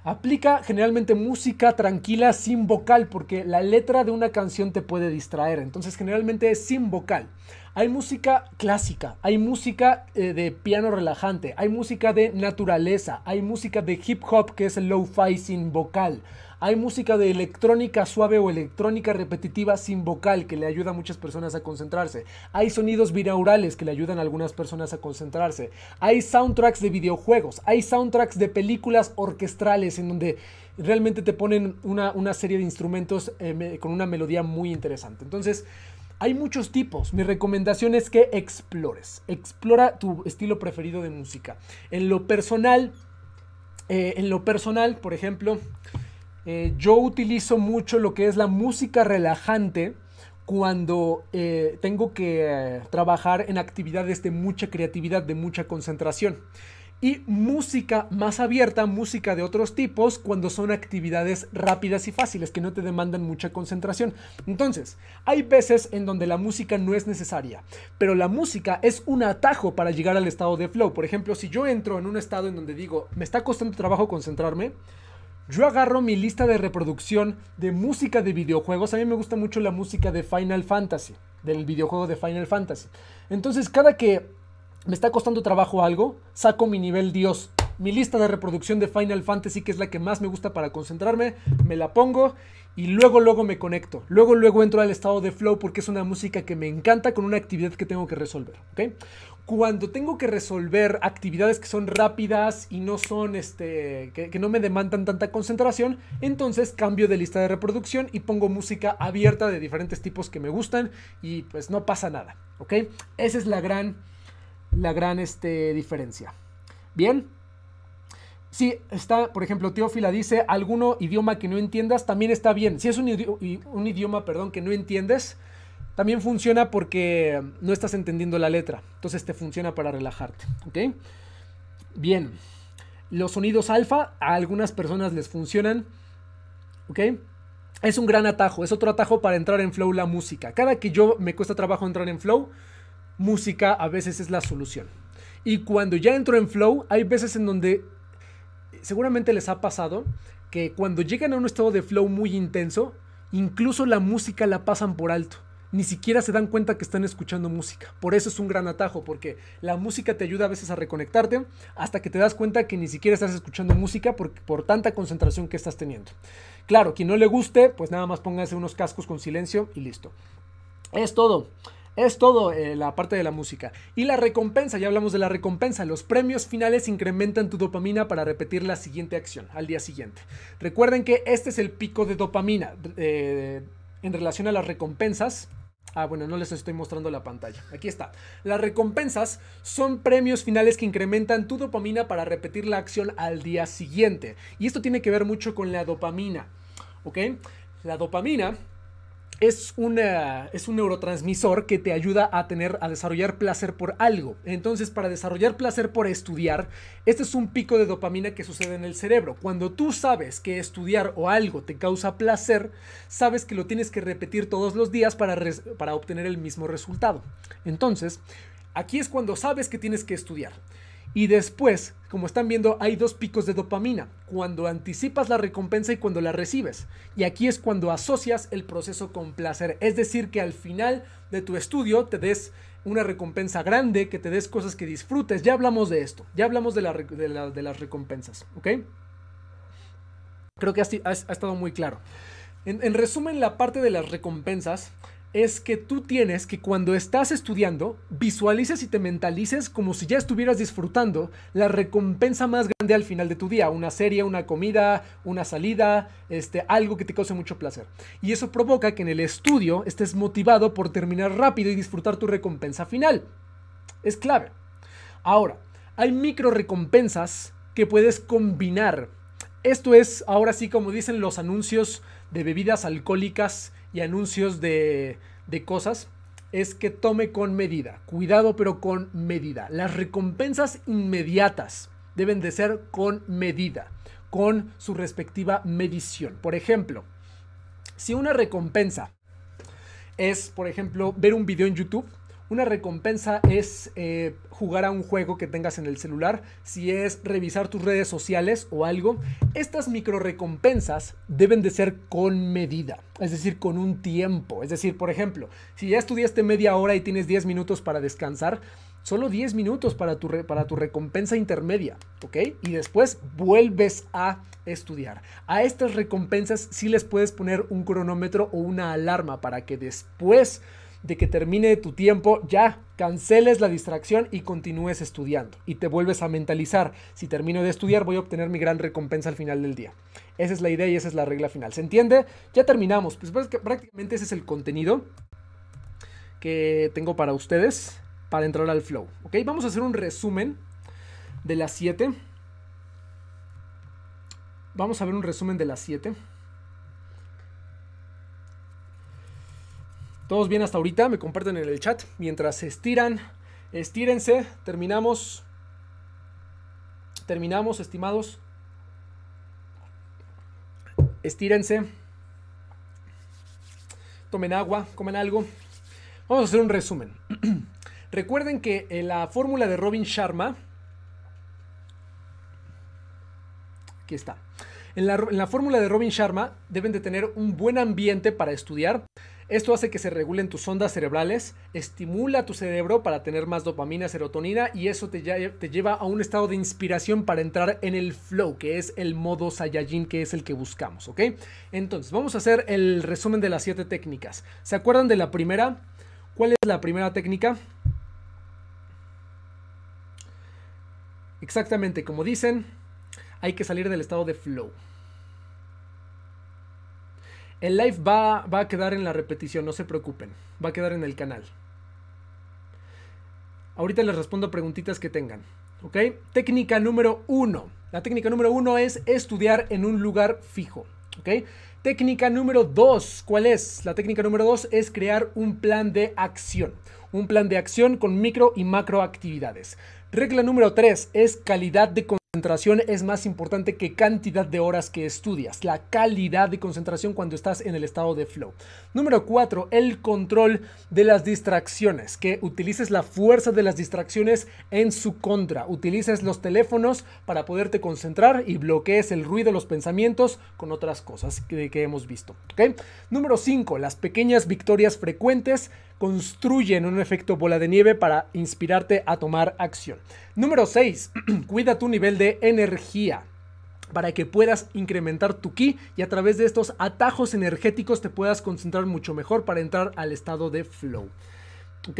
Aplica generalmente música tranquila sin vocal, porque la letra de una canción te puede distraer, entonces generalmente es sin vocal. Hay música clásica, hay música eh, de piano relajante, hay música de naturaleza, hay música de hip hop que es lo fi sin vocal, hay música de electrónica suave o electrónica repetitiva sin vocal que le ayuda a muchas personas a concentrarse. Hay sonidos binaurales que le ayudan a algunas personas a concentrarse. Hay soundtracks de videojuegos. Hay soundtracks de películas orquestrales en donde realmente te ponen una, serie de instrumentos eh, con una melodía muy interesante. Entonces, hay muchos tipos. Mi recomendación es que explores. Explora tu estilo preferido de música. En lo personal, eh, en lo personal, por ejemplo, eh, yo utilizo mucho lo que es la música relajante cuando eh, tengo que eh, trabajar en actividades de mucha creatividad, de mucha concentración. Y música más abierta, música de otros tipos, cuando son actividades rápidas y fáciles, que no te demandan mucha concentración. Entonces, hay veces en donde la música no es necesaria, pero la música es un atajo para llegar al estado de flow. Por ejemplo, si yo entro en un estado en donde digo, me está costando trabajo concentrarme, yo agarro mi lista de reproducción de música de videojuegos. A mí me gusta mucho la música de Final Fantasy, del videojuego de Final Fantasy. Entonces, cada que me está costando trabajo algo, saco mi nivel Dios. Mi lista de reproducción de Final Fantasy, que es la que más me gusta para concentrarme, me la pongo y luego, luego me conecto. Luego, luego entro al estado de flow porque es una música que me encanta con una actividad que tengo que resolver. ¿ok? cuando tengo que resolver actividades que son rápidas y no son, este, que, no me demandan tanta concentración, entonces cambio de lista de reproducción y pongo música abierta de diferentes tipos que me gustan y pues no pasa nada, ¿ok? Esa es la gran, la gran, este, diferencia. Bien. Si está, por ejemplo, Teófila dice, alguno idioma que no entiendas, también está bien. Si es un, un idioma, perdón, que no entiendes, también funciona porque no estás entendiendo la letra, entonces te funciona para relajarte, ¿ok? Bien, los sonidos alfa a algunas personas les funcionan, ¿ok? Es un gran atajo, es otro atajo para entrar en flow la música. Cada que yo me cuesta trabajo entrar en flow, música a veces es la solución. Y cuando ya entro en flow, hay veces en donde seguramente les ha pasado que cuando llegan a un estado de flow muy intenso, incluso la música la pasan por alto ni siquiera se dan cuenta que están escuchando música. Por eso es un gran atajo, porque la música te ayuda a veces a reconectarte hasta que te das cuenta que ni siquiera estás escuchando música por, por tanta concentración que estás teniendo. Claro, quien no le guste, pues nada más póngase unos cascos con silencio y listo. Es todo. Es todo eh, la parte de la música. Y la recompensa, ya hablamos de la recompensa. Los premios finales incrementan tu dopamina para repetir la siguiente acción al día siguiente. Recuerden que este es el pico de dopamina eh, en relación a las recompensas. Ah, bueno, no les estoy mostrando la pantalla. Aquí está. Las recompensas son premios finales que incrementan tu dopamina para repetir la acción al día siguiente. Y esto tiene que ver mucho con la dopamina. ¿Ok? La dopamina es, es un neurotransmisor que te ayuda a tener, a desarrollar placer por algo. Entonces, para desarrollar placer por estudiar, este es un pico de dopamina que sucede en el cerebro. Cuando tú sabes que estudiar o algo te causa placer, sabes que lo tienes que repetir todos los días para, para obtener el mismo resultado. Entonces, aquí es cuando sabes que tienes que estudiar. Y después, como están viendo, hay dos picos de dopamina, cuando anticipas la recompensa y cuando la recibes. Y aquí es cuando asocias el proceso con placer. Es decir, que al final de tu estudio te des una recompensa grande, que te des cosas que disfrutes. Ya hablamos de esto, ya hablamos de, las recompensas, ¿ok? Creo que ha, estado muy claro. en resumen, la parte de las recompensas es que tú tienes que cuando estás estudiando, visualices y te mentalices como si ya estuvieras disfrutando la recompensa más grande al final de tu día, una serie, una comida, una salida, este, algo que te cause mucho placer. Y eso provoca que en el estudio estés motivado por terminar rápido y disfrutar tu recompensa final. Es clave. Ahora, hay micro recompensas que puedes combinar. Esto es ahora sí como dicen los anuncios de bebidas alcohólicas y anuncios de, cosas es que tome con medida, cuidado pero con medida. Las recompensas inmediatas deben de ser con medida, con su respectiva medición. Por ejemplo, si una recompensa es, por ejemplo, ver un video en YouTube, una recompensa es eh, jugar a un juego que tengas en el celular, si es revisar tus redes sociales o algo, estas micro recompensas deben de ser con medida, es decir, con un tiempo. Es decir, por ejemplo, si ya estudiaste media hora y tienes 10 minutos para descansar, solo 10 minutos para tu, para tu recompensa intermedia, ¿ok? Y después vuelves a estudiar. A estas recompensas sí les puedes poner un cronómetro o una alarma para que después de que termine tu tiempo ya. Canceles la distracción y continúes estudiando. Y te vuelves a mentalizar. Si termino de estudiar, voy a obtener mi gran recompensa al final del día. Esa es la idea y esa es la regla final. ¿Se entiende? Ya terminamos. Pues, pues prácticamente ese es el contenido que tengo para ustedes para entrar al flow. ¿Ok? Vamos a hacer un resumen de las 7. Vamos a ver un resumen de las 7. Todos bien hasta ahorita, me comparten en el chat. Mientras se estiran, estírense. Terminamos. Terminamos, estimados. Estírense. Tomen agua, comen algo. Vamos a hacer un resumen. (clears throat) Recuerden que en la fórmula de Robin Sharma. Aquí está. En la, en la fórmula de Robin Sharma deben de tener un buen ambiente para estudiar esto hace que se regulen tus ondas cerebrales, estimula tu cerebro para tener más dopamina, serotonina y eso te, lleva a un estado de inspiración para entrar en el flow, que es el modo Saiyajin, que es el que buscamos, ¿ok? Entonces, vamos a hacer el resumen de las siete técnicas. ¿Se acuerdan de la primera? ¿Cuál es la primera técnica? Exactamente, como dicen, hay que salir del estado de flow. El live va, a quedar en la repetición, no se preocupen. Va a quedar en el canal. Ahorita les respondo preguntitas que tengan. ¿Ok? Técnica número uno. La técnica número uno es estudiar en un lugar fijo. ¿Ok? Técnica número dos. ¿Cuál es? La técnica número dos es crear un plan de acción. Un plan de acción con micro y macro actividades. Regla número tres es calidad de concentración es más importante que cantidad de horas que estudias, la calidad de concentración cuando estás en el estado de flow. Número 4, el control de las distracciones, que utilices la fuerza de las distracciones en su contra, utilices los teléfonos para poderte concentrar y bloquees el ruido, de los pensamientos con otras cosas que, hemos visto. Número 5, las pequeñas victorias frecuentes construyen un efecto bola de nieve para inspirarte a tomar acción. Número 6. (clears throat) Cuida tu nivel de energía para que puedas incrementar tu ki y a través de estos atajos energéticos te puedas concentrar mucho mejor para entrar al estado de flow. ¿Ok?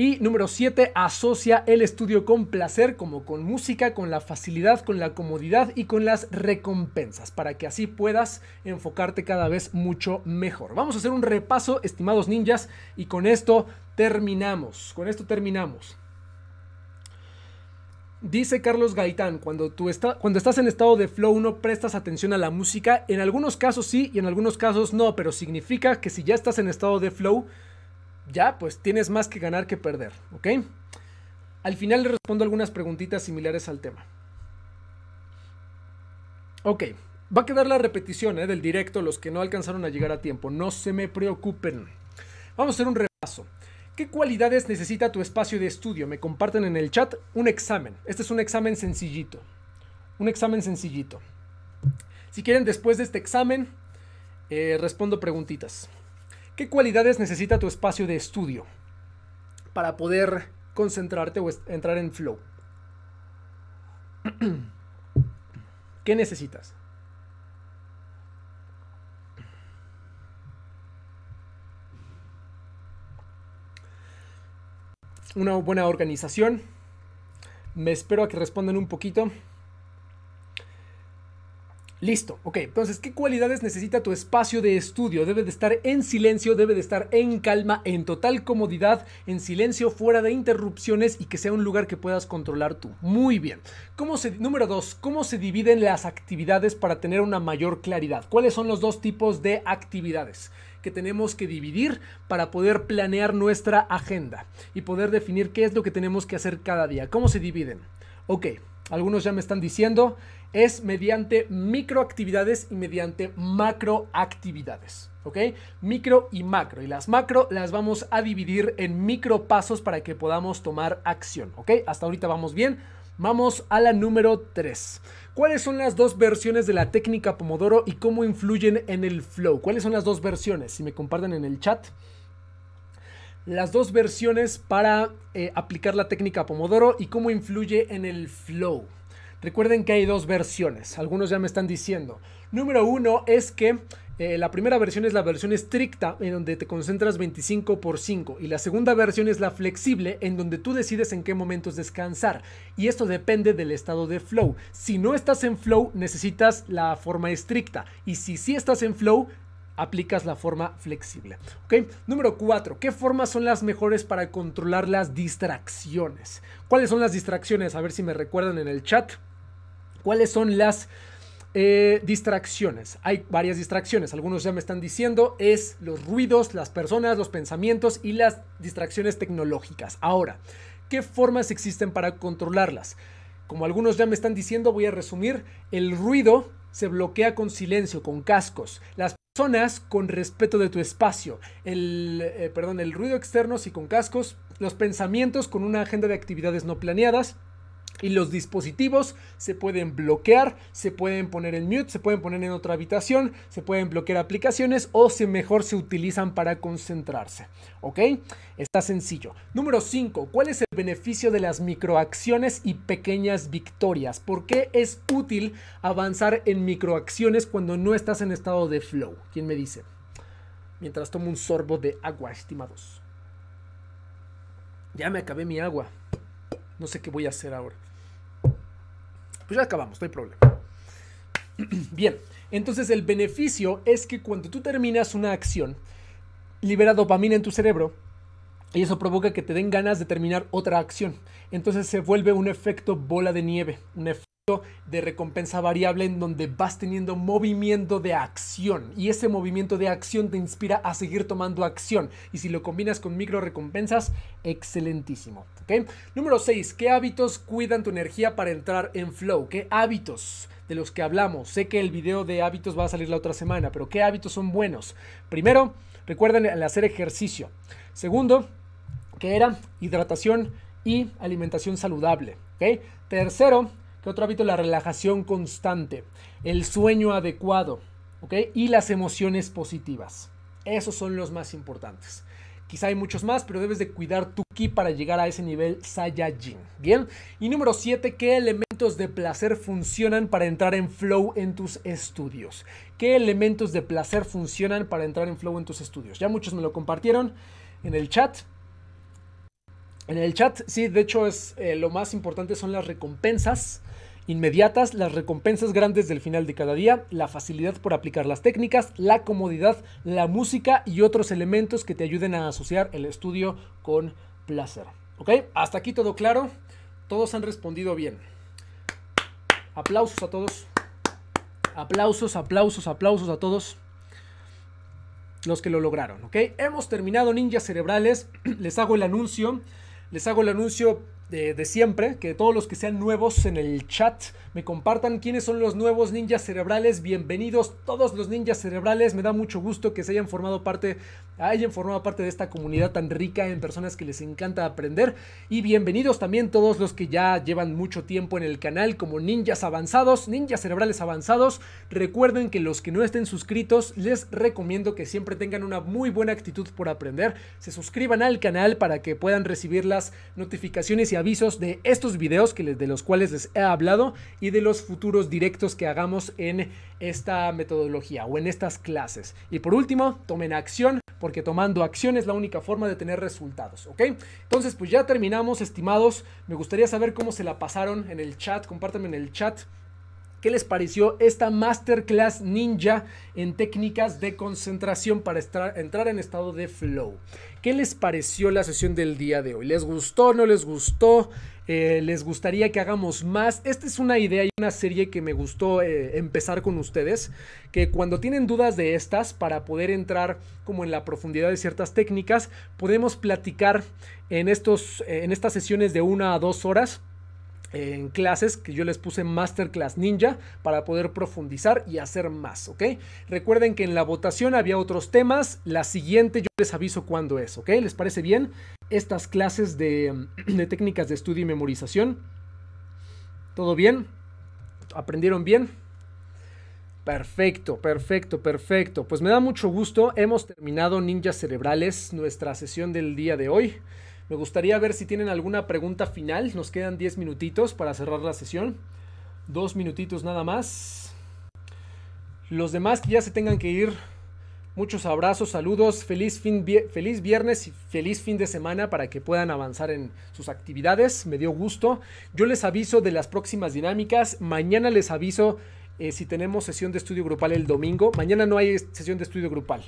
Y número 7, asocia el estudio con placer, como con música, con la facilidad, con la comodidad y con las recompensas, para que así puedas enfocarte cada vez mucho mejor. Vamos a hacer un repaso, estimados ninjas, y con esto terminamos. Con esto terminamos. Dice Carlos Gaitán, cuando, tú cuando estás en estado de flow no prestas atención a la música, en algunos casos sí y en algunos casos no, pero significa que si ya estás en estado de flow, ya pues tienes más que ganar que perder, ¿ok? Al final le respondo algunas preguntitas similares al tema. Ok, va a quedar la repetición ¿eh? del directo, los que no alcanzaron a llegar a tiempo, no se me preocupen. Vamos a hacer un repaso. ¿Qué cualidades necesita tu espacio de estudio? Me comparten en el chat un examen. Este es un examen sencillito. Un examen sencillito. Si quieren, después de este examen, eh, respondo preguntitas. ¿Qué cualidades necesita tu espacio de estudio para poder concentrarte o entrar en flow? (clears throat) ¿Qué necesitas? Una buena organización. Me espero a que respondan un poquito. Listo, ok, entonces, ¿qué cualidades necesita tu espacio de estudio? Debe de estar en silencio, debe de estar en calma, en total comodidad, en silencio, fuera de interrupciones y que sea un lugar que puedas controlar tú. Muy bien. ¿Cómo se, número dos, ¿cómo se dividen las actividades para tener una mayor claridad? ¿Cuáles son los dos tipos de actividades? que tenemos que dividir para poder planear nuestra agenda y poder definir qué es lo que tenemos que hacer cada día. ¿Cómo se dividen? Ok, algunos ya me están diciendo, es mediante microactividades y mediante macroactividades. ¿Ok? Micro y macro. Y las macro las vamos a dividir en micro pasos para que podamos tomar acción. ¿Ok? Hasta ahorita vamos bien. Vamos a la número 3. ¿Cuáles son las dos versiones de la técnica Pomodoro y cómo influyen en el flow? ¿Cuáles son las dos versiones? Si me comparten en el chat las dos versiones para eh, aplicar la técnica Pomodoro y cómo influye en el flow. Recuerden que hay dos versiones, algunos ya me están diciendo. Número uno es que eh, la primera versión es la versión estricta, en donde te concentras 25 por 5, y la segunda versión es la flexible, en donde tú decides en qué momentos descansar. Y esto depende del estado de flow. Si no estás en flow, necesitas la forma estricta, y si sí estás en flow, aplicas la forma flexible. Número 4. ¿Qué formas son las mejores para controlar las distracciones? ¿Cuáles son las distracciones? A ver si me recuerdan en el chat. ¿Cuáles son las eh, distracciones. Hay varias distracciones. Algunos ya me están diciendo. Es los ruidos, las personas, los pensamientos y las distracciones tecnológicas. Ahora, ¿qué formas existen para controlarlas? Como algunos ya me están diciendo, voy a resumir. El ruido se bloquea con silencio, con cascos. Las con respeto de tu espacio, el, eh, perdón, el ruido externo si con cascos, los pensamientos con una agenda de actividades no planeadas, y los dispositivos se pueden bloquear, se pueden poner en mute, se pueden poner en otra habitación, se pueden bloquear aplicaciones o se mejor se utilizan para concentrarse. ¿Ok? Está sencillo. Número 5. ¿Cuál es el beneficio de las microacciones y pequeñas victorias? ¿Por qué es útil avanzar en microacciones cuando no estás en estado de flow? ¿Quién me dice? Mientras tomo un sorbo de agua, estimados. Ya me acabé mi agua. No sé qué voy a hacer ahora. Pues ya acabamos, no hay problema. (clears throat) Bien, entonces el beneficio es que cuando tú terminas una acción, libera dopamina en tu cerebro y eso provoca que te den ganas de terminar otra acción. Entonces se vuelve un efecto bola de nieve, un efecto de recompensa variable en donde vas teniendo movimiento de acción y ese movimiento de acción te inspira a seguir tomando acción y si lo combinas con micro recompensas excelentísimo ¿okay? número 6 qué hábitos cuidan tu energía para entrar en flow qué hábitos de los que hablamos sé que el video de hábitos va a salir la otra semana pero qué hábitos son buenos primero recuerden al hacer ejercicio segundo que era hidratación y alimentación saludable ¿okay? tercero otro hábito? La relajación constante, el sueño adecuado, ¿ok? Y las emociones positivas. Esos son los más importantes. Quizá hay muchos más, pero debes de cuidar tu ki para llegar a ese nivel Saiyajin. Bien. Y número 7, ¿qué elementos de placer funcionan para entrar en flow en tus estudios? ¿Qué elementos de placer funcionan para entrar en flow en tus estudios? Ya muchos me lo compartieron en el chat. En el chat, sí, de hecho es eh, lo más importante son las recompensas inmediatas, las recompensas grandes del final de cada día, la facilidad por aplicar las técnicas, la comodidad, la música y otros elementos que te ayuden a asociar el estudio con placer. ¿Ok? Hasta aquí todo claro. Todos han respondido bien. Aplausos a todos. Aplausos, aplausos, aplausos a todos los que lo lograron, ¿ok? Hemos terminado Ninjas Cerebrales, (clears throat) les hago el anuncio, les hago el anuncio de, siempre, que todos los que sean nuevos en el chat me compartan quiénes son los nuevos ninjas cerebrales. Bienvenidos todos los ninjas cerebrales, me da mucho gusto que se hayan formado parte hayan formado parte de esta comunidad tan rica en personas que les encanta aprender. Y bienvenidos también todos los que ya llevan mucho tiempo en el canal como ninjas avanzados, ninjas cerebrales avanzados. Recuerden que los que no estén suscritos les recomiendo que siempre tengan una muy buena actitud por aprender. Se suscriban al canal para que puedan recibir las notificaciones y avisos de estos videos que les, de los cuales les he hablado y de los futuros directos que hagamos en esta metodología o en estas clases. Y por último, tomen acción porque tomando acción es la única forma de tener resultados, ¿ok? Entonces, pues ya terminamos, estimados. Me gustaría saber cómo se la pasaron en el chat. Compártanme en el chat ¿Qué les pareció esta masterclass ninja en técnicas de concentración para entrar en estado de flow? ¿Qué les pareció la sesión del día de hoy? ¿Les gustó? ¿No les gustó? Eh, ¿Les gustaría que hagamos más? Esta es una idea y una serie que me gustó eh, empezar con ustedes, que cuando tienen dudas de estas, para poder entrar como en la profundidad de ciertas técnicas, podemos platicar en, estos, eh, en estas sesiones de una a dos horas en clases que yo les puse Masterclass Ninja para poder profundizar y hacer más, ¿ok? Recuerden que en la votación había otros temas, la siguiente yo les aviso cuándo es, ¿ok? ¿Les parece bien estas clases de, (clears throat) de técnicas de estudio y memorización? ¿Todo bien? ¿Aprendieron bien? Perfecto, perfecto, perfecto. Pues me da mucho gusto, hemos terminado Ninjas Cerebrales, nuestra sesión del día de hoy. Me gustaría ver si tienen alguna pregunta final. Nos quedan 10 minutitos para cerrar la sesión. Dos minutitos nada más. Los demás que ya se tengan que ir, muchos abrazos, saludos, feliz, fin, feliz viernes y feliz fin de semana para que puedan avanzar en sus actividades. Me dio gusto. Yo les aviso de las próximas dinámicas. Mañana les aviso eh, si tenemos sesión de estudio grupal el domingo. Mañana no hay sesión de estudio grupal.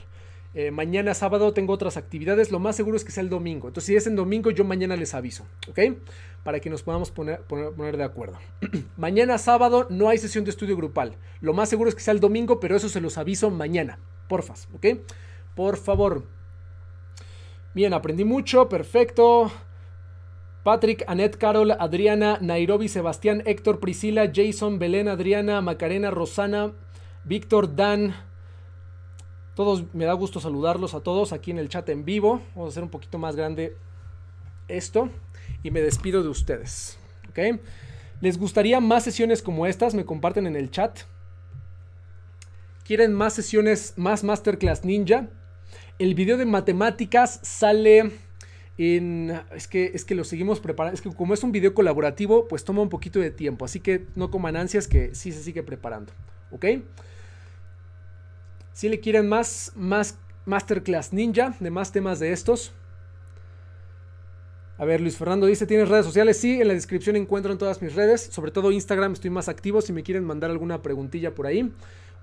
Eh, mañana sábado tengo otras actividades. Lo más seguro es que sea el domingo. Entonces, si es en domingo, yo mañana les aviso, ¿ok? Para que nos podamos poner, de acuerdo. (clears throat) mañana sábado no hay sesión de estudio grupal. Lo más seguro es que sea el domingo, pero eso se los aviso mañana. Porfas, ¿ok? Por favor. Bien, aprendí mucho. Perfecto. Patrick, Annette, Carol, Adriana, Nairobi, Sebastián, Héctor, Priscila, Jason, Belén, Adriana, Macarena, Rosana, Víctor, Dan. Todos, me da gusto saludarlos a todos aquí en el chat en vivo. Vamos a hacer un poquito más grande esto y me despido de ustedes. ¿Ok? ¿Les gustaría más sesiones como estas? Me comparten en el chat. ¿Quieren más sesiones, más Masterclass Ninja? El video de matemáticas sale en... Es que, es que lo seguimos preparando. Es que como es un video colaborativo, pues toma un poquito de tiempo. Así que no coman ansias que sí se sigue preparando. ¿Ok? Si le quieren más, más Masterclass Ninja de más temas de estos. A ver, Luis Fernando dice, ¿tienes redes sociales? Sí, en la descripción encuentran todas mis redes, sobre todo Instagram estoy más activo si me quieren mandar alguna preguntilla por ahí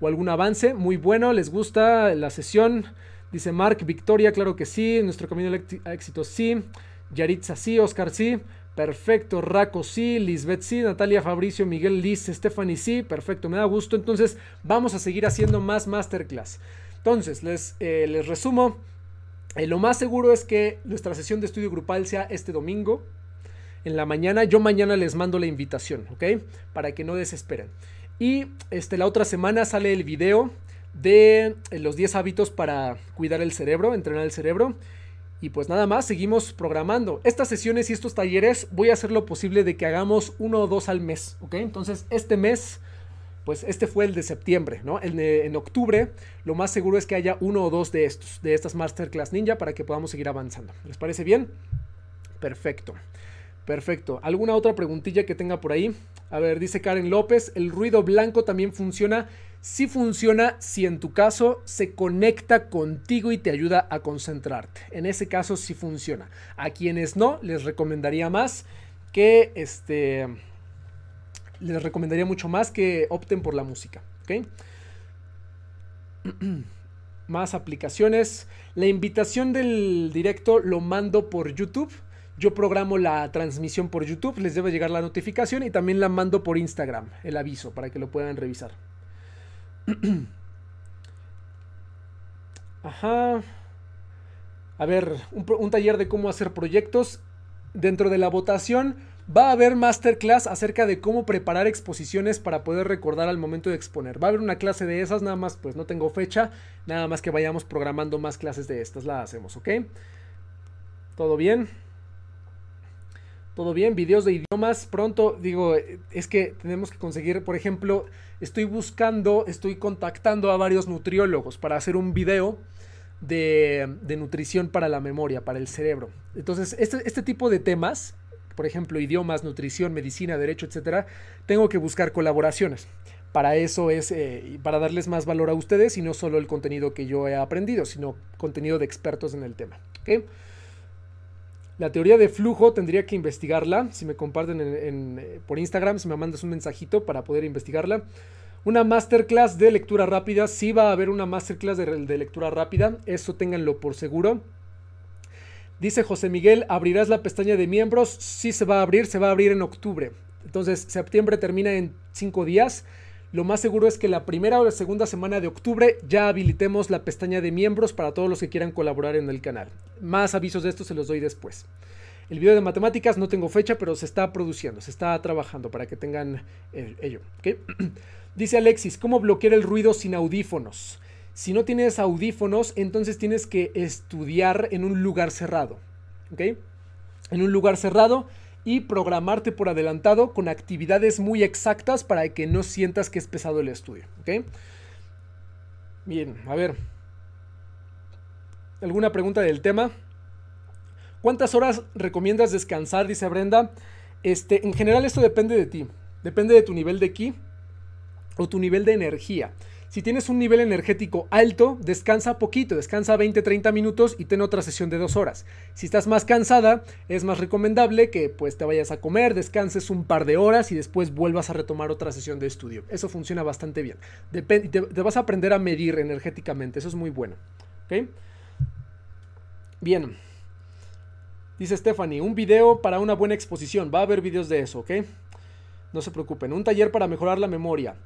o algún avance. Muy bueno, les gusta la sesión. Dice Mark, Victoria, claro que sí. Nuestro camino al éxito, sí. Yaritza, sí. Oscar, sí. Perfecto, Raco sí, Lisbeth sí, Natalia Fabricio, Miguel Liz, Stephanie sí, perfecto, me da gusto. Entonces vamos a seguir haciendo más masterclass. Entonces, les, eh, resumo. Eh, lo más seguro es que nuestra sesión de estudio grupal sea este domingo, en la mañana. Yo mañana les mando la invitación, ¿ok? Para que no desesperen. Y este, la otra semana sale el video de eh, los 10 hábitos para cuidar el cerebro, entrenar el cerebro. Y pues nada más, seguimos programando. Estas sesiones y estos talleres voy a hacer lo posible de que hagamos uno o dos al mes, ¿ok? Entonces, este mes, pues este fue el de septiembre, ¿no? En, en octubre, lo más seguro es que haya uno o dos de estos, de estas Masterclass Ninja, para que podamos seguir avanzando. ¿Les parece bien? Perfecto. Perfecto. ¿Alguna otra preguntilla que tenga por ahí? A ver, dice Karen López, ¿el ruido blanco también funciona? Sí funciona si en tu caso se conecta contigo y te ayuda a concentrarte. En ese caso sí funciona. A quienes no, les recomendaría más que este... Les recomendaría mucho más que opten por la música. (clears throat) más aplicaciones. La invitación del directo lo mando por YouTube yo programo la transmisión por YouTube, les debe llegar la notificación y también la mando por Instagram, el aviso, para que lo puedan revisar. (clears throat) Ajá. A ver, un, taller de cómo hacer proyectos. Dentro de la votación va a haber masterclass acerca de cómo preparar exposiciones para poder recordar al momento de exponer. Va a haber una clase de esas, nada más, pues no tengo fecha, nada más que vayamos programando más clases de estas, la hacemos, ¿ok? ¿Todo bien? todo bien, videos de idiomas, pronto digo, es que tenemos que conseguir, por ejemplo, estoy buscando, estoy contactando a varios nutriólogos para hacer un video de, nutrición para la memoria, para el cerebro. Entonces, este, este, tipo de temas, por ejemplo, idiomas, nutrición, medicina, derecho, etcétera, tengo que buscar colaboraciones. Para eso es, eh, para darles más valor a ustedes y no solo el contenido que yo he aprendido, sino contenido de expertos en el tema. La teoría de flujo tendría que investigarla. Si me comparten eh, por Instagram, si me mandas un mensajito para poder investigarla. Una masterclass de lectura rápida. Sí va a haber una masterclass de, de lectura rápida. Eso ténganlo por seguro. Dice José Miguel, ¿abrirás la pestaña de miembros? Sí se va a abrir, se va a abrir en octubre. Entonces, septiembre termina en cinco días. Lo más seguro es que la primera o la segunda semana de octubre ya habilitemos la pestaña de miembros para todos los que quieran colaborar en el canal. Más avisos de esto se los doy después. El video de matemáticas no tengo fecha, pero se está produciendo, se está trabajando para que tengan eh, ello. (clears throat) Dice Alexis, ¿cómo bloquear el ruido sin audífonos? Si no tienes audífonos, entonces tienes que estudiar en un lugar cerrado. ¿Ok? En un lugar cerrado y programarte por adelantado con actividades muy exactas para que no sientas que es pesado el estudio. Bien, a ver. ¿Alguna pregunta del tema? ¿Cuántas horas recomiendas descansar? Dice Brenda. Este, en general esto depende de ti. Depende de tu nivel de ki o tu nivel de energía. Si tienes un nivel energético alto, descansa poquito, descansa 20-30 minutos y ten otra sesión de dos horas. Si estás más cansada, es más recomendable que pues te vayas a comer, descanses un par de horas y después vuelvas a retomar otra sesión de estudio. Eso funciona bastante bien. te, vas a aprender a medir energéticamente, eso es muy bueno. Bien. Dice Stephanie, un video para una buena exposición. Va a haber videos de eso, ¿ok? No se preocupen. Un taller para mejorar la memoria.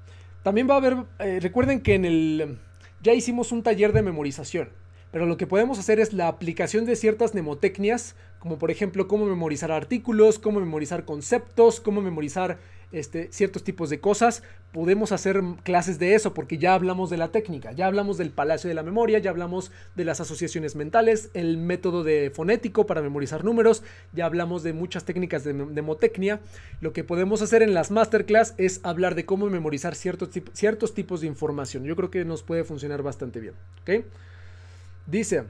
También va a haber, eh, recuerden que en el, ya hicimos un taller de memorización, pero lo que podemos hacer es la aplicación de ciertas mnemotecnias, como por ejemplo cómo memorizar artículos, cómo memorizar conceptos, cómo memorizar este, ciertos tipos de cosas. Podemos hacer clases de eso porque ya hablamos de la técnica, ya hablamos del palacio de la memoria, ya hablamos de las asociaciones mentales, el método de fonético para memorizar números, ya hablamos de muchas técnicas de mnemotecnia. Lo que podemos hacer en las masterclass es hablar de cómo memorizar ciertos, ciertos tipos de información. Yo creo que nos puede funcionar bastante bien. Dice...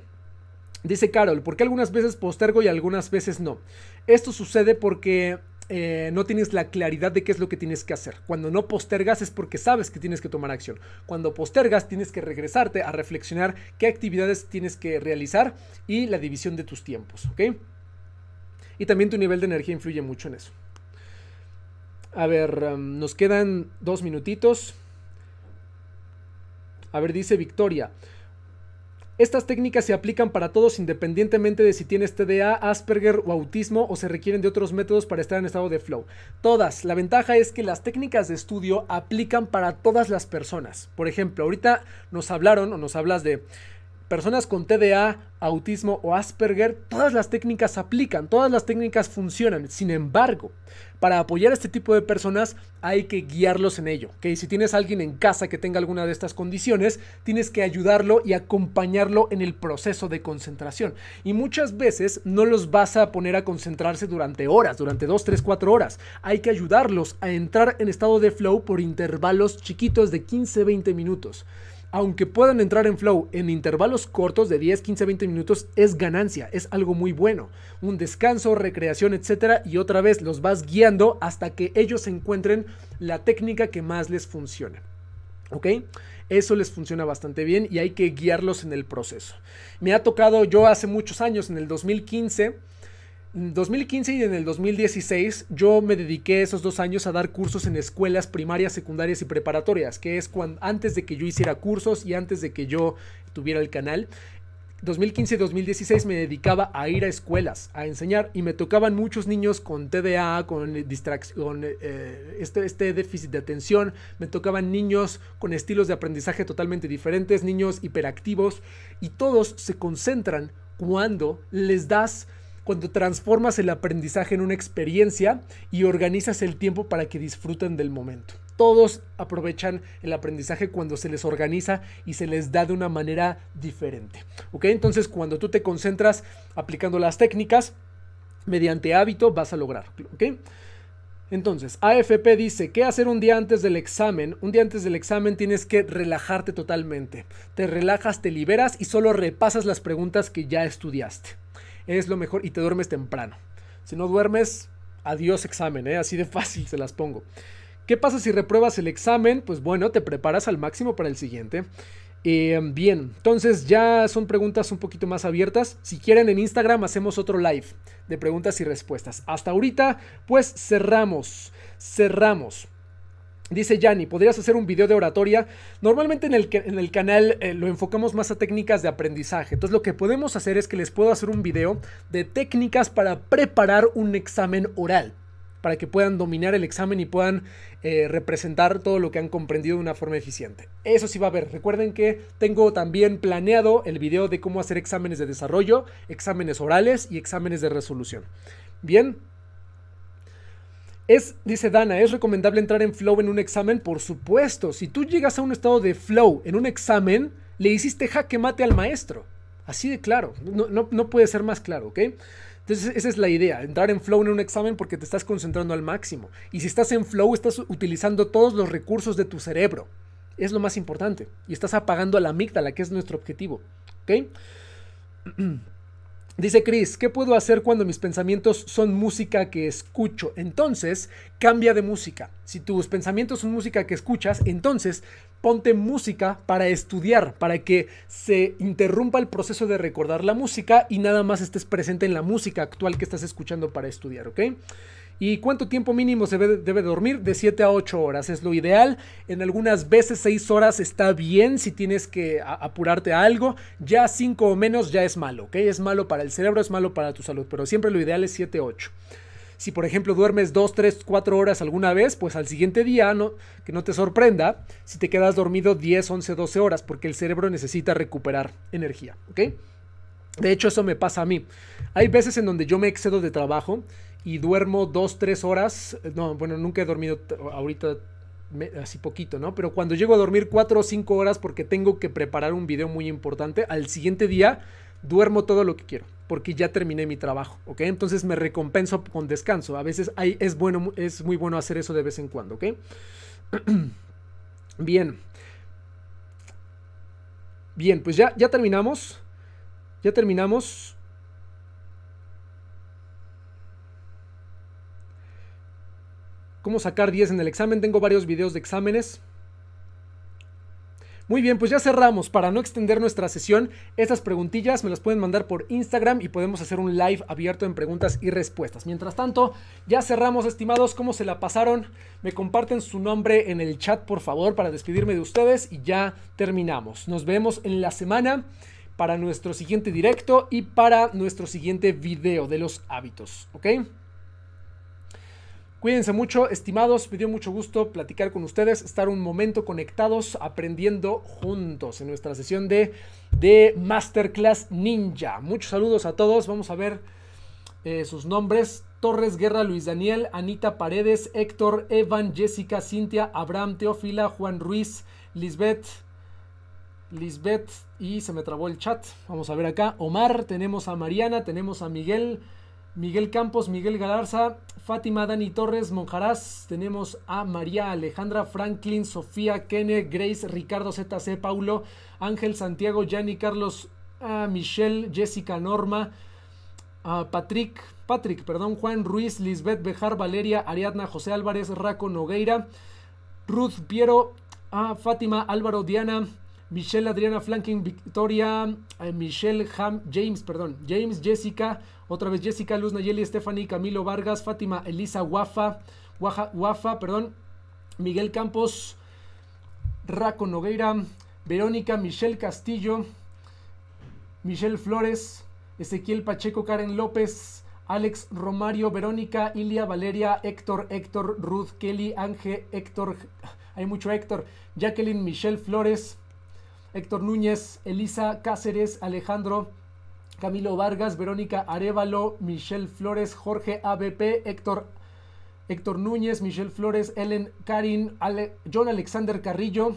Dice Carol, ¿por qué algunas veces postergo y algunas veces no? Esto sucede porque eh, no tienes la claridad de qué es lo que tienes que hacer. Cuando no postergas es porque sabes que tienes que tomar acción. Cuando postergas tienes que regresarte a reflexionar qué actividades tienes que realizar y la división de tus tiempos, okay Y también tu nivel de energía influye mucho en eso. A ver, um, nos quedan dos minutitos. A ver, dice Victoria. Estas técnicas se aplican para todos independientemente de si tienes TDA, Asperger o autismo o se requieren de otros métodos para estar en estado de flow. Todas. La ventaja es que las técnicas de estudio aplican para todas las personas. Por ejemplo, ahorita nos hablaron o nos hablas de personas con TDA, autismo o Asperger, todas las técnicas aplican, todas las técnicas funcionan. Sin embargo, para apoyar a este tipo de personas hay que guiarlos en ello. que Si tienes alguien en casa que tenga alguna de estas condiciones, tienes que ayudarlo y acompañarlo en el proceso de concentración. Y muchas veces no los vas a poner a concentrarse durante horas, durante 2, 3, 4 horas. Hay que ayudarlos a entrar en estado de flow por intervalos chiquitos de 15, 20 minutos aunque puedan entrar en flow en intervalos cortos de 10, 15, 20 minutos, es ganancia, es algo muy bueno. Un descanso, recreación, etcétera, y otra vez los vas guiando hasta que ellos encuentren la técnica que más les funciona. ¿Ok? Eso les funciona bastante bien y hay que guiarlos en el proceso. Me ha tocado yo hace muchos años, en el 2015, 2015 y en el 2016 yo me dediqué esos dos años a dar cursos en escuelas primarias, secundarias y preparatorias, que es cuando, antes de que yo hiciera cursos y antes de que yo tuviera el canal. 2015 y 2016 me dedicaba a ir a escuelas, a enseñar, y me tocaban muchos niños con TDA, con distracción, eh, este, este déficit de atención, me tocaban niños con estilos de aprendizaje totalmente diferentes, niños hiperactivos, y todos se concentran cuando les das cuando transformas el aprendizaje en una experiencia y organizas el tiempo para que disfruten del momento. Todos aprovechan el aprendizaje cuando se les organiza y se les da de una manera diferente. ¿Ok? Entonces cuando tú te concentras aplicando las técnicas, mediante hábito vas a lograr. ¿Ok? Entonces, AFP dice, ¿qué hacer un día antes del examen? Un día antes del examen tienes que relajarte totalmente. Te relajas, te liberas y solo repasas las preguntas que ya estudiaste es lo mejor y te duermes temprano. Si no duermes, adiós examen, ¿eh? así de fácil se las pongo. ¿Qué pasa si repruebas el examen? Pues bueno, te preparas al máximo para el siguiente. Eh, bien, entonces ya son preguntas un poquito más abiertas. Si quieren en Instagram hacemos otro live de preguntas y respuestas. Hasta ahorita, pues cerramos, cerramos. Dice Yanni, ¿podrías hacer un video de oratoria? Normalmente en el, en el canal eh, lo enfocamos más a técnicas de aprendizaje. Entonces lo que podemos hacer es que les puedo hacer un video de técnicas para preparar un examen oral para que puedan dominar el examen y puedan eh, representar todo lo que han comprendido de una forma eficiente. Eso sí va a haber. Recuerden que tengo también planeado el video de cómo hacer exámenes de desarrollo, exámenes orales y exámenes de resolución. Bien, es, dice Dana, ¿es recomendable entrar en flow en un examen? Por supuesto, si tú llegas a un estado de flow en un examen, le hiciste jaque mate al maestro. Así de claro, no, no puede ser más claro, ¿ok? Entonces esa es la idea, entrar en flow en un examen porque te estás concentrando al máximo. Y si estás en flow, estás utilizando todos los recursos de tu cerebro. Es lo más importante. Y estás apagando a la amígdala, que es nuestro objetivo. ¿Ok? (clears throat) Dice Chris, ¿qué puedo hacer cuando mis pensamientos son música que escucho? Entonces, cambia de música. Si tus pensamientos son música que escuchas, entonces ponte música para estudiar, para que se interrumpa el proceso de recordar la música y nada más estés presente en la música actual que estás escuchando para estudiar, ¿ok? ¿Y cuánto tiempo mínimo se debe, dormir? De 7 a 8 horas es lo ideal. En algunas veces 6 horas está bien si tienes que apurarte a algo. Ya 5 o menos ya es malo, ¿ok? Es malo para el cerebro, es malo para tu salud, pero siempre lo ideal es 7 8. Si por ejemplo duermes 2, 3, 4 horas alguna vez, pues al siguiente día no, que no te sorprenda si te quedas dormido 10, 11, 12 horas, porque el cerebro necesita recuperar energía, ¿ok? De hecho, eso me pasa a mí. Hay veces en donde yo me excedo de trabajo y duermo dos, tres horas. No, bueno, nunca he dormido ahorita así poquito, ¿no? Pero cuando llego a dormir cuatro o cinco horas porque tengo que preparar un video muy importante, al siguiente día duermo todo lo que quiero porque ya terminé mi trabajo, ¿ok? Entonces me recompenso con descanso. A veces hay, es, bueno, es muy bueno hacer eso de vez en cuando, ¿ok? (clears throat) Bien. Bien, pues ya, ya terminamos. Ya terminamos. ¿Cómo sacar 10 en el examen? Tengo varios videos de exámenes. Muy bien, pues ya cerramos. Para no extender nuestra sesión, estas preguntillas me las pueden mandar por Instagram y podemos hacer un live abierto en preguntas y respuestas. Mientras tanto, ya cerramos, estimados. ¿Cómo se la pasaron? Me comparten su nombre en el chat, por favor, para despedirme de ustedes y ya terminamos. Nos vemos en la semana para nuestro siguiente directo y para nuestro siguiente video de los hábitos, ¿ok? Cuídense mucho, estimados. Me dio mucho gusto platicar con ustedes, estar un momento conectados, aprendiendo juntos en nuestra sesión de, de Masterclass Ninja. Muchos saludos a todos. Vamos a ver eh, sus nombres. Torres Guerra, Luis Daniel, Anita Paredes, Héctor, Evan, Jessica, Cintia, Abraham, Teófila, Juan Ruiz, Lisbeth, Lisbeth y se me trabó el chat. Vamos a ver acá. Omar, tenemos a Mariana, tenemos a Miguel, Miguel Campos, Miguel Galarza, Fátima Dani Torres Monjaraz, tenemos a María Alejandra Franklin, Sofía Kene, Grace, Ricardo ZC, Paulo, Ángel Santiago, Yanni Carlos, a ah, Michelle, Jessica Norma, ah, Patrick, Patrick, perdón, Juan Ruiz, Lisbeth Bejar, Valeria, Ariadna, José Álvarez, Raco Nogueira, Ruth Piero, a ah, Fátima Álvaro Diana, Michelle Adriana Flanking Victoria, eh, Michelle James, perdón, James, Jessica, otra vez Jessica, Luz Nayeli, Stephanie, Camilo Vargas, Fátima, Elisa Wafa, Wafa, perdón, Miguel Campos, Raco Nogueira, Verónica, Michelle Castillo, Michelle Flores, Ezequiel Pacheco, Karen López, Alex Romario, Verónica, Ilia, Valeria, Héctor, Héctor, Ruth, Kelly, Ángel, Héctor, hay mucho Héctor, Jacqueline, Michelle Flores, Héctor Núñez, Elisa Cáceres, Alejandro Camilo Vargas, Verónica Arevalo, Michelle Flores, Jorge ABP, Héctor, Núñez, Michelle Flores, Ellen Karin, John Alexander Carrillo.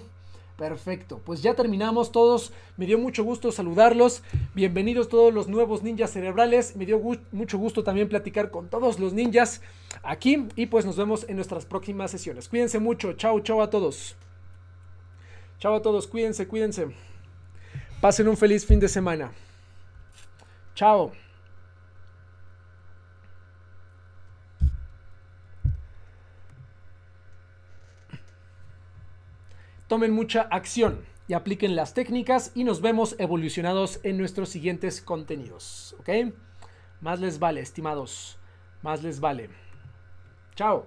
Perfecto, pues ya terminamos todos. Me dio mucho gusto saludarlos. Bienvenidos todos los nuevos ninjas cerebrales. Me dio mucho gusto también platicar con todos los ninjas aquí. Y pues nos vemos en nuestras próximas sesiones. Cuídense mucho. Chao, chao a todos. Chao a todos, cuídense, cuídense. Pasen un feliz fin de semana. Chao. Tomen mucha acción y apliquen las técnicas y nos vemos evolucionados en nuestros siguientes contenidos. ¿Ok? Más les vale, estimados. Más les vale. Chao.